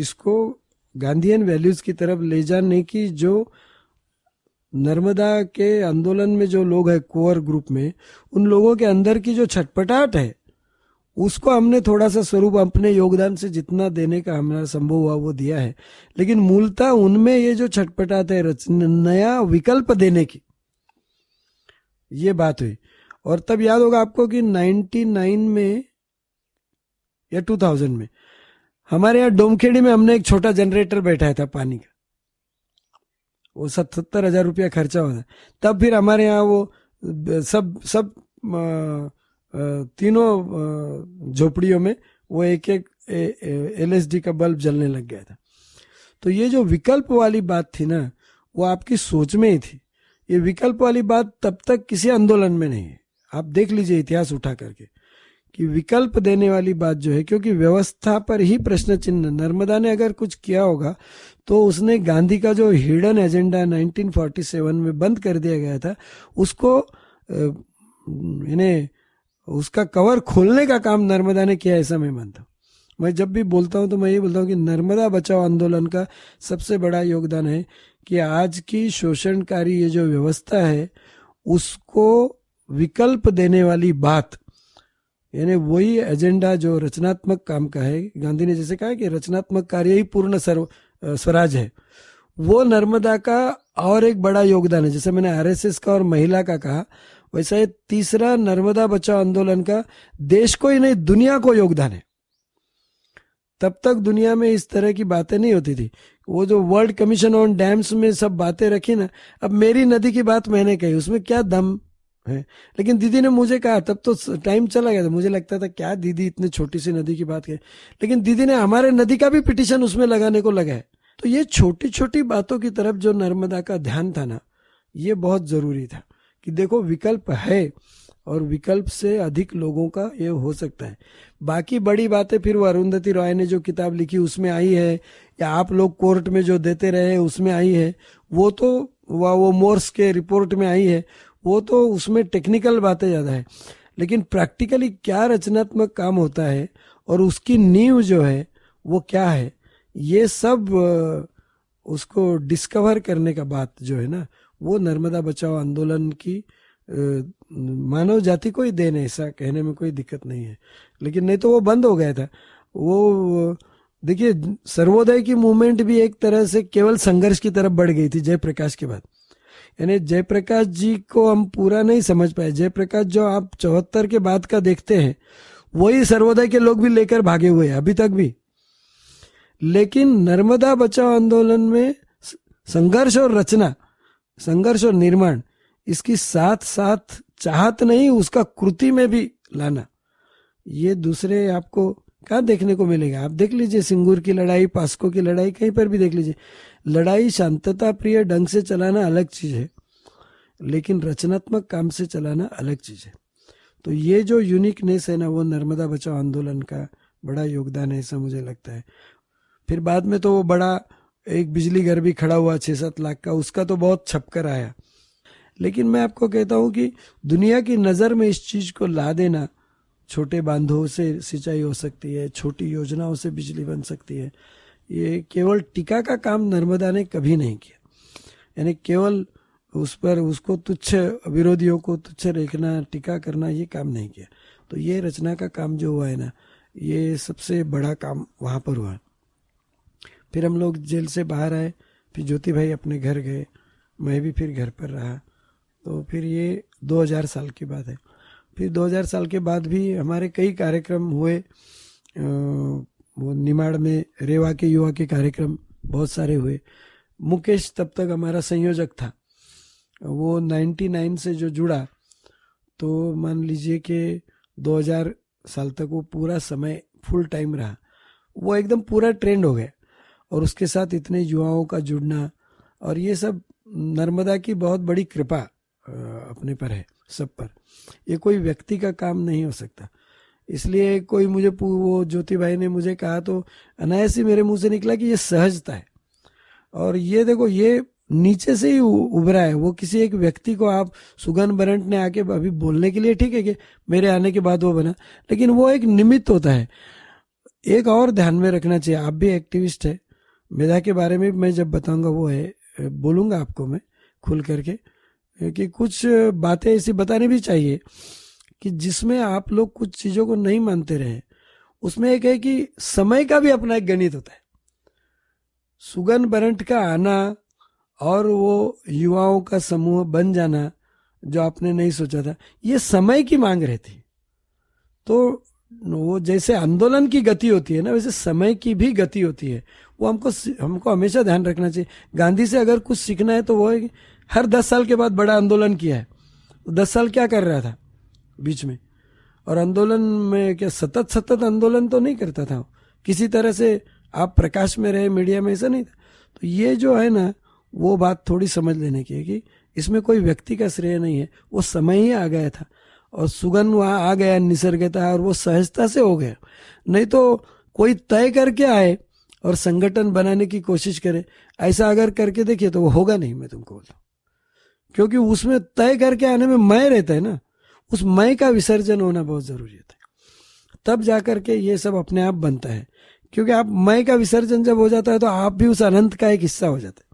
इसको गांधीयन वैल्यूज की तरफ ले जाने की जो नर्मदा के आंदोलन में जो लोग है कोअर ग्रुप में उन लोगों के अंदर की जो छटपटाहट है उसको हमने थोड़ा सा स्वरूप अपने योगदान से जितना देने का हमारा संभव हुआ वो दिया है लेकिन मूलतः उनमें ये जो छटपटा थे नया विकल्प देने की ये बात हुई और तब याद होगा आपको कि 99 में या 2000 में हमारे यहाँ डोमखेड़ी में हमने एक छोटा जनरेटर बैठाया था पानी का वो सतहत्तर हजार रुपया खर्चा हुआ था तब फिर हमारे यहाँ वो सब सब आ, तीनों झोपड़ियों में वो एक एक एलएसडी का बल्ब जलने लग गया था तो ये जो विकल्प वाली बात थी ना वो आपकी सोच में ही थी ये विकल्प वाली बात तब तक किसी आंदोलन में नहीं है आप देख लीजिए इतिहास उठा करके कि विकल्प देने वाली बात जो है क्योंकि व्यवस्था पर ही प्रश्न चिन्ह नर्मदा ने अगर कुछ किया होगा तो उसने गांधी का जो हिडन एजेंडा 1947 में बंद कर दिया गया था उसको इन्हें उसका कवर खोलने का काम नर्मदा ने किया ऐसा मैं मानता हूँ मैं जब भी बोलता हूँ तो मैं ये बोलता हूँ कि नर्मदा बचाओ आंदोलन का सबसे बड़ा योगदान है कि आज की शोषणकारी ये जो व्यवस्था है उसको विकल्प देने वाली बात यानी वही एजेंडा जो रचनात्मक काम का है गांधी ने जैसे कहा कि रचनात्मक कार्य ही पूर्ण सर्व स्वराज है वो नर्मदा का और एक बड़ा योगदान है जैसे मैंने आरएसएस का और महिला का कहा वैसा ये तीसरा नर्मदा बचाओ आंदोलन का देश को ही नहीं दुनिया को योगदान है तब तक दुनिया में इस तरह की बातें नहीं होती थी वो जो वर्ल्ड कमीशन ऑन डैम्स में सब बातें रखी ना अब मेरी नदी की बात मैंने कही उसमें क्या दम है लेकिन दीदी ने मुझे कहा तब तो टाइम चला गया था मुझे लगता था क्या दीदी इतनी छोटी सी नदी की बात कही लेकिन दीदी ने हमारे नदी का भी पिटिशन उसमें लगाने को लगा है तो ये छोटी छोटी बातों की तरफ जो नर्मदा का ध्यान था ना ये बहुत जरूरी था कि देखो विकल्प है और विकल्प से अधिक लोगों का ये हो सकता है बाकी बड़ी बातें फिर वो अरुंधति रॉय ने जो किताब लिखी उसमें आई है या आप लोग कोर्ट में जो देते रहे उसमें आई है वो तो वह वो मोर्स के रिपोर्ट में आई है वो तो उसमें टेक्निकल बातें ज़्यादा है लेकिन प्रैक्टिकली क्या रचनात्मक काम होता है और उसकी नींव जो है वो क्या है ये सब उसको डिस्कवर करने का बात जो है ना वो नर्मदा बचाओ आंदोलन की मानव जाति को ही देन ऐसा कहने में कोई दिक्कत नहीं है लेकिन नहीं तो वो बंद हो गया था वो देखिए सर्वोदय की मूवमेंट भी एक तरह से केवल संघर्ष की तरफ बढ़ गई थी जयप्रकाश के बाद यानी जयप्रकाश जी को हम पूरा नहीं समझ पाए जयप्रकाश जो आप चौहत्तर के बाद का देखते हैं वही सर्वोदय के लोग भी लेकर भागे हुए हैं अभी तक भी लेकिन नर्मदा बचाओ आंदोलन में संघर्ष और रचना संघर्ष और निर्माण इसकी साथ साथ चाहत नहीं उसका कृति में भी लाना ये दूसरे आपको क्या देखने को मिलेगा आप देख लीजिए सिंगूर की लड़ाई पास्को की लड़ाई कहीं पर भी देख लीजिए लड़ाई शांतता प्रिय ढंग से चलाना अलग चीज है लेकिन रचनात्मक काम से चलाना अलग चीज है तो ये जो यूनिकनेस है ना वो नर्मदा बचाओ आंदोलन का बड़ा योगदान है ऐसा मुझे लगता है फिर बाद में तो वो बड़ा एक बिजली घर भी खड़ा हुआ छः सात लाख का उसका तो बहुत छपकर आया लेकिन मैं आपको कहता हूँ कि दुनिया की नज़र में इस चीज़ को ला देना छोटे बांधों से सिंचाई हो सकती है छोटी योजनाओं से बिजली बन सकती है ये केवल टीका का काम नर्मदा ने कभी नहीं किया यानी केवल उस पर उसको तुच्छ विरोधियों को तुच्छ रेखना टीका करना ये काम नहीं किया तो ये रचना का काम जो हुआ है ना ये सबसे बड़ा काम वहाँ पर हुआ फिर हम लोग जेल से बाहर आए फिर ज्योति भाई अपने घर गए मैं भी फिर घर पर रहा तो फिर ये 2000 साल की बात है फिर 2000 साल के बाद भी हमारे कई कार्यक्रम हुए वो निमाड़ में रेवा के युवा के कार्यक्रम बहुत सारे हुए मुकेश तब तक हमारा संयोजक था वो 99 से जो जुड़ा तो मान लीजिए कि 2000 साल तक वो पूरा समय फुल टाइम रहा वो एकदम पूरा ट्रेंड हो गया और उसके साथ इतने युवाओं का जुड़ना और ये सब नर्मदा की बहुत बड़ी कृपा अपने पर है सब पर ये कोई व्यक्ति का काम नहीं हो सकता इसलिए कोई मुझे वो ज्योति भाई ने मुझे कहा तो अनायास ही मेरे मुंह से निकला कि ये सहजता है और ये देखो ये नीचे से ही उभरा है वो किसी एक व्यक्ति को आप सुगन बरंट ने आके अभी बोलने के लिए ठीक है कि मेरे आने के बाद वो बना लेकिन वो एक निमित्त होता है एक और ध्यान में रखना चाहिए आप भी एक्टिविस्ट है मेधा के बारे में मैं जब बताऊंगा वो है बोलूंगा आपको मैं खुल करके कि कुछ बातें ऐसी बतानी भी चाहिए कि जिसमें आप लोग कुछ चीज़ों को नहीं मानते रहे उसमें एक है कि समय का भी अपना एक गणित होता है सुगन बरंट का आना और वो युवाओं का समूह बन जाना जो आपने नहीं सोचा था ये समय की मांग रहती तो वो जैसे आंदोलन की गति होती है ना वैसे समय की भी गति होती है वो हमको हमको हमेशा ध्यान रखना चाहिए गांधी से अगर कुछ सीखना है तो वो है हर दस साल के बाद बड़ा आंदोलन किया है दस साल क्या कर रहा था बीच में और आंदोलन में क्या सतत सतत आंदोलन तो नहीं करता था किसी तरह से आप प्रकाश में रहे मीडिया में ऐसा नहीं था तो ये जो है ना वो बात थोड़ी समझ लेने की है कि इसमें कोई व्यक्ति का श्रेय नहीं है वो समय ही आ गया था और सुगन वहाँ आ गया निसर्गता और वो सहजता से हो गया नहीं तो कोई तय करके आए और संगठन बनाने की कोशिश करे ऐसा अगर करके देखिए तो वो होगा नहीं मैं तुमको बोलता क्योंकि उसमें तय करके आने में मैं रहता है ना उस मैं का विसर्जन होना बहुत जरूरी होता है तब जाकर के ये सब अपने आप बनता है क्योंकि आप मैं का विसर्जन जब हो जाता है तो आप भी उस अनंत का एक हिस्सा हो जाता है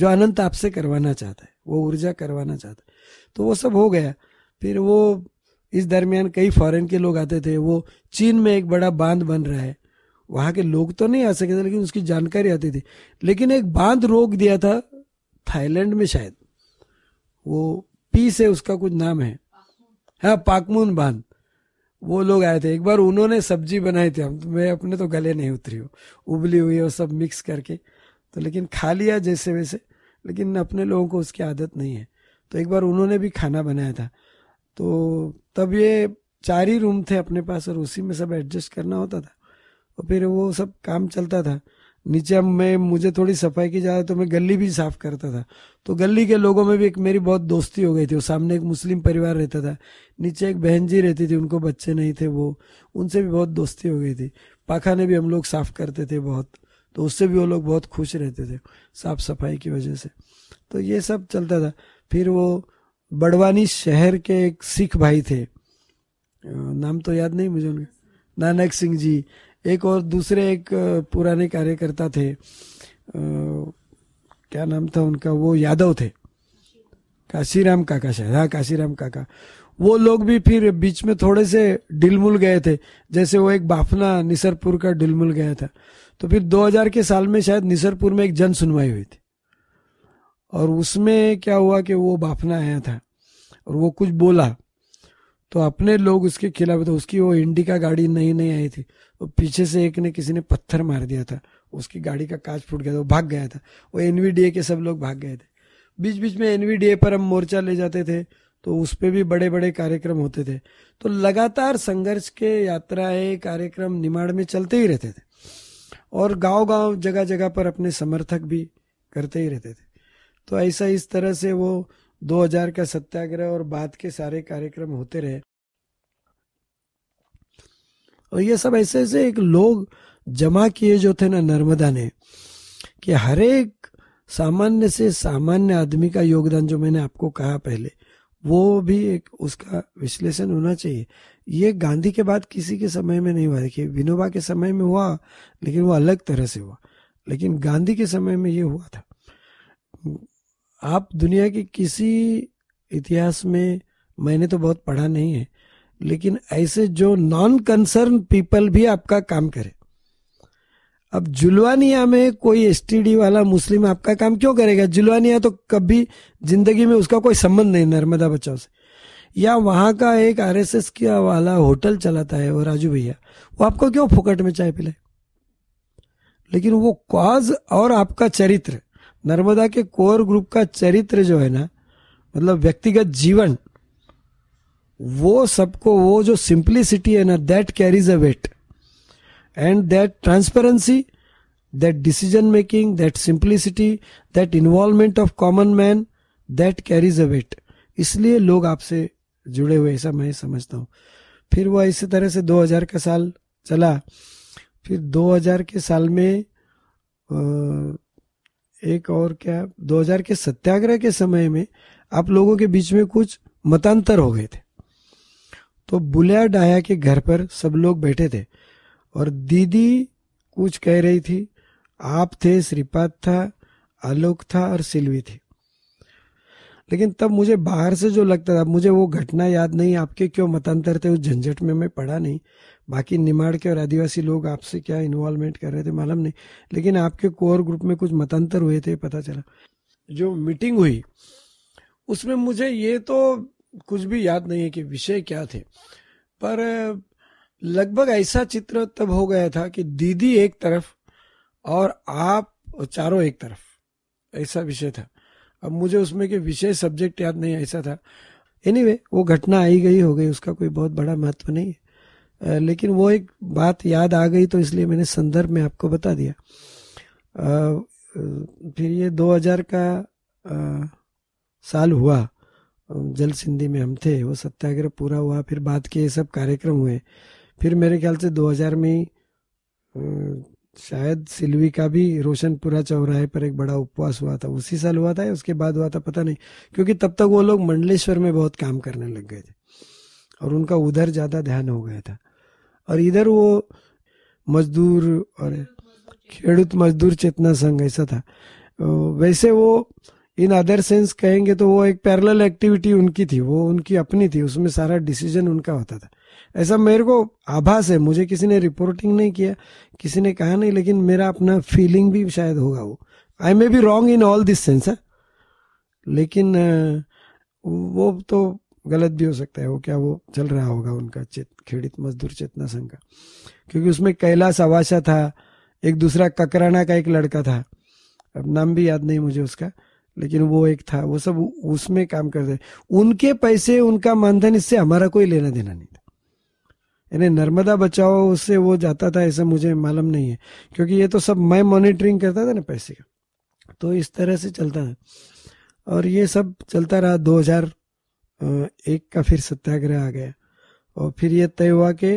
जो अनंत आपसे करवाना चाहता है वो ऊर्जा करवाना चाहता है तो वो सब हो गया फिर वो इस दरमियान कई फॉरेन के लोग आते थे वो चीन में एक बड़ा बांध बन रहा है वहाँ के लोग तो नहीं आ सके थे लेकिन उसकी जानकारी आती थी लेकिन एक बांध रोक दिया था थाईलैंड में शायद वो पी से उसका कुछ नाम है हाँ पाकमून बांध वो लोग आए थे एक बार उन्होंने सब्जी बनाई थी हम तो मैं अपने तो गले नहीं उतरी हूँ उबली हुई और सब मिक्स करके तो लेकिन खा लिया जैसे वैसे लेकिन अपने लोगों को उसकी आदत नहीं है तो एक बार उन्होंने भी खाना बनाया था तो तब ये चार ही रूम थे अपने पास और उसी में सब एडजस्ट करना होता था और फिर वो सब काम चलता था नीचे मैं मुझे थोड़ी सफाई की ज़्यादा तो मैं गली भी साफ करता था तो गली के लोगों में भी एक मेरी बहुत दोस्ती हो गई थी वो सामने एक मुस्लिम परिवार रहता था नीचे एक बहन जी रहती थी उनको बच्चे नहीं थे वो उनसे भी बहुत दोस्ती हो गई थी पाखाने भी हम लोग साफ करते थे बहुत तो उससे भी वो लोग बहुत खुश रहते थे साफ सफाई की वजह से तो ये सब चलता था फिर वो बड़वानी शहर के एक सिख भाई थे नाम तो याद नहीं मुझे उनका नानक सिंह जी एक और दूसरे एक पुराने कार्यकर्ता थे आ, क्या नाम था उनका वो यादव थे काशीराम काका शायद हाँ काशीराम काका वो लोग भी फिर बीच में थोड़े से डिलमुल गए थे जैसे वो एक बाफना निसरपुर का डिलमुल गया था तो फिर 2000 के साल में शायद निसरपुर में एक जन सुनवाई हुई थी और उसमें क्या हुआ कि वो बाफना आया था और वो कुछ बोला तो अपने लोग उसके खिलाफ तो उसकी वो इंडिका गाड़ी नहीं नहीं आई थी वो पीछे से एक ने किसी ने पत्थर मार दिया था उसकी गाड़ी का कांच फूट गया था वो भाग गया था वो एनवीडीए के सब लोग भाग गए थे बीच बीच में एनवीडीए पर हम मोर्चा ले जाते थे तो उस पर भी बड़े बड़े कार्यक्रम होते थे तो लगातार संघर्ष के यात्राएं कार्यक्रम निमाड़ में चलते ही रहते थे और गांव गांव जगह जगह पर अपने समर्थक भी करते ही रहते थे तो ऐसा इस तरह से वो 2000 का सत्याग्रह और बाद के सारे कार्यक्रम होते रहे और ये सब ऐसे ऐसे एक लोग जमा किए जो थे ना नर्मदा ने कि हर एक सामान्य से सामान्य आदमी का योगदान जो मैंने आपको कहा पहले वो भी एक उसका विश्लेषण होना चाहिए ये गांधी के बाद किसी के समय में नहीं हुआ देखिए विनोबा के समय में हुआ लेकिन वो अलग तरह से हुआ लेकिन गांधी के समय में ये हुआ था आप दुनिया के किसी इतिहास में मैंने तो बहुत पढ़ा नहीं है लेकिन ऐसे जो नॉन कंसर्न पीपल भी आपका काम करे अब जुलवानिया में कोई एस वाला मुस्लिम आपका काम क्यों करेगा जुलवानिया तो कभी जिंदगी में उसका कोई संबंध नहीं नर्मदा बचाव से या वहां का एक आर एस का वाला होटल चलाता है वो राजू भैया वो आपको क्यों फोकट में चाय पिलाए लेकिन वो कॉज और आपका चरित्र नर्मदा के कोर ग्रुप का चरित्र जो है ना मतलब व्यक्तिगत जीवन वो सबको वो जो सिंप्लिसिटी है ना that carries a weight and that transparency that decision making that simplicity that involvement of common man that carries a weight इसलिए लोग आपसे जुड़े हुए ऐसा मैं समझता हूँ फिर वह इसी तरह से 2000 का साल चला फिर 2000 के साल में आ, एक और क्या 2000 के सत्याग्रह के समय में आप लोगों के बीच में कुछ मतांतर हो गए थे तो बुलिया डाया के घर पर सब लोग बैठे थे और दीदी कुछ कह रही थी आप थे श्रीपाद था आलोक था और सिल्वी थी लेकिन तब मुझे बाहर से जो लगता था मुझे वो घटना याद नहीं आपके क्यों मतांतर थे उस झंझट में मैं पढ़ा नहीं बाकी निमाड़ के और आदिवासी लोग आपसे क्या इन्वॉल्वमेंट कर रहे थे मालूम नहीं लेकिन आपके कोर ग्रुप में कुछ मतांतर हुए थे पता चला जो मीटिंग हुई उसमें मुझे ये तो कुछ भी याद नहीं है कि विषय क्या थे पर लगभग ऐसा चित्र तब हो गया था कि दीदी एक तरफ और आप चारों एक तरफ ऐसा विषय था अब मुझे उसमें के विशेष सब्जेक्ट याद नहीं ऐसा था एनी anyway, वो घटना आई गई हो गई उसका कोई बहुत बड़ा महत्व नहीं है लेकिन वो एक बात याद आ गई तो इसलिए मैंने संदर्भ में आपको बता दिया फिर ये 2000 का साल हुआ जल सिंधी में हम थे वो सत्याग्रह पूरा हुआ फिर बाद के ये सब कार्यक्रम हुए फिर मेरे ख्याल से 2000 में शायद सिल्वी का भी रोशनपुरा चौराहे पर एक बड़ा उपवास हुआ था उसी साल हुआ था उसके बाद हुआ था पता नहीं क्योंकि तब तक वो लोग मंडलेश्वर में बहुत काम करने लग गए थे और उनका उधर ज़्यादा ध्यान हो गया था और इधर वो मजदूर और खेडूत मजदूर चेतना संघ ऐसा था वैसे वो इन अदर सेंस कहेंगे तो वो एक पैरल एक्टिविटी उनकी थी वो उनकी अपनी थी उसमें सारा डिसीजन उनका होता था ऐसा मेरे को आभास है मुझे किसी ने रिपोर्टिंग नहीं किया किसी ने कहा नहीं लेकिन मेरा अपना फीलिंग भी शायद होगा वो I may be wrong in all this sense लेकिन वो तो गलत भी हो सकता है वो क्या वो चल रहा होगा उनका चेत खेड़ित मजदूर चेतना संघ का क्योंकि उसमें कैलाश आवासा था एक दूसरा ककराना का एक लड़का था अब नाम भी याद नहीं मुझे उसका लेकिन वो एक था वो सब उसमें काम करते उनके पैसे उनका मानधन इससे हमारा कोई लेना देना नहीं था यानी नर्मदा बचाओ उससे वो जाता था ऐसा मुझे मालूम नहीं है क्योंकि ये तो सब मैं मॉनिटरिंग करता था ना पैसे का तो इस तरह से चलता था और ये सब चलता रहा 2001 का फिर सत्याग्रह आ गया और फिर ये तय हुआ कि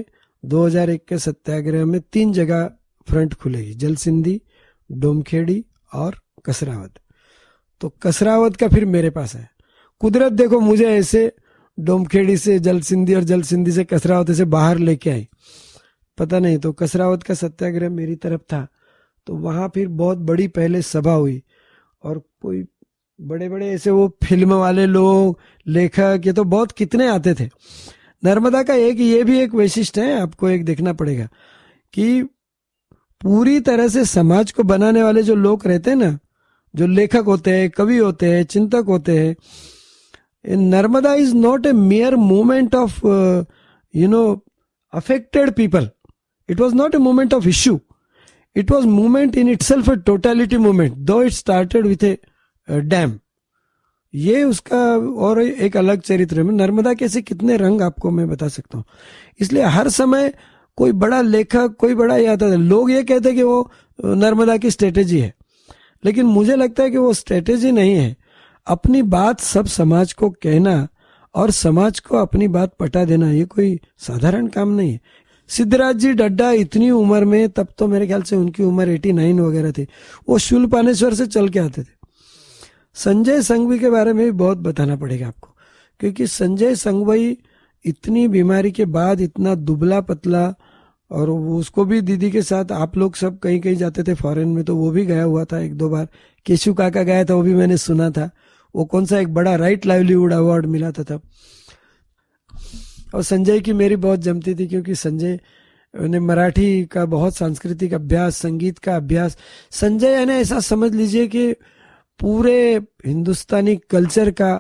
2001 के सत्याग्रह में तीन जगह फ्रंट खुलेगी जलसिंधी डोमखेड़ी और कसरावत तो कसरावत का फिर मेरे पास है कुदरत देखो मुझे ऐसे डोमखेड़ी से जल सिंधी और जल सिंधी से कसरावत से बाहर लेके आई पता नहीं तो कसरावत का सत्याग्रह मेरी तरफ था तो वहां फिर बहुत बड़ी पहले सभा हुई और कोई बड़े बड़े ऐसे वो फिल्म वाले लोग लेखक ये तो बहुत कितने आते थे नर्मदा का एक ये भी एक वैशिष्ट है आपको एक देखना पड़ेगा कि पूरी तरह से समाज को बनाने वाले जो लोग रहते हैं ना जो लेखक होते हैं कवि होते हैं चिंतक होते हैं in Narmada is not a mere moment of, uh, you know, affected people. It was not a moment of issue. It was moment in itself a totality moment, though it started with a, a dam. ये उसका और एक अलग चरित्र में नर्मदा के ऐसे कितने रंग आपको मैं बता सकता हूँ इसलिए हर समय कोई बड़ा लेखक कोई बड़ा ये आता था लोग ये कहते कि वो नर्मदा की स्ट्रेटेजी है लेकिन मुझे लगता है कि वो स्ट्रेटेजी नहीं है अपनी बात सब समाज को कहना और समाज को अपनी बात पटा देना ये कोई साधारण काम नहीं है सिद्धराज जी डड्डा इतनी उम्र में तब तो मेरे ख्याल से उनकी उम्र 89 वगैरह थी वो पानेश्वर से चल के आते थे संजय संघवी के बारे में भी बहुत बताना पड़ेगा आपको क्योंकि संजय संघवी इतनी बीमारी के बाद इतना दुबला पतला और उसको भी दीदी के साथ आप लोग सब कहीं कहीं जाते थे फॉरेन में तो वो भी गया हुआ था एक दो बार केशु काका गया था वो भी मैंने सुना था वो कौन सा एक बड़ा राइट लाइवलीवुड अवार्ड मिला था, तब और संजय की मेरी बहुत जमती थी क्योंकि संजय ने मराठी का बहुत सांस्कृतिक अभ्यास संगीत का अभ्यास संजय यानी ऐसा समझ लीजिए कि पूरे हिंदुस्तानी कल्चर का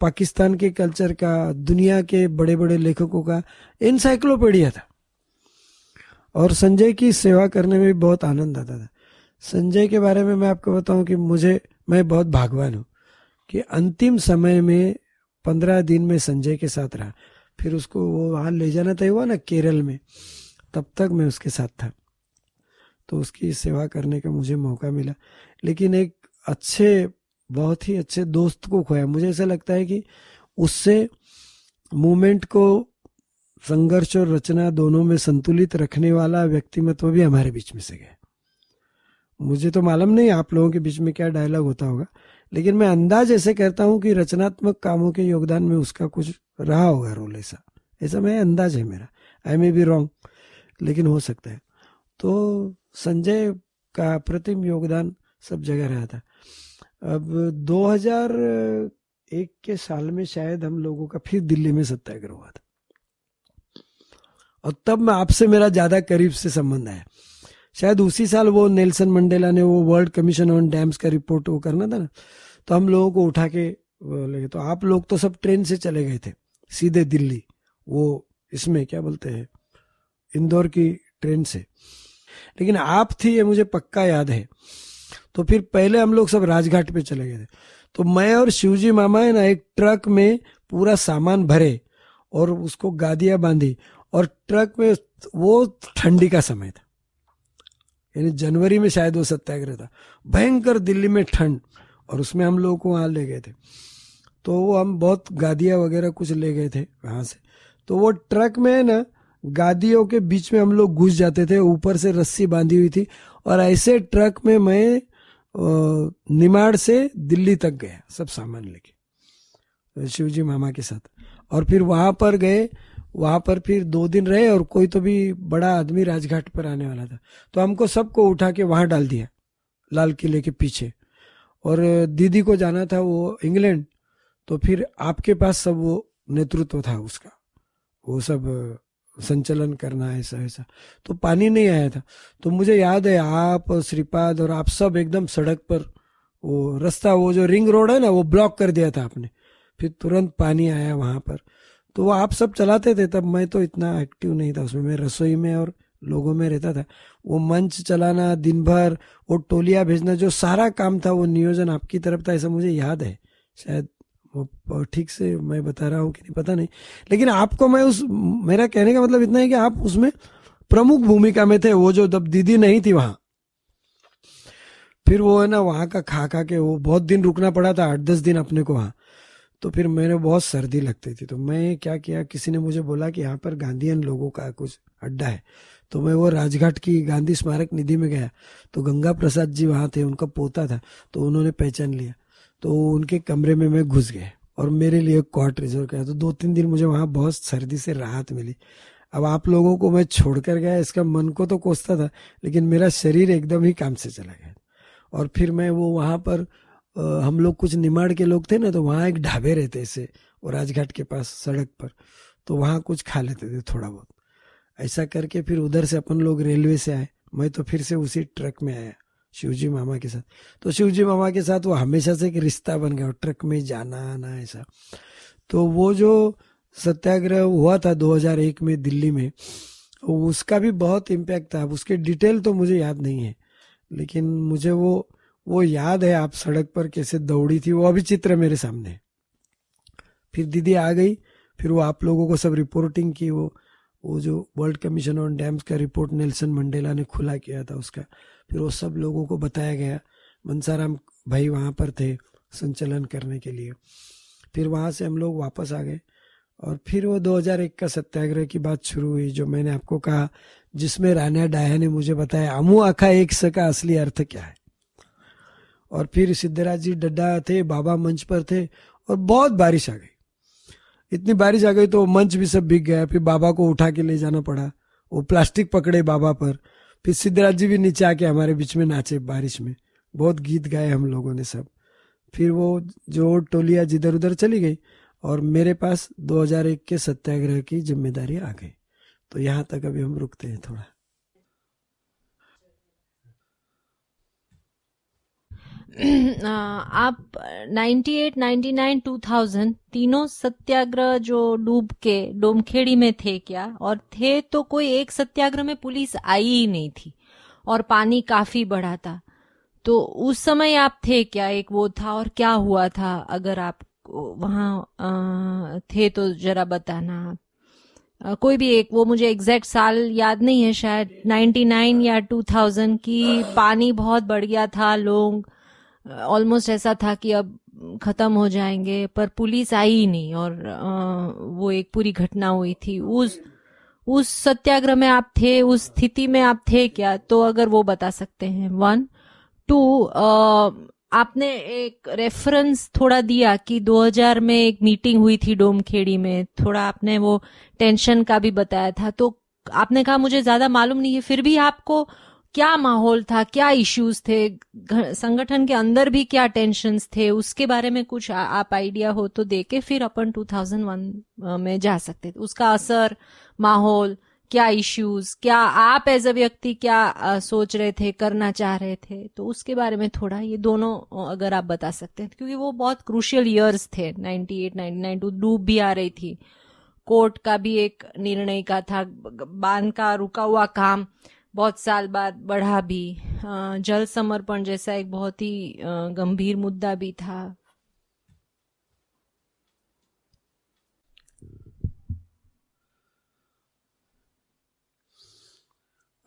पाकिस्तान के कल्चर का दुनिया के बड़े बड़े लेखकों का इनसाइक्लोपीडिया था और संजय की सेवा करने में भी बहुत आनंद आता था संजय के बारे में मैं आपको बताऊं कि मुझे मैं बहुत भागवान हूँ कि अंतिम समय में पंद्रह दिन में संजय के साथ रहा फिर उसको वो वहां ले जाना तय हुआ ना केरल में तब तक मैं उसके साथ था तो उसकी सेवा करने का मुझे मौका मिला लेकिन एक अच्छे बहुत ही अच्छे दोस्त को खोया मुझे ऐसा लगता है कि उससे मूवमेंट को संघर्ष और रचना दोनों में संतुलित रखने वाला व्यक्तिमत्व भी हमारे बीच में से गया मुझे तो मालूम नहीं आप लोगों के बीच में क्या डायलॉग होता होगा लेकिन मैं अंदाज ऐसे करता हूँ कि रचनात्मक कामों के योगदान में उसका कुछ रहा होगा रोल ऐसा ऐसा मैं अंदाज है मेरा आई मे बी रॉन्ग लेकिन हो सकता है तो संजय का अप्रतिम योगदान सब जगह रहा था अब 2001 के साल में शायद हम लोगों का फिर दिल्ली में सत्याग्रह हुआ था और तब मैं आपसे मेरा ज्यादा करीब से संबंध आया शायद उसी साल वो नेल्सन मंडेला ने वो वर्ल्ड कमीशन ऑन डैम्स का रिपोर्ट वो करना था ना तो हम लोगों को उठा के ले तो आप लोग तो सब ट्रेन से चले गए थे सीधे दिल्ली वो इसमें क्या बोलते हैं इंदौर की ट्रेन से लेकिन आप थी ये मुझे पक्का याद है तो फिर पहले हम लोग सब राजघाट पे चले गए थे तो मैं और शिवजी मामा है ना एक ट्रक में पूरा सामान भरे और उसको गादियां बांधी और ट्रक में वो ठंडी का समय था यानी जनवरी में शायद वो सत्याग्रह था भयंकर दिल्ली में ठंड और उसमें हम लोगों को वहाँ ले गए थे तो वो हम बहुत गादियाँ वगैरह कुछ ले गए थे वहाँ से तो वो ट्रक में ना गादियों के बीच में हम लोग घुस जाते थे ऊपर से रस्सी बांधी हुई थी और ऐसे ट्रक में मैं निमाड़ से दिल्ली तक गया सब सामान लेके शिवजी मामा के साथ और फिर वहाँ पर गए वहां पर फिर दो दिन रहे और कोई तो भी बड़ा आदमी राजघाट पर आने वाला था तो हमको सबको उठा के वहां डाल दिया लाल किले के पीछे और दीदी को जाना था वो इंग्लैंड तो फिर आपके पास सब वो नेतृत्व था उसका वो सब संचलन करना ऐसा ऐसा तो पानी नहीं आया था तो मुझे याद है आप और श्रीपाद और आप सब एकदम सड़क पर वो रास्ता वो जो रिंग रोड है ना वो ब्लॉक कर दिया था आपने फिर तुरंत पानी आया वहां पर तो वो आप सब चलाते थे तब मैं तो इतना एक्टिव नहीं था उसमें मैं रसोई में और लोगों में रहता था वो मंच चलाना दिन भर वो टोलियाँ भेजना जो सारा काम था वो नियोजन आपकी तरफ था ऐसा मुझे याद है शायद वो ठीक से मैं बता रहा हूँ कि नहीं पता नहीं लेकिन आपको मैं उस मेरा कहने का मतलब इतना है कि आप उसमें प्रमुख भूमिका में थे वो जो दब दीदी नहीं थी वहाँ फिर वो है ना वहाँ का खा खा के वो बहुत दिन रुकना पड़ा था आठ दस दिन अपने को वहाँ तो फिर मेरे बहुत सर्दी लगती थी तो मैं क्या किया किसी ने मुझे बोला कि यहाँ पर गांधीयन लोगों का कुछ अड्डा है तो मैं वो राजघाट की गांधी स्मारक निधि में गया तो गंगा प्रसाद जी वहाँ थे उनका पोता था तो उन्होंने पहचान लिया तो उनके कमरे में मैं घुस गया और मेरे लिए कॉट रिजर्व किया तो दो तीन दिन मुझे वहाँ बहुत सर्दी से राहत मिली अब आप लोगों को मैं छोड़कर गया इसका मन को तो कोसता था लेकिन मेरा शरीर एकदम ही काम से चला गया और फिर मैं वो वहाँ पर हम लोग कुछ निमाड़ के लोग थे ना तो वहाँ एक ढाबे रहते ऐसे और राजघाट के पास सड़क पर तो वहाँ कुछ खा लेते थे थोड़ा बहुत ऐसा करके फिर उधर से अपन लोग रेलवे से आए मैं तो फिर से उसी ट्रक में आया शिवजी मामा के साथ तो शिवजी मामा के साथ वो हमेशा से एक रिश्ता बन गया ट्रक में जाना आना ऐसा तो वो जो सत्याग्रह हुआ था 2001 में दिल्ली में उसका भी बहुत इम्पैक्ट था उसके डिटेल तो मुझे याद नहीं है लेकिन मुझे वो वो याद है आप सड़क पर कैसे दौड़ी थी वो अभी चित्र मेरे सामने फिर दीदी आ गई फिर वो आप लोगों को सब रिपोर्टिंग की वो वो जो वर्ल्ड कमीशन ऑन डैम्स का रिपोर्ट नेल्सन मंडेला ने खुला किया था उसका फिर वो सब लोगों को बताया गया मनसाराम भाई वहाँ पर थे संचालन करने के लिए फिर वहाँ से हम लोग वापस आ गए और फिर वो 2001 का सत्याग्रह की बात शुरू हुई जो मैंने आपको कहा जिसमें राना डाया ने मुझे बताया अमू आखा एक स का असली अर्थ क्या है और फिर सिद्धराज जी डड्डा थे बाबा मंच पर थे और बहुत बारिश आ गई इतनी बारिश आ गई तो मंच भी सब भीग गया फिर बाबा को उठा के ले जाना पड़ा वो प्लास्टिक पकड़े बाबा पर फिर सिद्धराज जी भी नीचे आके हमारे बीच में नाचे बारिश में बहुत गीत गाए हम लोगों ने सब फिर वो जो टोलिया जिधर उधर चली गई और मेरे पास 2001 के सत्याग्रह की जिम्मेदारी आ गई तो यहाँ तक अभी हम रुकते हैं थोड़ा आप 98, 99, 2000 तीनों सत्याग्रह जो डूब के डोमखेड़ी में थे क्या और थे तो कोई एक सत्याग्रह में पुलिस आई ही नहीं थी और पानी काफी बढ़ा था तो उस समय आप थे क्या एक वो था और क्या हुआ था अगर आप वहां थे तो जरा बताना आप कोई भी एक वो मुझे एग्जैक्ट साल याद नहीं है शायद 99 या 2000 की पानी बहुत बढ़ गया था लोग ऑलमोस्ट ऐसा था कि अब खत्म हो जाएंगे पर पुलिस आई ही नहीं और वो एक पूरी घटना हुई थी उस उस सत्याग्रह में आप थे उस स्थिति में आप थे क्या तो अगर वो बता सकते हैं वन टू आपने एक रेफरेंस थोड़ा दिया कि 2000 में एक मीटिंग हुई थी डोमखेड़ी में थोड़ा आपने वो टेंशन का भी बताया था तो आपने कहा मुझे ज्यादा मालूम नहीं है फिर भी आपको क्या माहौल था क्या इश्यूज थे संगठन के अंदर भी क्या टेंशन थे उसके बारे में कुछ आ, आप आइडिया हो तो देके फिर अपन 2001 में जा सकते थे उसका असर माहौल क्या इश्यूज क्या आप एज अ व्यक्ति क्या आ, सोच रहे थे करना चाह रहे थे तो उसके बारे में थोड़ा ये दोनों अगर आप बता सकते हैं क्योंकि वो बहुत क्रूशियल ईयर्स थे 98 99 टू डूब भी आ रही थी कोर्ट का भी एक निर्णय का था बांध का रुका हुआ काम बहुत साल बाद बढ़ा भी जल समर्पण जैसा एक बहुत ही गंभीर मुद्दा भी था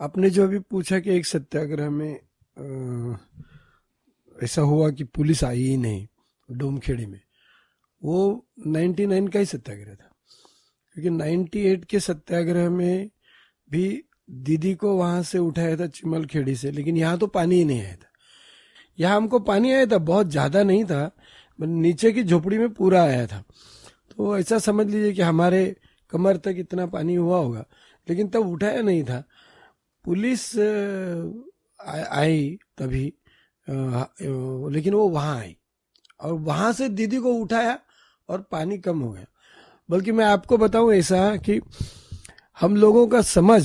आपने जो अभी पूछा कि एक सत्याग्रह में ऐसा हुआ कि पुलिस आई ही नहीं डोमखेड़ी में वो 99 का ही सत्याग्रह था क्योंकि 98 के सत्याग्रह में भी दीदी को वहां से उठाया था चिमल खेड़ी से लेकिन यहाँ तो पानी ही नहीं आया था यहाँ हमको पानी आया था बहुत ज्यादा नहीं था नीचे की झोपड़ी में पूरा आया था तो ऐसा समझ लीजिए कि हमारे कमर तक इतना पानी हुआ होगा लेकिन तब उठाया नहीं था पुलिस आई तभी लेकिन वो वहां आई और वहां से दीदी को उठाया और पानी कम हो गया बल्कि मैं आपको बताऊं ऐसा कि हम लोगों का समझ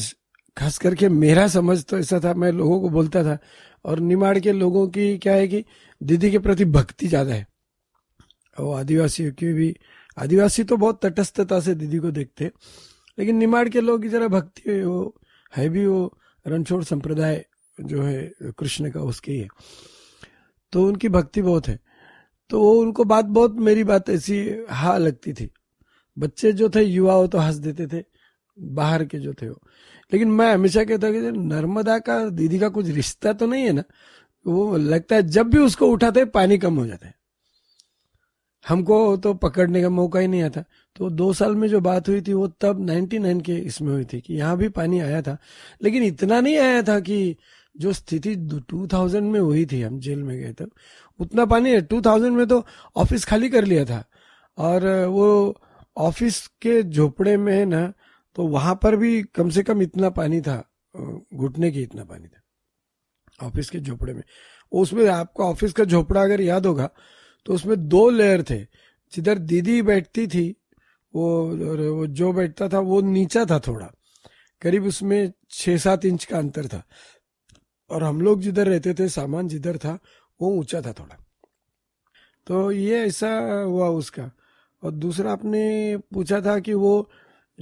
खास करके मेरा समझ तो ऐसा था मैं लोगों को बोलता था और निमाड़ के लोगों की क्या है कि दीदी के प्रति भक्ति ज़्यादा है और आदिवासियों की भी आदिवासी तो बहुत तटस्थता से दीदी को देखते लेकिन निमाड़ के लोग की जरा भक्ति वो है भी वो रणछोड़ संप्रदाय जो है कृष्ण का उसके ही है तो उनकी भक्ति बहुत है तो वो उनको बात बहुत मेरी बात ऐसी हा लगती थी बच्चे जो थे युवा वो तो हंस देते थे बाहर के जो थे वो लेकिन मैं हमेशा कहता कि नर्मदा का दीदी का कुछ रिश्ता तो नहीं है ना वो लगता है जब भी उसको उठाते पानी कम हो जाता है हमको तो पकड़ने का मौका ही नहीं आता तो दो साल में जो बात हुई थी वो तब 99 के इसमें हुई थी कि यहाँ भी पानी आया था लेकिन इतना नहीं आया था कि जो स्थिति 2000 में हुई थी हम जेल में गए तब उतना पानी है टू में तो ऑफिस खाली कर लिया था और वो ऑफिस के झोपड़े में है ना तो वहां पर भी कम से कम इतना पानी था घुटने की इतना पानी था ऑफिस के झोपड़े में उसमें आपका ऑफिस का झोपड़ा अगर याद होगा तो उसमें दो लेयर थे जिधर दीदी बैठती थी वो वो जो बैठता था वो नीचा था थोड़ा करीब उसमें छह सात इंच का अंतर था और हम लोग जिधर रहते थे सामान जिधर था वो ऊंचा था थोड़ा तो ये ऐसा हुआ उसका और दूसरा आपने पूछा था कि वो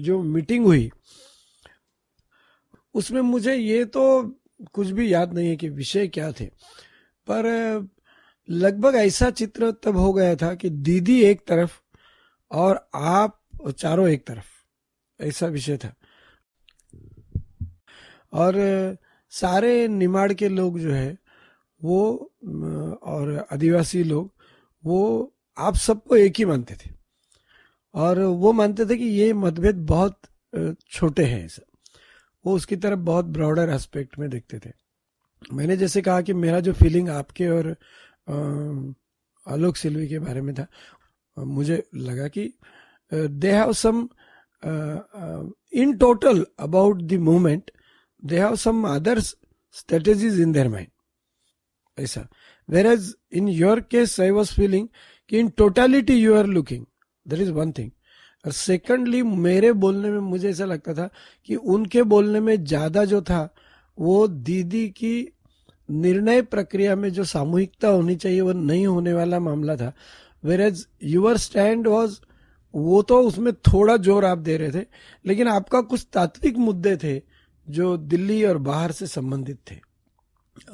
जो मीटिंग हुई उसमें मुझे ये तो कुछ भी याद नहीं है कि विषय क्या थे पर लगभग ऐसा चित्र तब हो गया था कि दीदी एक तरफ और आप चारों एक तरफ ऐसा विषय था और सारे निमाड़ के लोग जो है वो और आदिवासी लोग वो आप सबको एक ही मानते थे और वो मानते थे कि ये मतभेद बहुत छोटे हैं वो उसकी तरफ बहुत ब्रॉडर एस्पेक्ट में देखते थे मैंने जैसे कहा कि मेरा जो फीलिंग आपके और आलोक सिल्वी के बारे में था मुझे लगा कि they have some in total about the movement they have some other strategies in their mind ऐसा whereas in your case I was feeling कि in totality you are looking there is one thing और सेकेंडली मेरे बोलने में मुझे ऐसा लगता था कि उनके बोलने में ज़्यादा जो था वो दीदी की निर्णय प्रक्रिया में जो सामूहिकता होनी चाहिए वो नहीं होने वाला मामला था whereas your stand was वो तो उसमें थोड़ा जोर आप दे रहे थे लेकिन आपका कुछ तात्विक मुद्दे थे जो दिल्ली और बाहर से संबंधित थे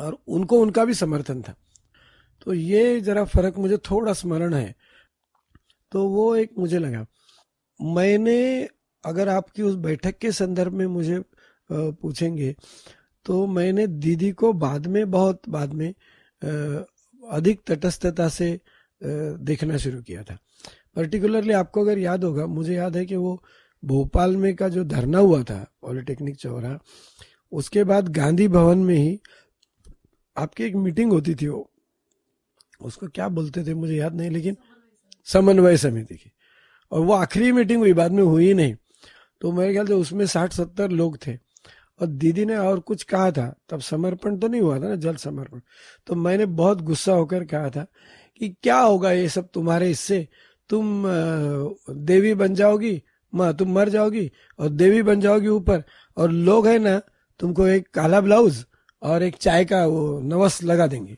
और उनको उनका भी समर्थन था तो ये जरा फर्क मुझे थोड़ा स्मरण है तो वो एक मुझे लगा मैंने अगर आपकी उस बैठक के संदर्भ में मुझे पूछेंगे तो मैंने दीदी को बाद में बहुत बाद में अधिक तटस्थता से देखना शुरू किया था पर्टिकुलरली आपको अगर याद होगा मुझे याद है कि वो भोपाल में का जो धरना हुआ था पॉलिटेक्निक चौरा उसके बाद गांधी भवन में ही आपकी एक मीटिंग होती थी वो उसको क्या बोलते थे मुझे याद नहीं लेकिन समन्वय समिति की और वो आखिरी मीटिंग हुई बाद में हुई नहीं तो मेरे ख्याल से उसमें साठ सत्तर लोग थे और दीदी ने और कुछ कहा था तब समर्पण तो नहीं हुआ था ना जल समर्पण तो मैंने बहुत गुस्सा होकर कहा था कि क्या होगा ये सब तुम्हारे इससे तुम देवी बन जाओगी माँ तुम मर जाओगी और देवी बन जाओगी ऊपर और लोग है ना तुमको एक काला ब्लाउज और एक चाय का वो नवस लगा देंगे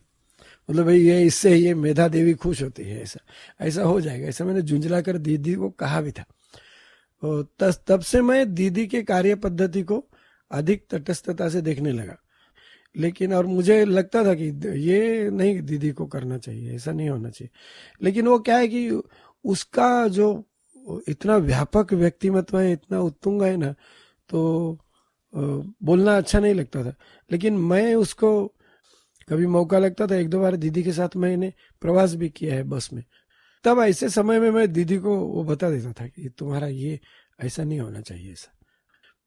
मतलब भाई ये इससे ये मेधा देवी खुश होती है ऐसा ऐसा हो जाएगा ऐसा मैंने झुंझला कर दीदी को कहा भी था तो तस, तब से मैं दीदी के कार्य पद्धति को अधिक तटस्थता से देखने लगा लेकिन और मुझे लगता था कि ये नहीं दीदी को करना चाहिए ऐसा नहीं होना चाहिए लेकिन वो क्या है कि उसका जो इतना व्यापक व्यक्तिमत्व है इतना उत्तुंग है ना तो बोलना अच्छा नहीं लगता था लेकिन मैं उसको कभी मौका लगता था एक दो बार दीदी के साथ मैंने प्रवास भी किया है बस में तब ऐसे समय में मैं दीदी को वो बता देता था कि तुम्हारा ये ऐसा नहीं होना चाहिए ऐसा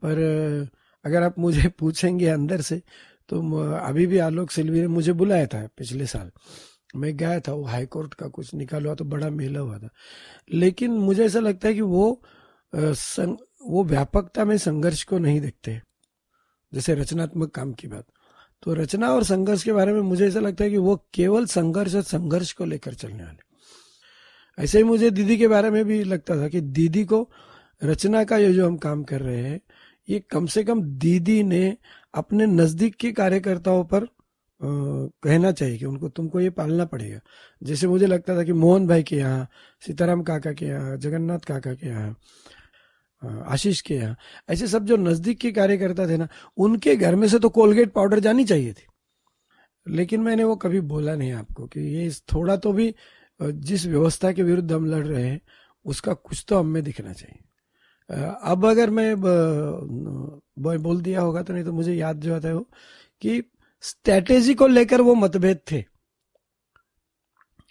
पर अगर आप मुझे पूछेंगे अंदर से तो अभी भी आलोक सिल्वी ने मुझे बुलाया था पिछले साल मैं गया था वो हाई कोर्ट का कुछ निकाल हुआ तो बड़ा मेला हुआ था लेकिन मुझे ऐसा लगता है कि वो वो व्यापकता में संघर्ष को नहीं देखते जैसे रचनात्मक काम की बात तो रचना और संघर्ष के बारे में मुझे ऐसा लगता है कि वो केवल संघर्ष और संघर्ष को लेकर चलने वाले ऐसे ही मुझे दीदी के बारे में भी लगता था कि दीदी को रचना का ये जो हम काम कर रहे हैं ये कम से कम दीदी ने अपने नज़दीक के कार्यकर्ताओं पर कहना चाहिए कि उनको तुमको ये पालना पड़ेगा जैसे मुझे लगता था कि मोहन भाई के यहाँ सीताराम काका के यहाँ जगन्नाथ काका के यहाँ हाँ, आशीष के यहाँ ऐसे सब जो नजदीक के कार्यकर्ता थे ना उनके घर में से तो कोलगेट पाउडर जानी चाहिए थी लेकिन मैंने वो कभी बोला नहीं आपको कि ये थोड़ा तो भी जिस व्यवस्था के विरुद्ध हम लड़ रहे हैं उसका कुछ तो हमें दिखना चाहिए अब अगर मैं ब, बोल दिया होगा तो नहीं तो मुझे याद जो आता है वो कि स्ट्रेटेजी को लेकर वो मतभेद थे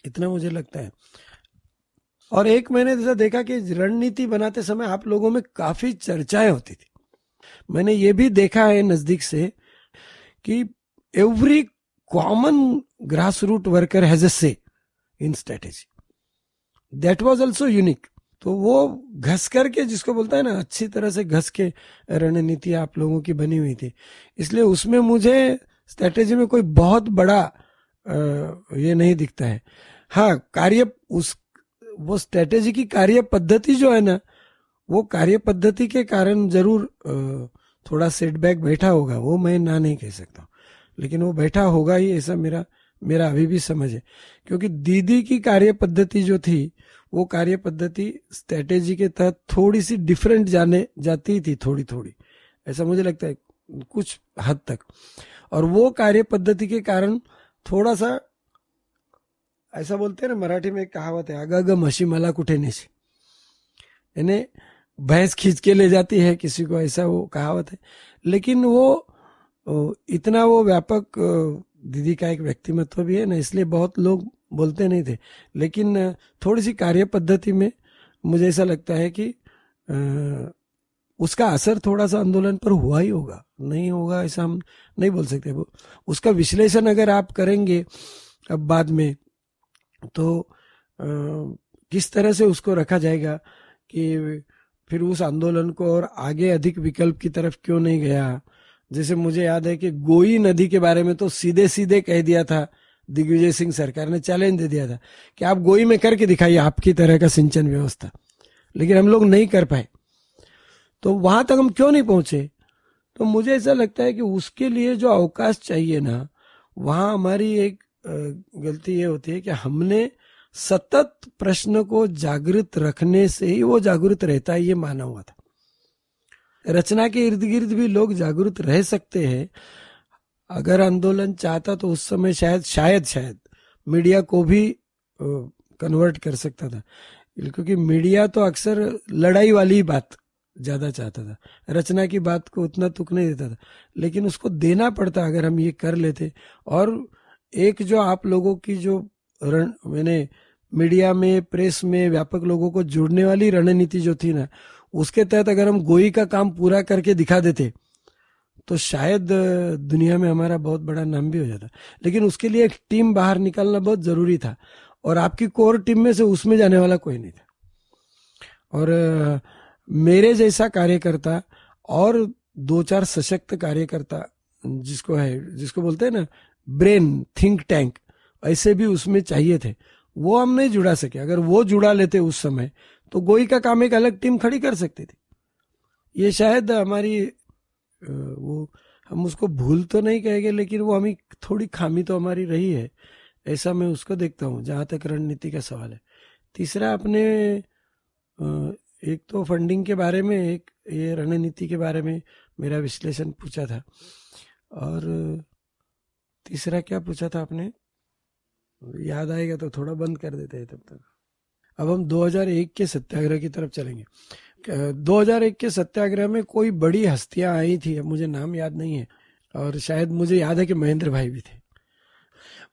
इतना मुझे लगता है और एक मैंने जैसा देखा कि रणनीति बनाते समय आप लोगों में काफी चर्चाएं होती थी मैंने ये भी देखा है नजदीक से कि every common grass root worker has say in strategy that was also unique तो वो घस करके जिसको बोलता है ना अच्छी तरह से घस के रणनीति आप लोगों की बनी हुई थी इसलिए उसमें मुझे स्ट्रेटेजी में कोई बहुत बड़ा आ, ये नहीं दिखता है हाँ कार्य उस वो स्ट्रेटेजी की कार्य पद्धति जो है ना वो कार्य पद्धति के कारण जरूर थोड़ा सेटबैक बैठा होगा वो मैं ना नहीं कह सकता लेकिन वो बैठा होगा ही ऐसा मेरा मेरा अभी भी समझ है क्योंकि दीदी की कार्य पद्धति जो थी वो कार्य पद्धति स्ट्रेटेजी के तहत थोड़ी सी डिफरेंट जाने जाती थी थोड़ी थोड़ी ऐसा मुझे लगता है कुछ हद तक और वो कार्य पद्धति के कारण थोड़ा सा ऐसा बोलते हैं ना मराठी में एक कहावत है आगा ग मशी मला कुठे यानी भैंस खींच के ले जाती है किसी को ऐसा वो कहावत है लेकिन वो इतना वो व्यापक दीदी का एक व्यक्तिमत्व भी है ना इसलिए बहुत लोग बोलते नहीं थे लेकिन थोड़ी सी कार्य पद्धति में मुझे ऐसा लगता है कि उसका असर थोड़ा सा आंदोलन पर हुआ ही होगा नहीं होगा ऐसा हम नहीं बोल सकते उसका विश्लेषण अगर आप करेंगे अब बाद में तो किस तरह से उसको रखा जाएगा कि फिर उस आंदोलन को और आगे अधिक विकल्प की तरफ क्यों नहीं गया जैसे मुझे याद है कि गोई नदी के बारे में तो सीधे सीधे कह दिया था दिग्विजय सिंह सरकार ने चैलेंज दे दिया था कि आप गोई में करके दिखाइए आपकी तरह का सिंचन व्यवस्था लेकिन हम लोग नहीं कर पाए तो वहां तक हम क्यों नहीं पहुंचे तो मुझे ऐसा लगता है कि उसके लिए जो अवकाश चाहिए ना वहां हमारी एक गलती ये होती है कि हमने सतत प्रश्न को जागृत रखने से ही वो जागृत रहता है ये माना हुआ था रचना के इर्द गिर्द भी लोग जागृत रह सकते हैं अगर आंदोलन चाहता तो उस समय शायद शायद शायद मीडिया को भी कन्वर्ट कर सकता था क्योंकि मीडिया तो अक्सर लड़ाई वाली बात ज्यादा चाहता था रचना की बात को उतना तुक नहीं देता था लेकिन उसको देना पड़ता अगर हम ये कर लेते और एक जो आप लोगों की जो रण मैंने मीडिया में प्रेस में व्यापक लोगों को जुड़ने वाली रणनीति जो थी ना उसके तहत अगर हम गोई का काम पूरा करके दिखा देते तो शायद दुनिया में हमारा बहुत बड़ा नाम भी हो जाता लेकिन उसके लिए एक टीम बाहर निकालना बहुत ज़रूरी था और आपकी कोर टीम में से उसमें जाने वाला कोई नहीं था और मेरे जैसा कार्यकर्ता और दो चार सशक्त कार्यकर्ता जिसको है जिसको बोलते हैं ना ब्रेन थिंक टैंक ऐसे भी उसमें चाहिए थे वो हम नहीं जुड़ा सके अगर वो जुड़ा लेते उस समय तो गोई का काम एक अलग टीम खड़ी कर सकती थी ये शायद हमारी वो हम उसको भूल तो नहीं कहेंगे लेकिन वो हमें थोड़ी खामी तो हमारी रही है ऐसा मैं उसको देखता हूँ जहाँ तक रणनीति का सवाल है तीसरा अपने एक तो फंडिंग के बारे में एक ये रणनीति के बारे में मेरा विश्लेषण पूछा था और तीसरा क्या पूछा था आपने याद आएगा तो थोड़ा बंद कर देते हैं तब तक अब हम 2001 के सत्याग्रह की तरफ चलेंगे 2001 के सत्याग्रह में कोई बड़ी हस्तियां आई थी मुझे नाम याद नहीं है और शायद मुझे याद है कि महेंद्र भाई भी थे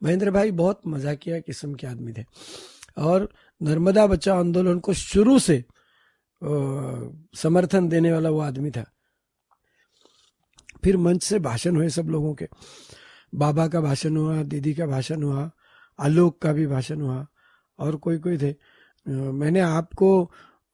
महेंद्र भाई बहुत मजाकिया किस्म के आदमी थे और नर्मदा बचाओ आंदोलन को शुरू से समर्थन देने वाला वो आदमी था फिर मंच से भाषण हुए सब लोगों के बाबा का भाषण हुआ दीदी का भाषण हुआ आलोक का भी भाषण हुआ और कोई कोई थे मैंने आपको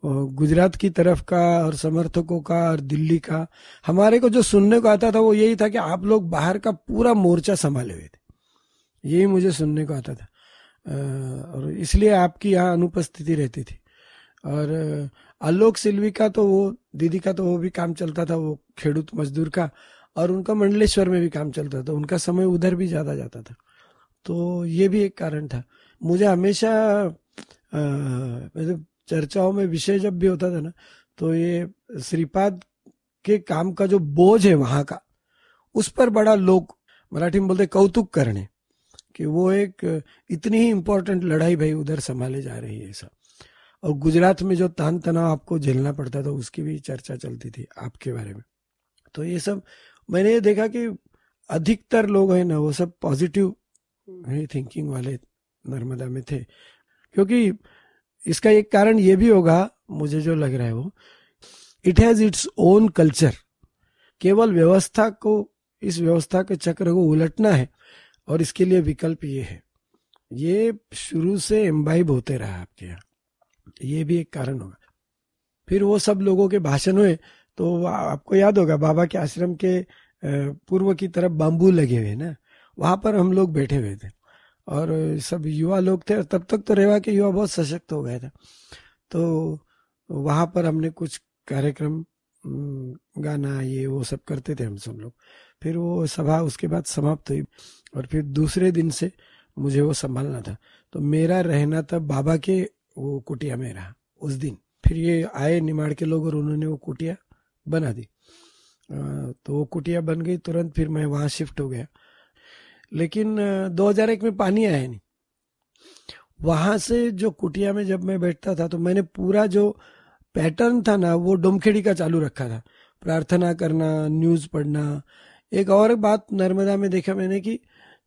गुजरात की तरफ का और समर्थकों का और दिल्ली का हमारे को जो सुनने को आता था वो यही था कि आप लोग बाहर का पूरा मोर्चा संभाले हुए थे यही मुझे सुनने को आता था और इसलिए आपकी यहाँ अनुपस्थिति रहती थी और आलोक सिल्वी का तो वो दीदी का तो वो भी काम चलता था वो खेडूत मजदूर का और उनका मंडलेश्वर में भी काम चलता था उनका समय उधर भी ज़्यादा जाता था तो ये भी एक कारण था मुझे हमेशा मतलब चर्चाओं में विषय जब भी होता था ना तो ये श्रीपाद के काम का जो बोझ है वहां का उस पर बड़ा लोग मराठी में बोलते कौतुक करने कि वो एक इतनी ही इम्पोर्टेंट लड़ाई भाई उधर संभाले जा रही है सब और गुजरात में जो तान तनाव आपको झेलना पड़ता था उसकी भी चर्चा चलती थी आपके बारे में तो ये सब मैंने ये देखा कि अधिकतर लोग हैं ना वो सब पॉजिटिव थिंकिंग हम्म। वाले नर्मदा में थे क्योंकि इसका एक कारण ये भी होगा मुझे जो लग रहा है वो it has its own culture केवल व्यवस्था को इस व्यवस्था के चक्र को उलटना है और इसके लिए विकल्प ये है ये शुरू से एम्बाइब होते रहा आपके यहाँ ये भी एक कारण होगा फिर वो सब लोगों के भाषण हुए तो आपको याद होगा बाबा के आश्रम के पूर्व की तरफ बाम्बू लगे हुए ना वहां पर हम लोग बैठे हुए थे और सब युवा लोग थे तब तक तो रेवा के युवा बहुत सशक्त हो गए थे तो वहां पर हमने कुछ कार्यक्रम गाना ये वो सब करते थे हम सब लोग फिर वो सभा उसके बाद समाप्त हुई और फिर दूसरे दिन से मुझे वो संभालना था तो मेरा रहना था बाबा के वो कुटिया में रहा उस दिन फिर ये आए निमाड़ के लोग और उन्होंने वो कुटिया बना दी तो वो कुटिया बन गई तुरंत फिर मैं वहाँ शिफ्ट हो गया लेकिन 2001 में पानी आया नहीं वहाँ से जो कुटिया में जब मैं बैठता था तो मैंने पूरा जो पैटर्न था ना वो डोमखेड़ी का चालू रखा था प्रार्थना करना न्यूज़ पढ़ना एक और बात नर्मदा में देखा मैंने कि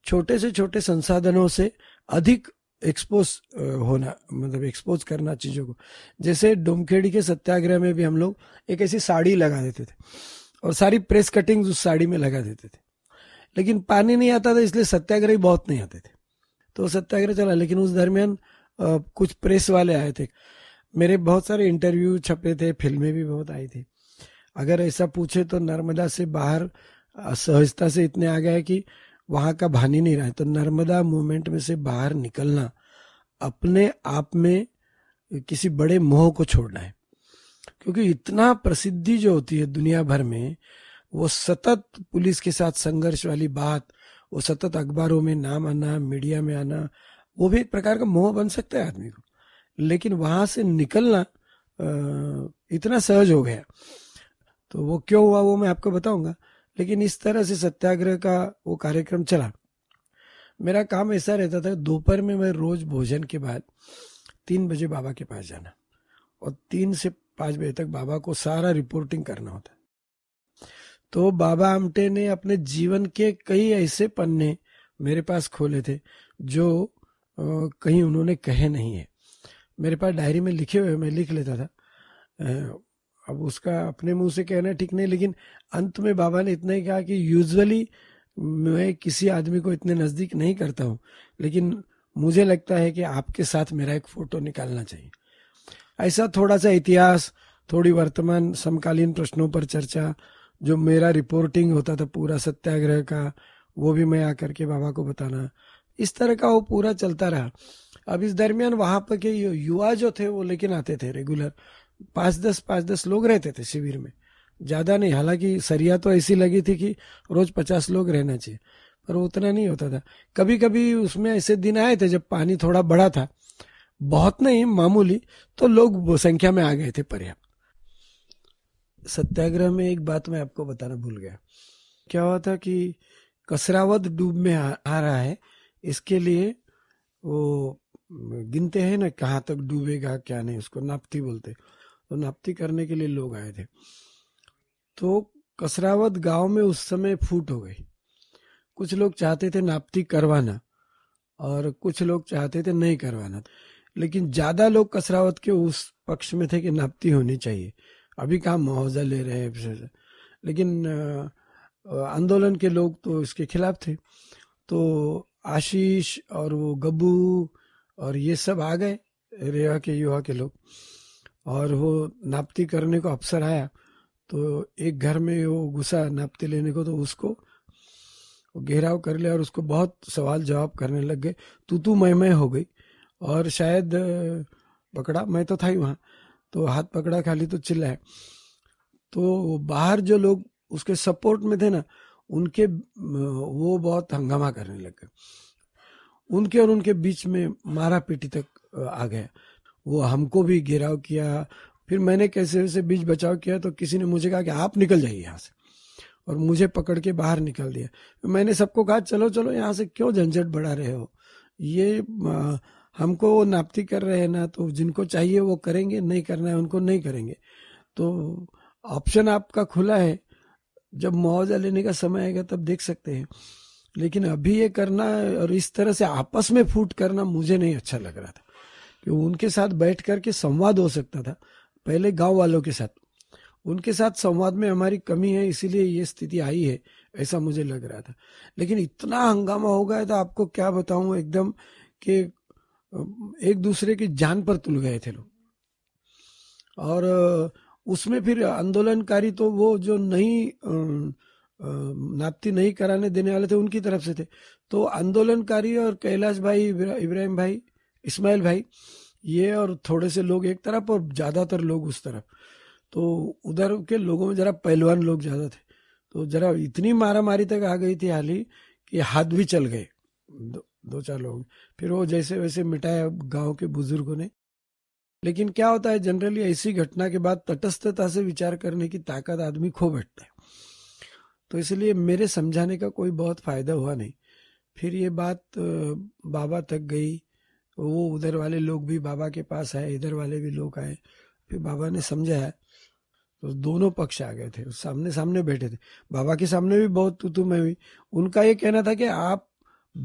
छोटे से छोटे संसाधनों से अधिक एक्सपोज होना मतलब एक्सपोज करना चीज़ों को जैसे डोमखेड़ी के सत्याग्रह में भी हम लोग एक ऐसी साड़ी लगा देते थे और सारी प्रेस कटिंग्स उस साड़ी में लगा देते थे लेकिन पानी नहीं आता था इसलिए सत्याग्रह बहुत नहीं आते थे तो सत्याग्रह चला लेकिन उस दरमियान कुछ प्रेस वाले आए थे मेरे बहुत सारे इंटरव्यू छपे थे फिल्में भी बहुत आई थी अगर ऐसा पूछे तो नर्मदा से बाहर सहजता से इतने आ गए कि वहां का भानी नहीं रहा है तो नर्मदा मूवमेंट में से बाहर निकलना अपने आप में किसी बड़े मोह को छोड़ना है क्योंकि इतना प्रसिद्धि जो होती है दुनिया भर में वो सतत पुलिस के साथ संघर्ष वाली बात वो सतत अखबारों में नाम आना मीडिया में आना वो भी एक प्रकार का मोह बन सकता है आदमी को लेकिन वहां से निकलना इतना सहज हो गया तो वो क्यों हुआ वो मैं आपको बताऊंगा लेकिन इस तरह से सत्याग्रह का वो कार्यक्रम चला मेरा काम ऐसा रहता था दोपहर में मैं रोज भोजन के बाद तीन बजे बाबा के पास जाना और तीन से पांच बजे तक बाबा को सारा रिपोर्टिंग करना होता तो बाबा आमटे ने अपने जीवन के कई ऐसे पन्ने मेरे पास खोले थे जो कहीं उन्होंने कहे नहीं है मेरे पास डायरी में लिखे हुए मैं लिख लेता था अब उसका अपने मुंह से कहना ठीक नहीं लेकिन अंत में बाबा ने इतना ही कहा कि यूजुअली मैं किसी आदमी को इतने नज़दीक नहीं करता हूँ लेकिन मुझे लगता है कि आपके साथ मेरा एक फोटो निकालना चाहिए ऐसा थोड़ा सा इतिहास थोड़ी वर्तमान समकालीन प्रश्नों पर चर्चा जो मेरा रिपोर्टिंग होता था पूरा सत्याग्रह का वो भी मैं आकर के बाबा को बताना इस तरह का वो पूरा चलता रहा अब इस दरमियान वहां पर के युवा जो थे वो लेकिन आते थे रेगुलर पाँच दस पाँच दस लोग रहते थे शिविर में ज़्यादा नहीं हालांकि सरिया तो ऐसी लगी थी कि रोज पचास लोग रहना चाहिए पर उतना नहीं होता था कभी कभी उसमें ऐसे दिन आए थे जब पानी थोड़ा बड़ा था बहुत नहीं मामूली तो लोग संख्या में आ गए थे पर्याप्त सत्याग्रह में एक बात मैं आपको बताना भूल गया क्या हुआ था कि कसरावत डूब में आ, रहा है इसके लिए वो गिनते हैं ना कहाँ तक डूबेगा क्या नहीं उसको नापती बोलते नापती करने के लिए लोग आए थे तो कसरावत गांव में उस समय फूट हो गई कुछ लोग चाहते थे नापती करवाना और कुछ लोग चाहते थे नहीं करवाना लेकिन ज्यादा लोग कसरावत के उस पक्ष में थे कि नापती होनी चाहिए अभी कहा मुआवजा ले रहे हैं लेकिन आंदोलन के लोग तो इसके खिलाफ थे तो आशीष और वो गब्बू और ये सब आ गए रेवा के युवा के लोग और वो नापती करने को अफसर आया तो एक घर में वो घुसा नापती लेने को तो उसको घेराव कर लिया और उसको बहुत सवाल जवाब करने लग गए तू तू मैं मैं हो गई और शायद पकड़ा मैं तो था ही वहाँ तो हाथ पकड़ा खाली तो चिल्लाए तो बाहर जो लोग उसके सपोर्ट में थे ना उनके वो बहुत हंगामा करने लग गए उनके और उनके बीच में मारा पीटी तक आ गया वो हमको भी घेराव किया फिर मैंने कैसे वैसे बीच बचाव किया तो किसी ने मुझे कहा कि आप निकल जाइए यहाँ से और मुझे पकड़ के बाहर निकल दिया मैंने सबको कहा चलो चलो यहाँ से क्यों झंझट बढ़ा रहे हो ये आ, हमको वो नापती कर रहे हैं ना तो जिनको चाहिए वो करेंगे नहीं करना है उनको नहीं करेंगे तो ऑप्शन आपका खुला है जब मुआवजा लेने का समय आएगा तब देख सकते हैं लेकिन अभी ये करना और इस तरह से आपस में फूट करना मुझे नहीं अच्छा लग रहा था कि उनके साथ बैठ करके संवाद हो सकता था पहले गांव वालों के साथ उनके साथ संवाद में हमारी कमी है इसीलिए ये स्थिति आई है ऐसा मुझे लग रहा था लेकिन इतना हंगामा हो गया था आपको क्या बताऊं एकदम कि एक दूसरे की जान पर तुल गए थे लोग और उसमें फिर आंदोलनकारी तो वो जो नहीं नापती नहीं कराने देने वाले थे उनकी तरफ से थे तो आंदोलनकारी और कैलाश भाई इब्राहिम भाई इस्माइल भाई ये और थोड़े से लोग एक तरफ और ज़्यादातर लोग उस तरफ तो उधर के लोगों में ज़रा पहलवान लोग ज़्यादा थे तो ज़रा इतनी मारा मारी तक आ गई थी हाल ही कि हाथ भी चल गए दो, दो चार लोग फिर वो जैसे वैसे मिटाया गांव के बुजुर्गों ने लेकिन क्या होता है जनरली ऐसी घटना के बाद तटस्थता से विचार करने की ताकत आदमी खो बैठता है तो इसलिए मेरे समझाने का कोई बहुत फायदा हुआ नहीं फिर ये बात बाबा तक गई वो उधर वाले लोग भी बाबा के पास आए इधर वाले भी लोग आए फिर बाबा ने समझाया तो दोनों पक्ष आ गए थे सामने सामने बैठे थे बाबा के सामने भी बहुत तुतु मैं हुई उनका ये कहना था कि आप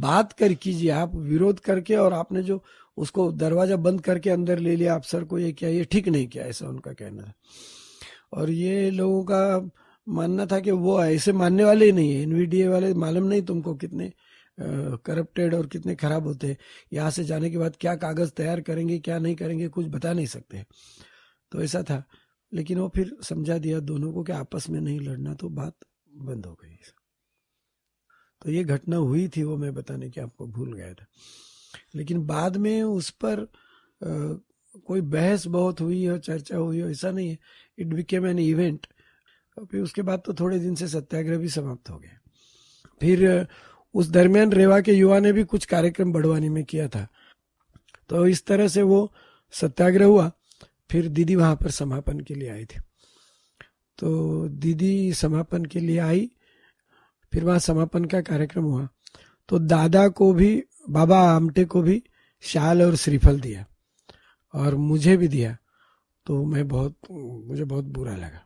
बात कर कीजिए आप विरोध करके और आपने जो उसको दरवाजा बंद करके अंदर ले लिया आप सर को ये क्या ये ठीक नहीं किया ऐसा उनका कहना है और ये लोगों का मानना था कि वो ऐसे मानने वाले ही नहीं है एनवीडीए वाले मालूम नहीं तुमको कितने करप्टेड और कितने खराब होते हैं यहाँ से जाने के बाद क्या कागज़ तैयार करेंगे क्या नहीं करेंगे कुछ बता नहीं सकते तो ऐसा था लेकिन वो फिर समझा दिया दोनों को कि आपस में नहीं लड़ना तो बात बंद हो गई तो ये घटना हुई थी वो मैं बताने की आपको भूल गया था लेकिन बाद में उस पर आ, कोई बहस बहुत हुई हो चर्चा हुई हो ऐसा नहीं है इट बिकेम एन इवेंट फिर उसके बाद तो थोड़े दिन से सत्याग्रह भी समाप्त हो गए फिर उस दरमियान रेवा के युवा ने भी कुछ कार्यक्रम बड़वानी में किया था तो इस तरह से वो सत्याग्रह हुआ फिर दीदी वहां पर समापन के लिए आई थी तो दीदी समापन के लिए आई फिर वहां समापन का कार्यक्रम हुआ तो दादा को भी बाबा आमटे को भी शाल और श्रीफल दिया और मुझे भी दिया तो मैं बहुत मुझे बहुत बुरा लगा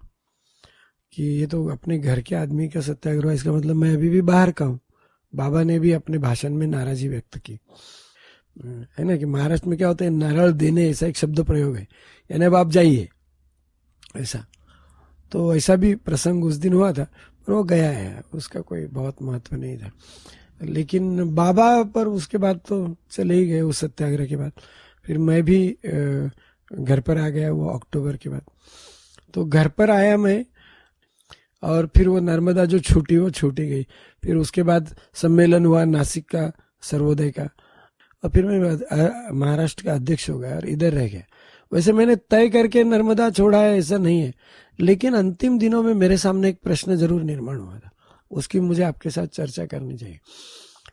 कि ये तो अपने घर के आदमी का सत्याग्रह इसका मतलब मैं अभी भी बाहर का हूँ बाबा ने भी अपने भाषण में नाराजी व्यक्त की हम्म, है ना कि महाराष्ट्र में क्या होता है नरल देने ऐसा एक शब्द प्रयोग है यानी अब आप जाइए ऐसा तो ऐसा भी प्रसंग उस दिन हुआ था पर वो गया है उसका कोई बहुत महत्व नहीं था लेकिन बाबा पर उसके बाद तो चले ही गए उस सत्याग्रह के बाद फिर मैं भी घर पर आ गया वो अक्टूबर के बाद तो घर पर आया मैं और फिर वो नर्मदा जो छूटी वो छूटी गई फिर उसके बाद सम्मेलन हुआ नासिक का सर्वोदय का और फिर मैं महाराष्ट्र का अध्यक्ष हो गया और इधर रह गया वैसे मैंने तय करके नर्मदा छोड़ा है ऐसा नहीं है लेकिन अंतिम दिनों में मेरे सामने एक प्रश्न जरूर निर्माण हुआ था उसकी मुझे आपके साथ चर्चा करनी चाहिए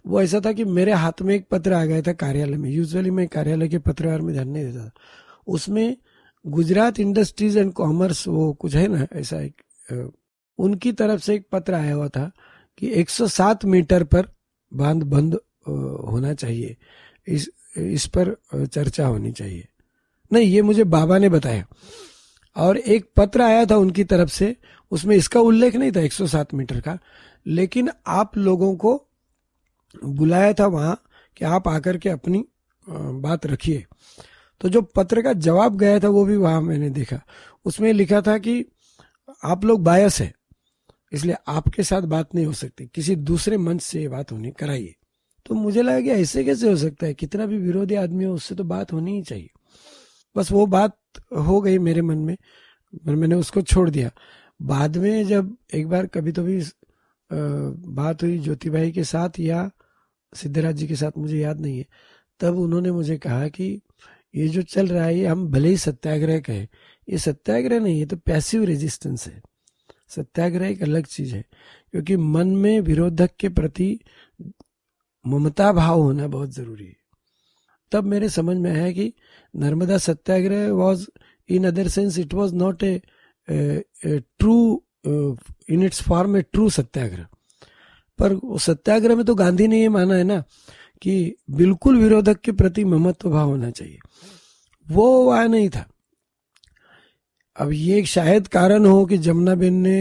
वो ऐसा था कि मेरे हाथ में एक पत्र आ गया था कार्यालय में यूजुअली मैं कार्यालय के पत्रकार में ध्यान नहीं देता था उसमें गुजरात इंडस्ट्रीज एंड कॉमर्स वो कुछ है ना ऐसा एक उनकी तरफ से एक पत्र आया हुआ था कि 107 मीटर पर बांध बंद होना चाहिए इस इस पर चर्चा होनी चाहिए नहीं ये मुझे बाबा ने बताया और एक पत्र आया था उनकी तरफ से उसमें इसका उल्लेख नहीं था 107 मीटर का लेकिन आप लोगों को बुलाया था वहां कि आप आकर के अपनी बात रखिए तो जो पत्र का जवाब गया था वो भी वहां मैंने देखा उसमें लिखा था कि आप लोग बायस है इसलिए आपके साथ बात नहीं हो सकती किसी दूसरे मंच से ये बात होनी कराइए तो मुझे लगा कि ऐसे कैसे हो सकता है कितना भी विरोधी आदमी हो उससे तो बात होनी ही चाहिए बस वो बात हो गई मेरे मन में मैंने उसको छोड़ दिया बाद में जब एक बार कभी तो भी बात हुई ज्योति भाई के साथ या सिद्धराज जी के साथ मुझे याद नहीं है तब उन्होंने मुझे कहा कि ये जो चल रहा है ये हम भले ही सत्याग्रह कहें ये सत्याग्रह नहीं है तो पैसिव रेजिस्टेंस है सत्याग्रह एक अलग चीज है क्योंकि मन में विरोधक के प्रति ममता भाव होना बहुत जरूरी है तब मेरे समझ में आया कि Narmada satyagraha was in other sense it was not a true in its form a true satyagraha पर सत्याग्रह में तो गांधी ने ये माना है ना कि बिल्कुल विरोधक के प्रति ममत्व भाव होना चाहिए वो आया नहीं था अब ये एक शायद कारण हो कि जमुना बेन ने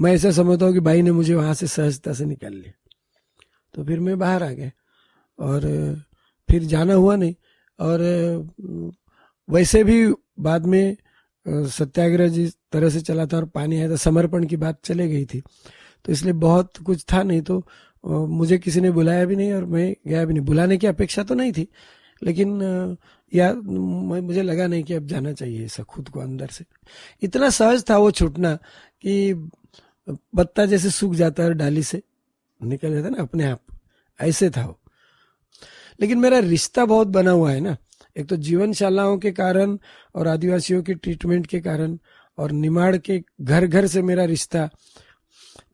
मैं ऐसा समझता हूँ कि भाई ने मुझे वहां से सहजता से निकाल लिया तो फिर मैं बाहर आ गया और फिर जाना हुआ नहीं और वैसे भी बाद में सत्याग्रह जिस तरह से चला था और पानी आया था समर्पण की बात चले गई थी तो इसलिए बहुत कुछ था नहीं तो मुझे किसी ने बुलाया भी नहीं और मैं गया भी नहीं बुलाने की अपेक्षा तो नहीं थी लेकिन या मुझे लगा नहीं कि अब जाना चाहिए ऐसा खुद को अंदर से इतना सहज था वो छूटना कि पत्ता जैसे सूख जाता है डाली से निकल जाता ना अपने आप ऐसे था वो लेकिन मेरा रिश्ता बहुत बना हुआ है ना एक तो जीवनशालाओं के कारण और आदिवासियों के ट्रीटमेंट के कारण और निमाड़ के घर घर से मेरा रिश्ता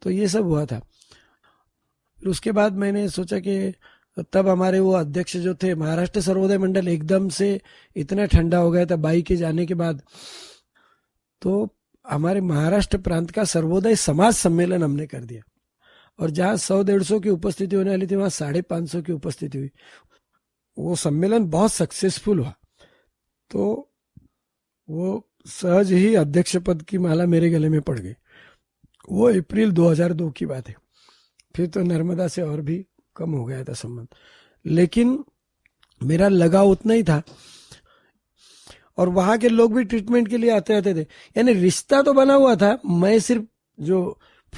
तो ये सब हुआ था फिर उसके बाद मैंने सोचा कि तो तब हमारे वो अध्यक्ष जो थे महाराष्ट्र सर्वोदय मंडल एकदम से इतना ठंडा हो गया था बाई के जाने के बाद तो हमारे महाराष्ट्र प्रांत का सर्वोदय समाज सम्मेलन हमने कर दिया और जहाँ सौ डेढ़ सौ की उपस्थिति होने वाली थी वहां साढ़े पांच सौ की उपस्थिति हुई वो सम्मेलन बहुत सक्सेसफुल हुआ तो वो सहज ही अध्यक्ष पद की माला मेरे गले में पड़ गई वो अप्रैल 2002 की बात है फिर तो नर्मदा से और भी कम हो गया था संबंध लेकिन मेरा लगाव उतना ही था और वहां के लोग भी ट्रीटमेंट के लिए आते रहते थे यानी रिश्ता तो बना हुआ था मैं सिर्फ जो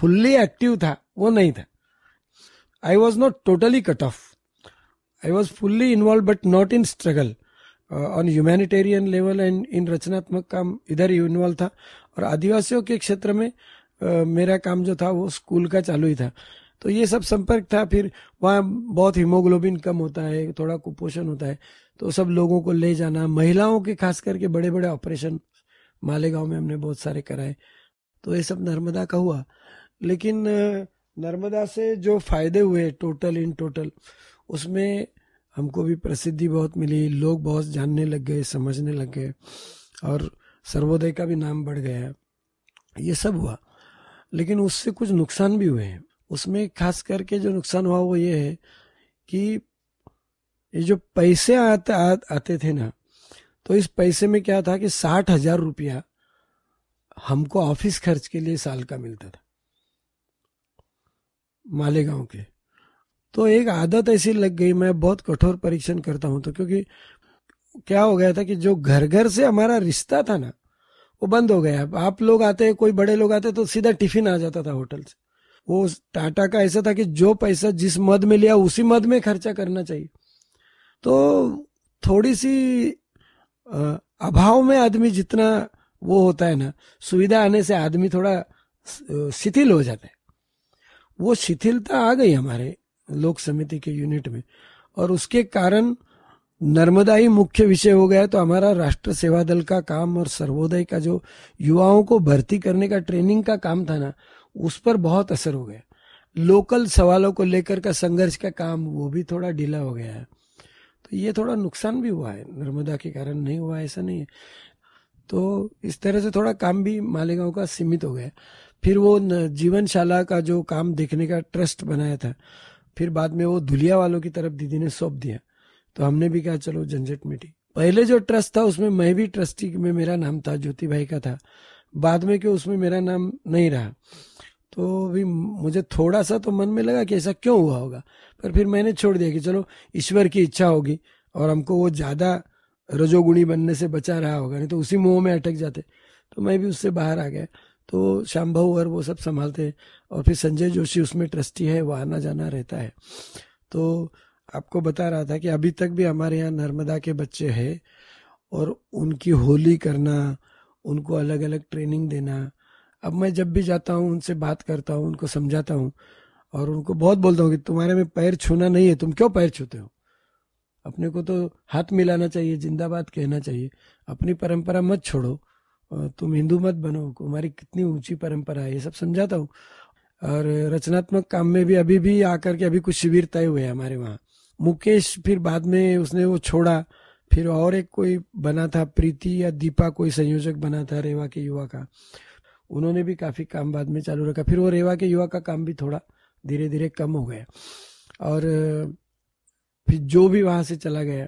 फुल्ली एक्टिव था वो नहीं था I was not totally cut off I was fully involve but not in struggle on humanitarian level and in रचनात्मक काम इधर ही इन्वॉल्व था और आदिवासियों के क्षेत्र में uh, मेरा काम जो था वो स्कूल का चालू ही था तो ये सब संपर्क था फिर वहाँ बहुत हीमोग्लोबिन कम होता है थोड़ा कुपोषण होता है तो सब लोगों को ले जाना महिलाओं के खास करके बड़े बड़े ऑपरेशन मालेगांव में हमने बहुत सारे कराए तो ये सब नर्मदा का हुआ लेकिन नर्मदा से जो फायदे हुए टोटल इन टोटल उसमें हमको भी प्रसिद्धि बहुत मिली लोग बहुत जानने लग गए समझने लग गए और सर्वोदय का भी नाम बढ़ गया ये सब हुआ लेकिन उससे कुछ नुकसान भी हुए हैं उसमें खास करके जो नुकसान हुआ वो ये है कि ये जो पैसे आते आ, आते थे ना तो इस पैसे में क्या था कि साठ हजार रुपया हमको ऑफिस खर्च के लिए साल का मिलता था मालेगांव के तो एक आदत ऐसी लग गई मैं बहुत कठोर परीक्षण करता हूं तो क्योंकि क्या हो गया था कि जो घर घर से हमारा रिश्ता था ना वो बंद हो गया आप लोग आते कोई बड़े लोग आते तो सीधा टिफिन आ जाता था होटल से वो टाटा का ऐसा था कि जो पैसा जिस मद में लिया उसी मद में खर्चा करना चाहिए तो थोड़ी सी अभाव में आदमी जितना वो होता है ना सुविधा आने से आदमी थोड़ा शिथिल हो जाता है वो शिथिलता आ गई हमारे लोक समिति के यूनिट में और उसके कारण नर्मदा ही मुख्य विषय हो गया तो हमारा राष्ट्र सेवा दल का काम और सर्वोदय का जो युवाओं को भर्ती करने का ट्रेनिंग का काम था ना उस पर बहुत असर हो गया लोकल सवालों को लेकर का संघर्ष का काम वो भी थोड़ा ढीला हो गया है तो ये थोड़ा नुकसान भी हुआ है नर्मदा के कारण नहीं हुआ ऐसा नहीं है तो इस तरह से थोड़ा काम भी मालेगांव का सीमित हो गया फिर वो जीवनशाला का जो काम देखने का ट्रस्ट बनाया था फिर बाद में वो धुलिया वालों की तरफ दीदी ने सौंप दिया तो हमने भी कहा चलो झंझट मिटी पहले जो ट्रस्ट था उसमें मैं भी ट्रस्टी में मेरा नाम था ज्योति भाई का था बाद में क्यों उसमें मेरा नाम नहीं रहा तो भी मुझे थोड़ा सा तो मन में लगा कि ऐसा क्यों हुआ होगा पर फिर मैंने छोड़ दिया कि चलो ईश्वर की इच्छा होगी और हमको वो ज़्यादा रजोगुणी बनने से बचा रहा होगा नहीं तो उसी मुंह में अटक जाते तो मैं भी उससे बाहर आ गया तो श्याम भाऊ और वो सब संभालते हैं और फिर संजय जोशी उसमें ट्रस्टी है वो आना जाना रहता है तो आपको बता रहा था कि अभी तक भी हमारे यहाँ नर्मदा के बच्चे हैं और उनकी होली करना उनको अलग अलग ट्रेनिंग देना अब मैं जब भी जाता हूँ उनसे बात करता हूँ उनको समझाता हूँ और उनको बहुत बोलता हूँ कि तुम्हारे में पैर छूना नहीं है तुम क्यों पैर छूते हो अपने को तो हाथ मिलाना चाहिए जिंदाबाद कहना चाहिए अपनी परंपरा मत छोड़ो तुम हिंदू मत बनो हमारी कितनी ऊंची परंपरा है ये सब समझाता हूँ और रचनात्मक काम में भी अभी भी आकर के अभी कुछ शिविर तय हुए हमारे वहाँ मुकेश फिर बाद में उसने वो छोड़ा फिर और एक कोई बना था प्रीति या दीपा कोई संयोजक बना था रेवा के युवा का उन्होंने भी काफ़ी काम बाद में चालू रखा फिर वो रेवा के युवा का काम भी थोड़ा धीरे धीरे कम हो गया और फिर जो भी वहां से चला गया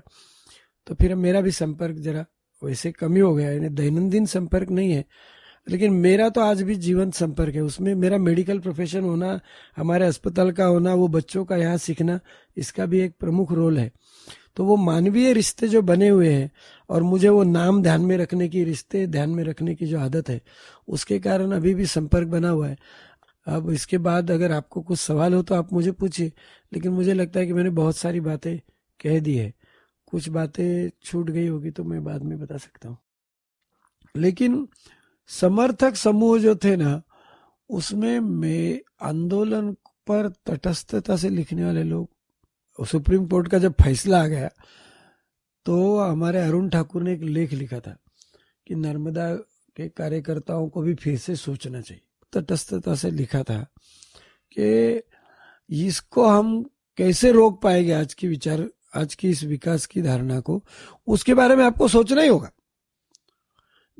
तो फिर मेरा भी संपर्क जरा वैसे कम ही हो गया यानी दैनंदिन संपर्क नहीं है लेकिन मेरा तो आज भी जीवन संपर्क है उसमें मेरा मेडिकल प्रोफेशन होना हमारे अस्पताल का होना वो बच्चों का यहाँ सीखना इसका भी एक प्रमुख रोल है तो वो मानवीय रिश्ते जो बने हुए हैं और मुझे वो नाम ध्यान में रखने की रिश्ते ध्यान में रखने की जो आदत है उसके कारण अभी भी संपर्क बना हुआ है अब इसके बाद अगर आपको कुछ सवाल हो तो आप मुझे पूछिए लेकिन मुझे लगता है कि मैंने बहुत सारी बातें कह दी है कुछ बातें छूट गई होगी तो मैं बाद में बता सकता हूँ लेकिन समर्थक समूह जो थे ना उसमें मैं आंदोलन पर तटस्थता से लिखने वाले लोग सुप्रीम कोर्ट का जब फैसला आ गया तो हमारे अरुण ठाकुर ने एक लेख लिखा था कि नर्मदा के कार्यकर्ताओं को भी फिर से सोचना चाहिए तटस्थता से लिखा था कि इसको हम कैसे रोक पाएंगे आज की विचार आज की इस विकास की धारणा को उसके बारे में आपको सोचना ही होगा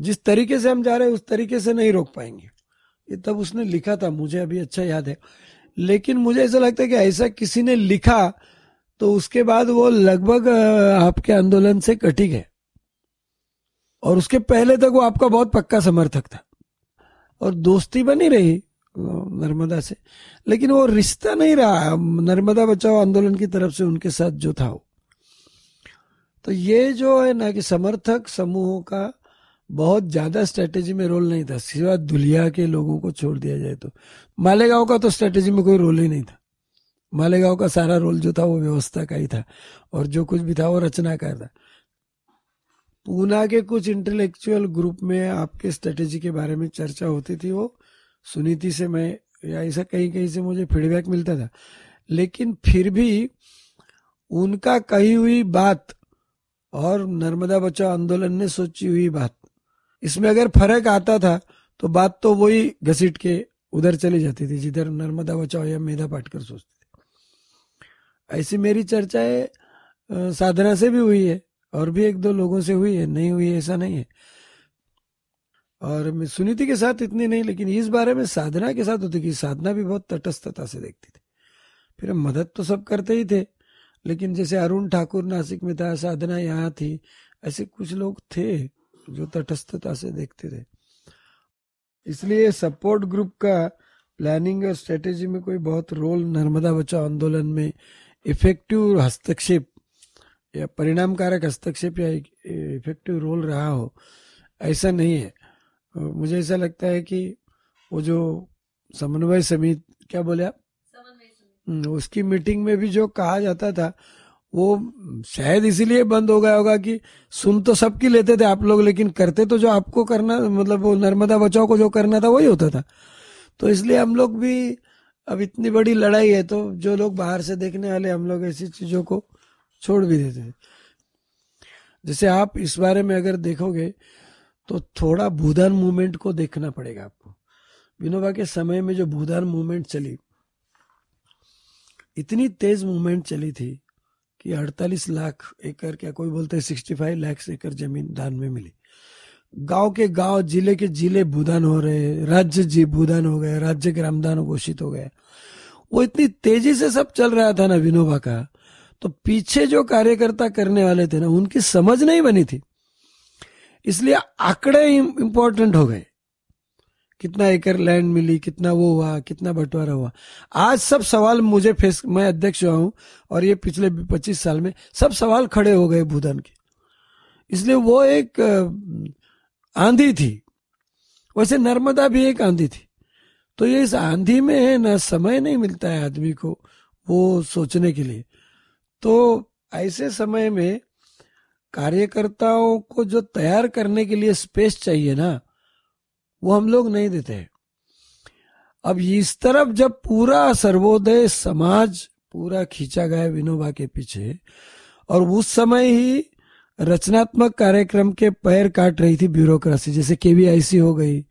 जिस तरीके से हम जा रहे हैं उस तरीके से नहीं रोक पाएंगे ये तब उसने लिखा था मुझे अभी अच्छा याद है लेकिन मुझे ऐसा लगता है कि ऐसा किसी ने लिखा तो उसके बाद वो लगभग आपके आंदोलन से कटी गए और उसके पहले तक वो आपका बहुत पक्का समर्थक था और दोस्ती बनी रही नर्मदा से लेकिन वो रिश्ता नहीं रहा नर्मदा बचाओ आंदोलन की तरफ से उनके साथ जो था वो तो ये जो है ना कि समर्थक समूहों का बहुत ज्यादा स्ट्रेटेजी में रोल नहीं था सिवा दुलिया के लोगों को छोड़ दिया जाए तो मालेगांव का तो स्ट्रेटेजी में कोई रोल ही नहीं था मालेगांव का सारा रोल जो था वो व्यवस्था का ही था और जो कुछ भी था वो रचनाकार था पूना के कुछ इंटेलेक्चुअल ग्रुप में आपके स्ट्रेटेजी के बारे में चर्चा होती थी वो सुनीति से मैं या ऐसा कहीं कहीं से मुझे फीडबैक मिलता था लेकिन फिर भी उनका कही हुई बात और नर्मदा बचाओ आंदोलन ने सोची हुई बात इसमें अगर फर्क आता था तो बात तो वही घसीट के उधर चली जाती थी जिधर नर्मदा बचाओ या मेधा पाटकर सोचते ऐसी मेरी चर्चाएं साधना से भी हुई है और भी एक दो लोगों से हुई है नहीं हुई है ऐसा नहीं है और मैं सुनीति के साथ इतनी नहीं लेकिन इस बारे में साधना के साथ होती कि साधना भी बहुत तटस्थता से देखती थी फिर मदद तो सब करते ही थे लेकिन जैसे अरुण ठाकुर नासिक में था साधना यहाँ थी ऐसे कुछ लोग थे जो तटस्थता से देखते थे इसलिए सपोर्ट ग्रुप का प्लानिंग और स्ट्रेटेजी में कोई बहुत रोल नर्मदा बचाओ आंदोलन में इफेक्टिव हस्तक्षेप या परिणामकारक हस्तक्षेप या इफेक्टिव रोल रहा हो ऐसा नहीं है मुझे ऐसा लगता है कि वो जो समन्वय समिति क्या बोले आप हम्म, उसकी मीटिंग में भी जो कहा जाता था वो शायद इसीलिए बंद हो गया होगा कि सुन तो सबकी लेते थे आप लोग लेकिन करते तो जो आपको करना मतलब वो नर्मदा बचाओ को जो करना था वही होता था तो इसलिए हम लोग भी अब इतनी बड़ी लड़ाई है तो जो लोग बाहर से देखने वाले हम लोग ऐसी चीजों को छोड़ भी देते हैं जैसे आप इस बारे में अगर देखोगे तो थोड़ा भूदान मूवमेंट को देखना पड़ेगा आपको विनोबा के समय में जो भूदान मूवमेंट चली इतनी तेज मूवमेंट चली थी कि 48 लाख एकड़ क्या कोई बोलते हैं 65 लाख एकड़ जमीन दान में मिली गांव के गांव जिले के जिले भूदान हो रहे राज्य जी भूदान हो गए राज्य के रामदान घोषित हो गए वो इतनी तेजी से सब चल रहा था ना विनोबा का तो पीछे जो कार्यकर्ता करने वाले थे ना उनकी समझ नहीं बनी थी इसलिए आंकड़े इंपॉर्टेंट हो गए कितना एकड़ लैंड मिली कितना वो हुआ कितना बंटवारा हुआ आज सब सवाल मुझे फेस मैं अध्यक्ष हुआ हूं और ये पिछले 25 साल में सब सवाल खड़े हो गए भूदान के इसलिए वो एक आंधी थी वैसे नर्मदा भी एक आंधी थी तो ये इस आंधी में है ना समय नहीं मिलता है आदमी को वो सोचने के लिए तो ऐसे समय में कार्यकर्ताओं को जो तैयार करने के लिए स्पेस चाहिए ना वो हम लोग नहीं देते हैं अब इस तरफ जब पूरा सर्वोदय समाज पूरा खींचा गया विनोबा के पीछे और उस समय ही रचनात्मक कार्यक्रम के पैर काट रही थी ब्यूरोक्रेसी जैसे केवीआईसी हो गई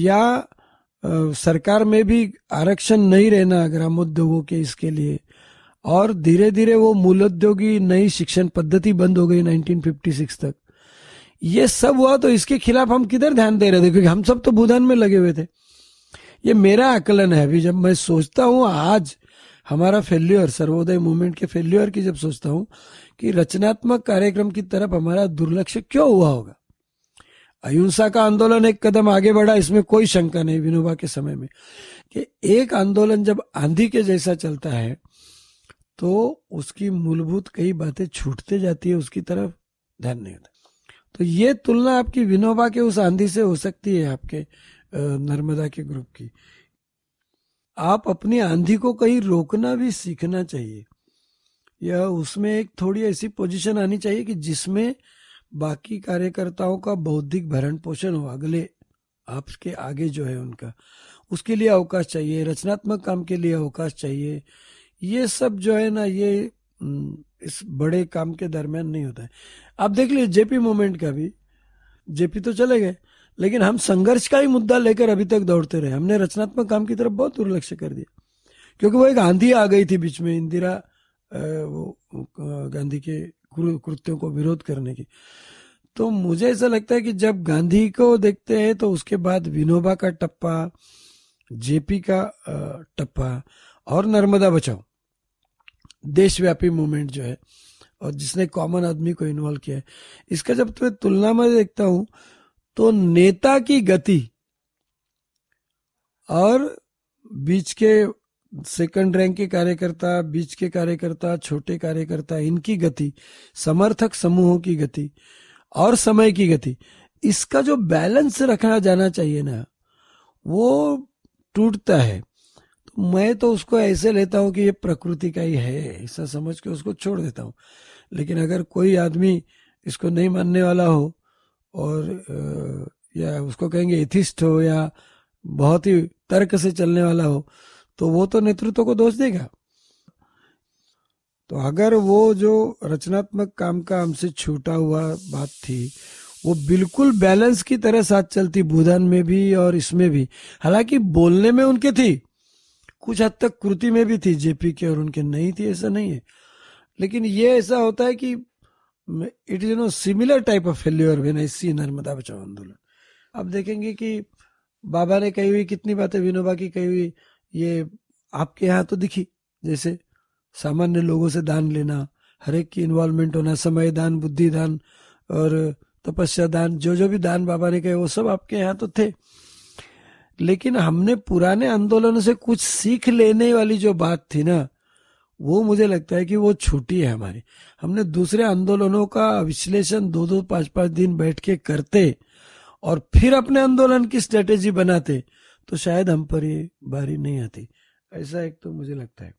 या सरकार में भी आरक्षण नहीं रहना ग्रामोद्योगों के इसके लिए और धीरे धीरे वो मूलोद्योगी नई शिक्षण पद्धति बंद हो गई 1956 तक ये सब हुआ तो इसके खिलाफ हम किधर ध्यान दे रहे थे क्योंकि हम सब तो भूदान में लगे हुए थे ये मेरा आकलन है अभी जब मैं सोचता हूँ आज हमारा फेल्योर सर्वोदय मूवमेंट के फेल्योर की जब सोचता हूं कि रचनात्मक कार्यक्रम की तरफ हमारा दुर्लक्ष्य क्यों हुआ होगा अहिंसा का आंदोलन एक कदम आगे बढ़ा इसमें कोई शंका नहीं विनोबा के समय में कि एक आंदोलन जब आंधी के जैसा चलता है तो उसकी मूलभूत कई बातें छूटते जाती है उसकी तरफ ध्यान नहीं होता तो ये तुलना आपकी विनोबा के उस आंधी से हो सकती है आपके नर्मदा के ग्रुप की आप अपनी आंधी को कहीं रोकना भी सीखना चाहिए या उसमें एक थोड़ी ऐसी पोजीशन आनी चाहिए कि जिसमें बाकी कार्यकर्ताओं का बौद्धिक भरण पोषण हो अगले आपके आगे जो है उनका उसके लिए अवकाश चाहिए रचनात्मक काम के लिए अवकाश चाहिए ये सब जो है ना ये इस बड़े काम के दरमियान नहीं होता है आप देख लीजिए जेपी मोमेंट का भी जेपी तो चले गए लेकिन हम संघर्ष का ही मुद्दा लेकर अभी तक दौड़ते रहे हमने रचनात्मक काम की तरफ बहुत दुर्लक्ष्य कर दिया क्योंकि वो एक आंधी आ गई थी बीच में इंदिरा वो गांधी के कृत्यों को विरोध करने की तो मुझे ऐसा लगता है कि जब गांधी को देखते हैं तो उसके बाद विनोबा का टप्पा जेपी का टप्पा और नर्मदा बचाओ देशव्यापी मूवमेंट जो है और जिसने कॉमन आदमी को इन्वॉल्व किया है इसका जब तुम्हें तुलना में देखता हूँ तो नेता की गति और बीच के सेकंड रैंक के कार्यकर्ता बीच के कार्यकर्ता छोटे कार्यकर्ता इनकी गति समर्थक समूहों की गति और समय की गति इसका जो बैलेंस रखा जाना चाहिए ना वो टूटता है तो मैं तो उसको ऐसे लेता हूं कि ये प्रकृति का ही है ऐसा समझ के उसको छोड़ देता हूं लेकिन अगर कोई आदमी इसको नहीं मानने वाला हो और या उसको कहेंगे एथिस्ट हो या बहुत ही तर्क से चलने वाला हो तो वो तो नेतृत्व को दोष देगा तो अगर वो जो रचनात्मक काम का हमसे छूटा हुआ बात थी वो बिल्कुल बैलेंस की तरह साथ चलती बुधन में भी और इसमें भी हालांकि बोलने में उनके थी कुछ हद तक कृति में भी थी जेपी के और उनके नहीं थी ऐसा नहीं है लेकिन ये ऐसा होता है कि it is no similar type of failure when I see Narmada Bachao Andolan अब देखेंगे कि बाबा ने कही हुई कितनी बातें विनोबा की कही हुई ये आपके यहाँ तो दिखी जैसे सामान्य लोगों से दान लेना हरेक की इन्वॉल्वमेंट होना समय दान बुद्धि दान और तपस्या दान जो जो भी दान बाबा ने कहे वो सब आपके यहाँ तो थे लेकिन हमने पुराने आंदोलन से कुछ सीख लेने वाली जो बात थी ना वो मुझे लगता है कि वो छुट्टी है हमारी हमने दूसरे आंदोलनों का विश्लेषण दो दो पांच पांच दिन बैठ के करते और फिर अपने आंदोलन की स्ट्रेटेजी बनाते तो शायद हम पर ये बारी नहीं आती ऐसा एक तो मुझे लगता है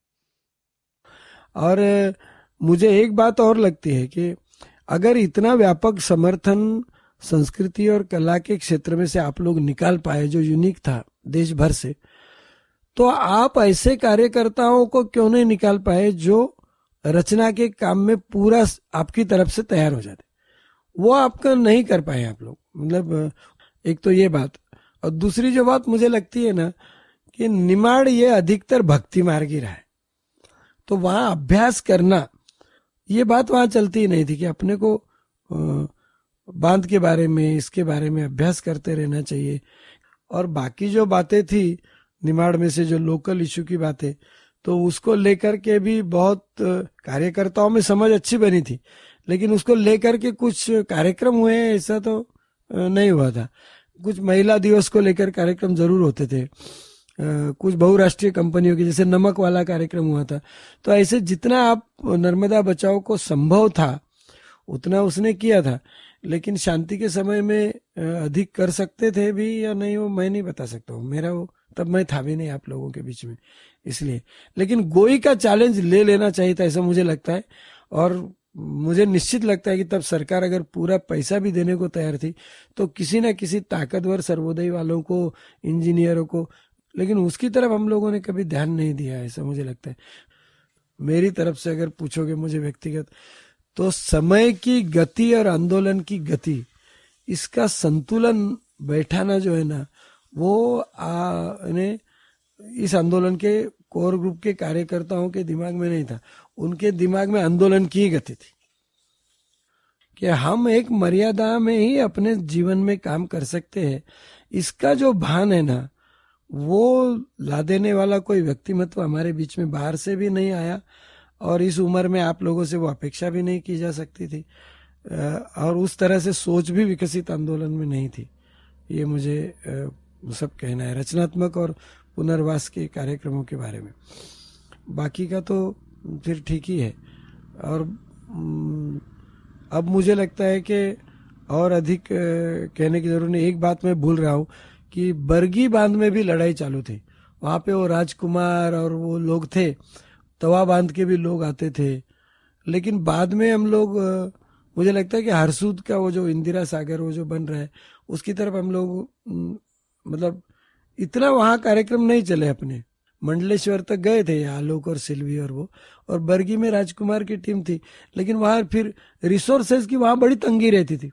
और मुझे एक बात और लगती है कि अगर इतना व्यापक समर्थन संस्कृति और कला के क्षेत्र में से आप लोग निकाल पाए जो यूनिक था देश भर से तो आप ऐसे कार्यकर्ताओं को क्यों नहीं निकाल पाए जो रचना के काम में पूरा आपकी तरफ से तैयार हो जाते वो आपका नहीं कर पाए आप लोग मतलब एक तो ये बात और दूसरी जो बात मुझे लगती है ना कि निमाड़ ये अधिकतर भक्ति मार्ग ही रहा है तो वहां अभ्यास करना ये बात वहां चलती ही नहीं थी कि अपने को बांध के बारे में इसके बारे में अभ्यास करते रहना चाहिए और बाकी जो बातें थी निमाड़ में से जो लोकल इश्यू की बात है तो उसको लेकर के भी बहुत कार्यकर्ताओं में समझ अच्छी बनी थी लेकिन उसको लेकर के कुछ कार्यक्रम हुए ऐसा तो नहीं हुआ था कुछ महिला दिवस को लेकर कार्यक्रम जरूर होते थे कुछ बहुराष्ट्रीय कंपनियों के जैसे नमक वाला कार्यक्रम हुआ था तो ऐसे जितना आप नर्मदा बचाओ को संभव था उतना उसने किया था लेकिन शांति के समय में अधिक कर सकते थे भी या नहीं वो मैं नहीं बता सकता हूँ मेरा वो तब मैं था भी नहीं आप लोगों के बीच में इसलिए लेकिन गोई का चैलेंज ले लेना चाहिए था ऐसा मुझे लगता है और मुझे निश्चित लगता है कि तब सरकार अगर पूरा पैसा भी देने को तैयार थी तो किसी ना किसी ताकतवर सर्वोदय वालों को इंजीनियरों को लेकिन उसकी तरफ हम लोगों ने कभी ध्यान नहीं दिया ऐसा मुझे लगता है मेरी तरफ से अगर पूछोगे मुझे व्यक्तिगत तो समय की गति और आंदोलन की गति इसका संतुलन बैठाना जो है ना वो आने इस आंदोलन के कोर ग्रुप के कार्यकर्ताओं के दिमाग में नहीं था उनके दिमाग में आंदोलन की गति थी कि हम एक मर्यादा में ही अपने जीवन में काम कर सकते हैं इसका जो भान है ना वो ला देने वाला कोई व्यक्तिमत्व हमारे बीच में बाहर से भी नहीं आया और इस उम्र में आप लोगों से वो अपेक्षा भी नहीं की जा सकती थी और उस तरह से सोच भी विकसित आंदोलन में नहीं थी ये मुझे वो सब कहना है रचनात्मक और पुनर्वास के कार्यक्रमों के बारे में बाकी का तो फिर ठीक ही है और अब मुझे लगता है कि और अधिक कहने की जरूरत नहीं एक बात मैं भूल रहा हूँ कि बरगी बांध में भी लड़ाई चालू थी वहाँ पे वो राजकुमार और वो लोग थे तवा बांध के भी लोग आते थे लेकिन बाद में हम लोग मुझे लगता है कि हरसूद का वो जो इंदिरा सागर वो जो बन रहा है उसकी तरफ हम लोग मतलब इतना वहाँ कार्यक्रम नहीं चले अपने मंडलेश्वर तक गए थे आलोक और सिल्वी और वो और बर्गी में राजकुमार की टीम थी लेकिन वहां फिर रिसोर्सेज की वहां बड़ी तंगी रहती थी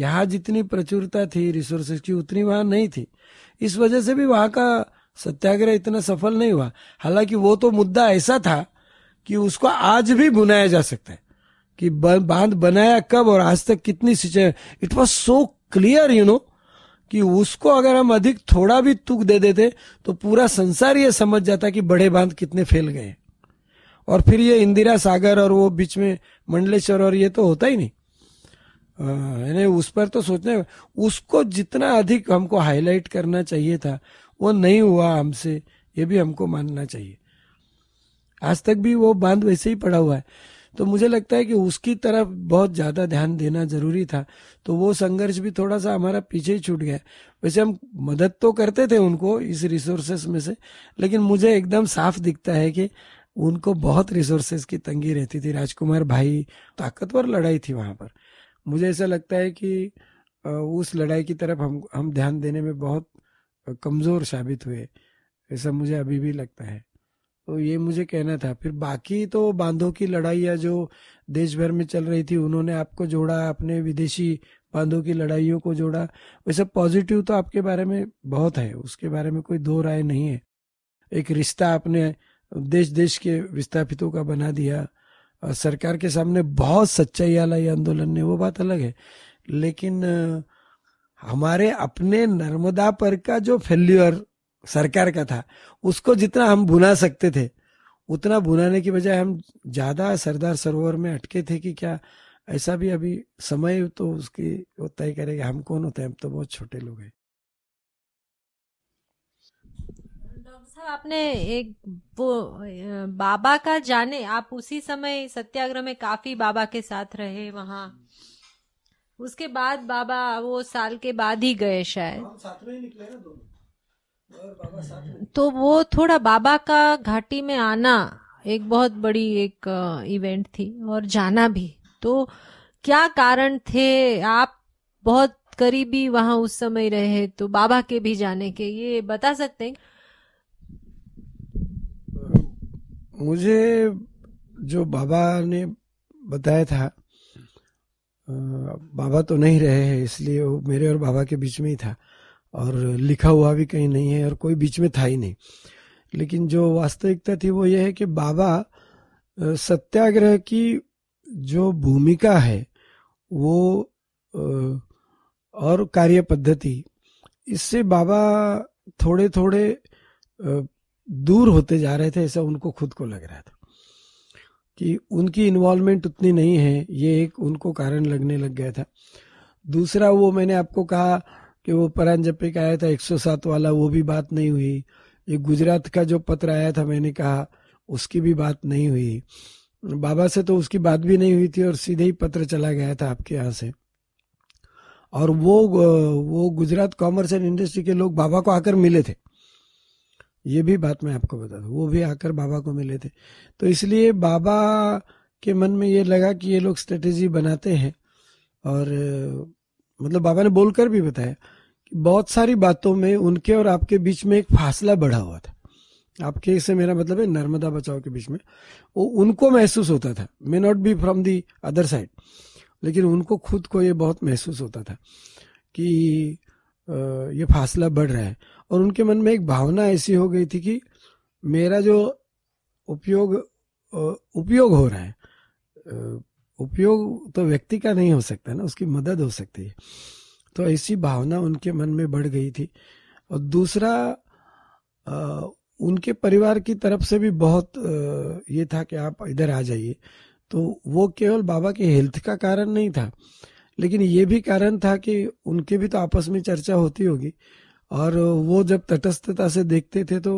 यहाँ जितनी प्रचुरता थी रिसोर्सेज की उतनी वहां नहीं थी इस वजह से भी वहां का सत्याग्रह इतना सफल नहीं हुआ हालांकि वो तो मुद्दा ऐसा था कि उसको आज भी बुनाया जा सकता है कि बांध बनाया कब और आज तक कितनी सिंचाई it was so clear you know कि उसको अगर हम अधिक थोड़ा भी तुक दे देते तो पूरा संसार ये समझ जाता कि बड़े बांध कितने फैल गए और फिर ये इंदिरा सागर और वो बीच में मंडलेश्वर और ये तो होता ही नहीं आ, उस पर तो सोचने उसको जितना अधिक हमको हाईलाइट करना चाहिए था वो नहीं हुआ हमसे ये भी हमको मानना चाहिए आज तक भी वो बांध वैसे ही पड़ा हुआ है तो मुझे लगता है कि उसकी तरफ बहुत ज़्यादा ध्यान देना ज़रूरी था तो वो संघर्ष भी थोड़ा सा हमारा पीछे ही छूट गया वैसे हम मदद तो करते थे उनको इस रिसोर्सेस में से लेकिन मुझे एकदम साफ दिखता है कि उनको बहुत रिसोर्सेस की तंगी रहती थी राजकुमार भाई ताकतवर लड़ाई थी वहाँ पर मुझे ऐसा लगता है कि उस लड़ाई की तरफ हम हम ध्यान देने में बहुत कमज़ोर साबित हुए ऐसा मुझे अभी भी लगता है तो ये मुझे कहना था फिर बाकी तो बांधों की लड़ाइयाँ जो देश भर में चल रही थी उन्होंने आपको जोड़ा अपने विदेशी बांधों की लड़ाइयों को जोड़ा वह सब पॉजिटिव तो आपके बारे में बहुत है उसके बारे में कोई दो राय नहीं है एक रिश्ता आपने देश देश के विस्थापितों का बना दिया और सरकार के सामने बहुत सच्चाई आला ये आंदोलन ने वो बात अलग है लेकिन हमारे अपने नर्मदा पर का जो फेल्यूर सरकार का था उसको जितना हम भुना सकते थे उतना भुनाने की बजाय हम ज्यादा सरदार सरोवर में अटके थे कि क्या ऐसा भी अभी समय तो उसकी वो तय करेगा हम कौन होते हैं हम तो बहुत छोटे लोग हैं आपने एक वो बाबा का जाने आप उसी समय सत्याग्रह में काफी बाबा के साथ रहे वहां उसके बाद बाबा वो साल के बाद ही गए शायद साथ में ही निकले ना दोनों तो वो थोड़ा बाबा का घाटी में आना एक बहुत बड़ी एक इवेंट थी और जाना भी तो क्या कारण थे आप बहुत करीबी वहां उस समय रहे तो बाबा के भी जाने के ये बता सकते हैं मुझे जो बाबा ने बताया था बाबा तो नहीं रहे हैं इसलिए वो मेरे और बाबा के बीच में ही था और लिखा हुआ भी कहीं नहीं है और कोई बीच में था ही नहीं लेकिन जो वास्तविकता थी वो ये है कि बाबा सत्याग्रह की जो भूमिका है वो और कार्य पद्धति इससे बाबा थोड़े थोड़े दूर होते जा रहे थे ऐसा उनको खुद को लग रहा था कि उनकी इन्वॉल्वमेंट उतनी नहीं है ये एक उनको कारण लगने लग गया था दूसरा वो मैंने आपको कहा कि वो परान जप्पे का आया था एक वाला वो भी बात नहीं हुई ये गुजरात का जो पत्र आया था मैंने कहा उसकी भी बात नहीं हुई बाबा से तो उसकी बात भी नहीं हुई थी और सीधे ही पत्र चला गया था आपके यहाँ से और वो वो गुजरात कॉमर्स एंड इंडस्ट्री के लोग बाबा को आकर मिले थे ये भी बात मैं आपको बता दू वो भी आकर बाबा को मिले थे तो इसलिए बाबा के मन में ये लगा कि ये लोग स्ट्रेटेजी बनाते हैं और मतलब बाबा ने बोलकर भी बताया बहुत सारी बातों में उनके और आपके बीच में एक फासला बढ़ा हुआ था आपके से मेरा मतलब है नर्मदा बचाओ के बीच में वो उनको महसूस होता था may not be from the other side लेकिन उनको खुद को ये बहुत महसूस होता था कि ये फासला बढ़ रहा है और उनके मन में एक भावना ऐसी हो गई थी कि मेरा जो उपयोग उपयोग हो रहा है उपयोग तो व्यक्ति का नहीं हो सकता ना उसकी मदद हो सकती है तो ऐसी भावना उनके मन में बढ़ गई थी और दूसरा आ, उनके परिवार की तरफ से भी बहुत आ, ये था कि आप इधर आ जाइए तो वो केवल बाबा के हेल्थ का कारण नहीं था लेकिन ये भी कारण था कि उनके भी तो आपस में चर्चा होती होगी और वो जब तटस्थता से देखते थे तो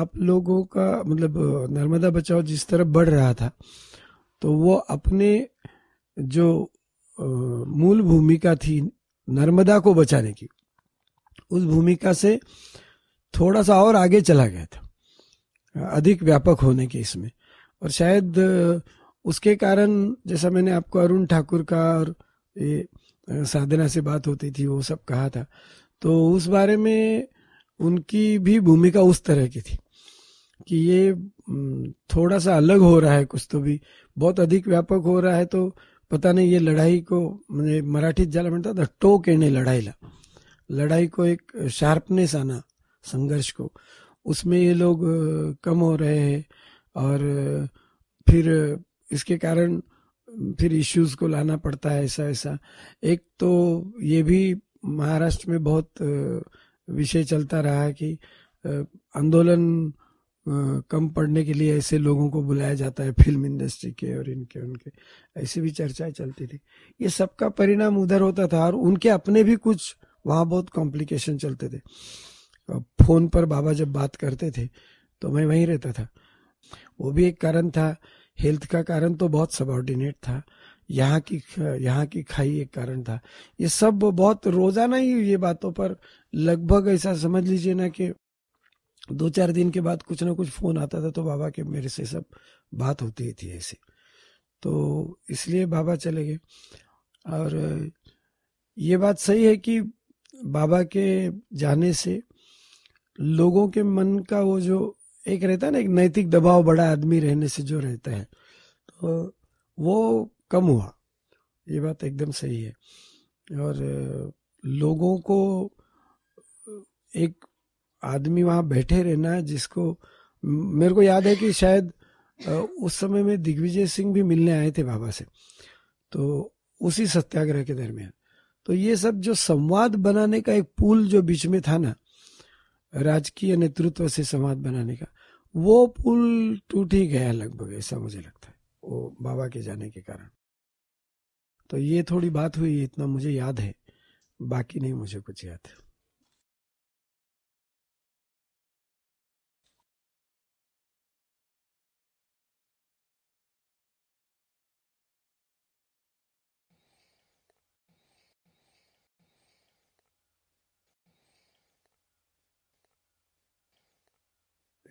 आप लोगों का मतलब नर्मदा बचाओ जिस तरफ बढ़ रहा था तो वो अपने जो मूल भूमिका थी नर्मदा को बचाने की उस भूमिका से थोड़ा सा और आगे चला गया था अधिक व्यापक होने के इसमें और शायद उसके कारण जैसा मैंने आपको अरुण ठाकुर का और ये साधना से बात होती थी वो सब कहा था तो उस बारे में उनकी भी भूमिका उस तरह की थी कि ये थोड़ा सा अलग हो रहा है कुछ तो भी बहुत अधिक व्यापक हो रहा है तो પોતાને એ લડાઈકો म्हणजे मराठीत ज्याला म्हणतात टो येणे लढाईला लड़ाई को एक शार्पनेस आना संघर्ष को उसमें ये लोग कम हो रहे हैं और फिर इसके कारण फिर इश्यूज को लाना पड़ता है ऐसा ऐसा एक तो ये भी महाराष्ट्र में बहुत विषय चलता रहा है कि आंदोलन कम पढ़ने के लिए ऐसे लोगों को बुलाया जाता है फिल्म इंडस्ट्री के और इनके उनके ऐसी भी चर्चाएं चलती थी ये सबका परिणाम उधर होता था और उनके अपने भी कुछ वहाँ बहुत कॉम्प्लिकेशन चलते थे फोन पर बाबा जब बात करते थे तो मैं वहीं रहता था वो भी एक कारण था हेल्थ का कारण तो बहुत सबॉर्डिनेट था यहाँ की यहाँ की खाई एक कारण था ये सब बहुत रोजाना ही ये बातों पर लगभग ऐसा समझ लीजिए ना कि दो चार दिन के बाद कुछ ना कुछ फोन आता था तो बाबा के मेरे से सब बात होती थी ऐसे तो इसलिए बाबा चले गए और ये बात सही है कि बाबा के जाने से लोगों के मन का वो जो एक रहता है ना एक नैतिक दबाव बड़ा आदमी रहने से जो रहता है तो वो कम हुआ ये बात एकदम सही है और लोगों को एक आदमी वहां बैठे रहना है जिसको मेरे को याद है कि शायद उस समय में दिग्विजय सिंह भी मिलने आए थे बाबा से तो उसी सत्याग्रह के दरमियान तो ये सब जो संवाद बनाने का एक पुल जो बीच में था ना राजकीय नेतृत्व से संवाद बनाने का वो पुल टूट ही गया लगभग ऐसा मुझे लगता है वो बाबा के जाने के कारण तो ये थोड़ी बात हुई इतना मुझे याद है बाकी नहीं मुझे कुछ याद है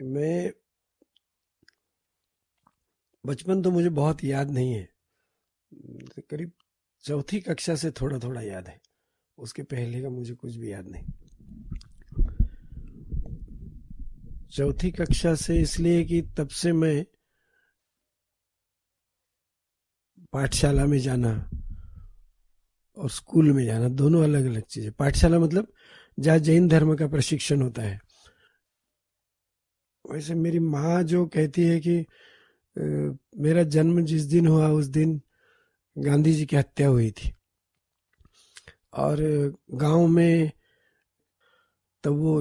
मैं बचपन तो मुझे बहुत याद नहीं है करीब चौथी कक्षा से थोड़ा थोड़ा याद है उसके पहले का मुझे कुछ भी याद नहीं चौथी कक्षा से इसलिए कि तब से मैं पाठशाला में जाना और स्कूल में जाना दोनों अलग अलग चीज़ें पाठशाला मतलब जहाँ जैन धर्म का प्रशिक्षण होता है वैसे मेरी माँ जो कहती है कि मेरा जन्म जिस दिन हुआ उस दिन गांधी जी की हत्या हुई थी और गांव में तब वो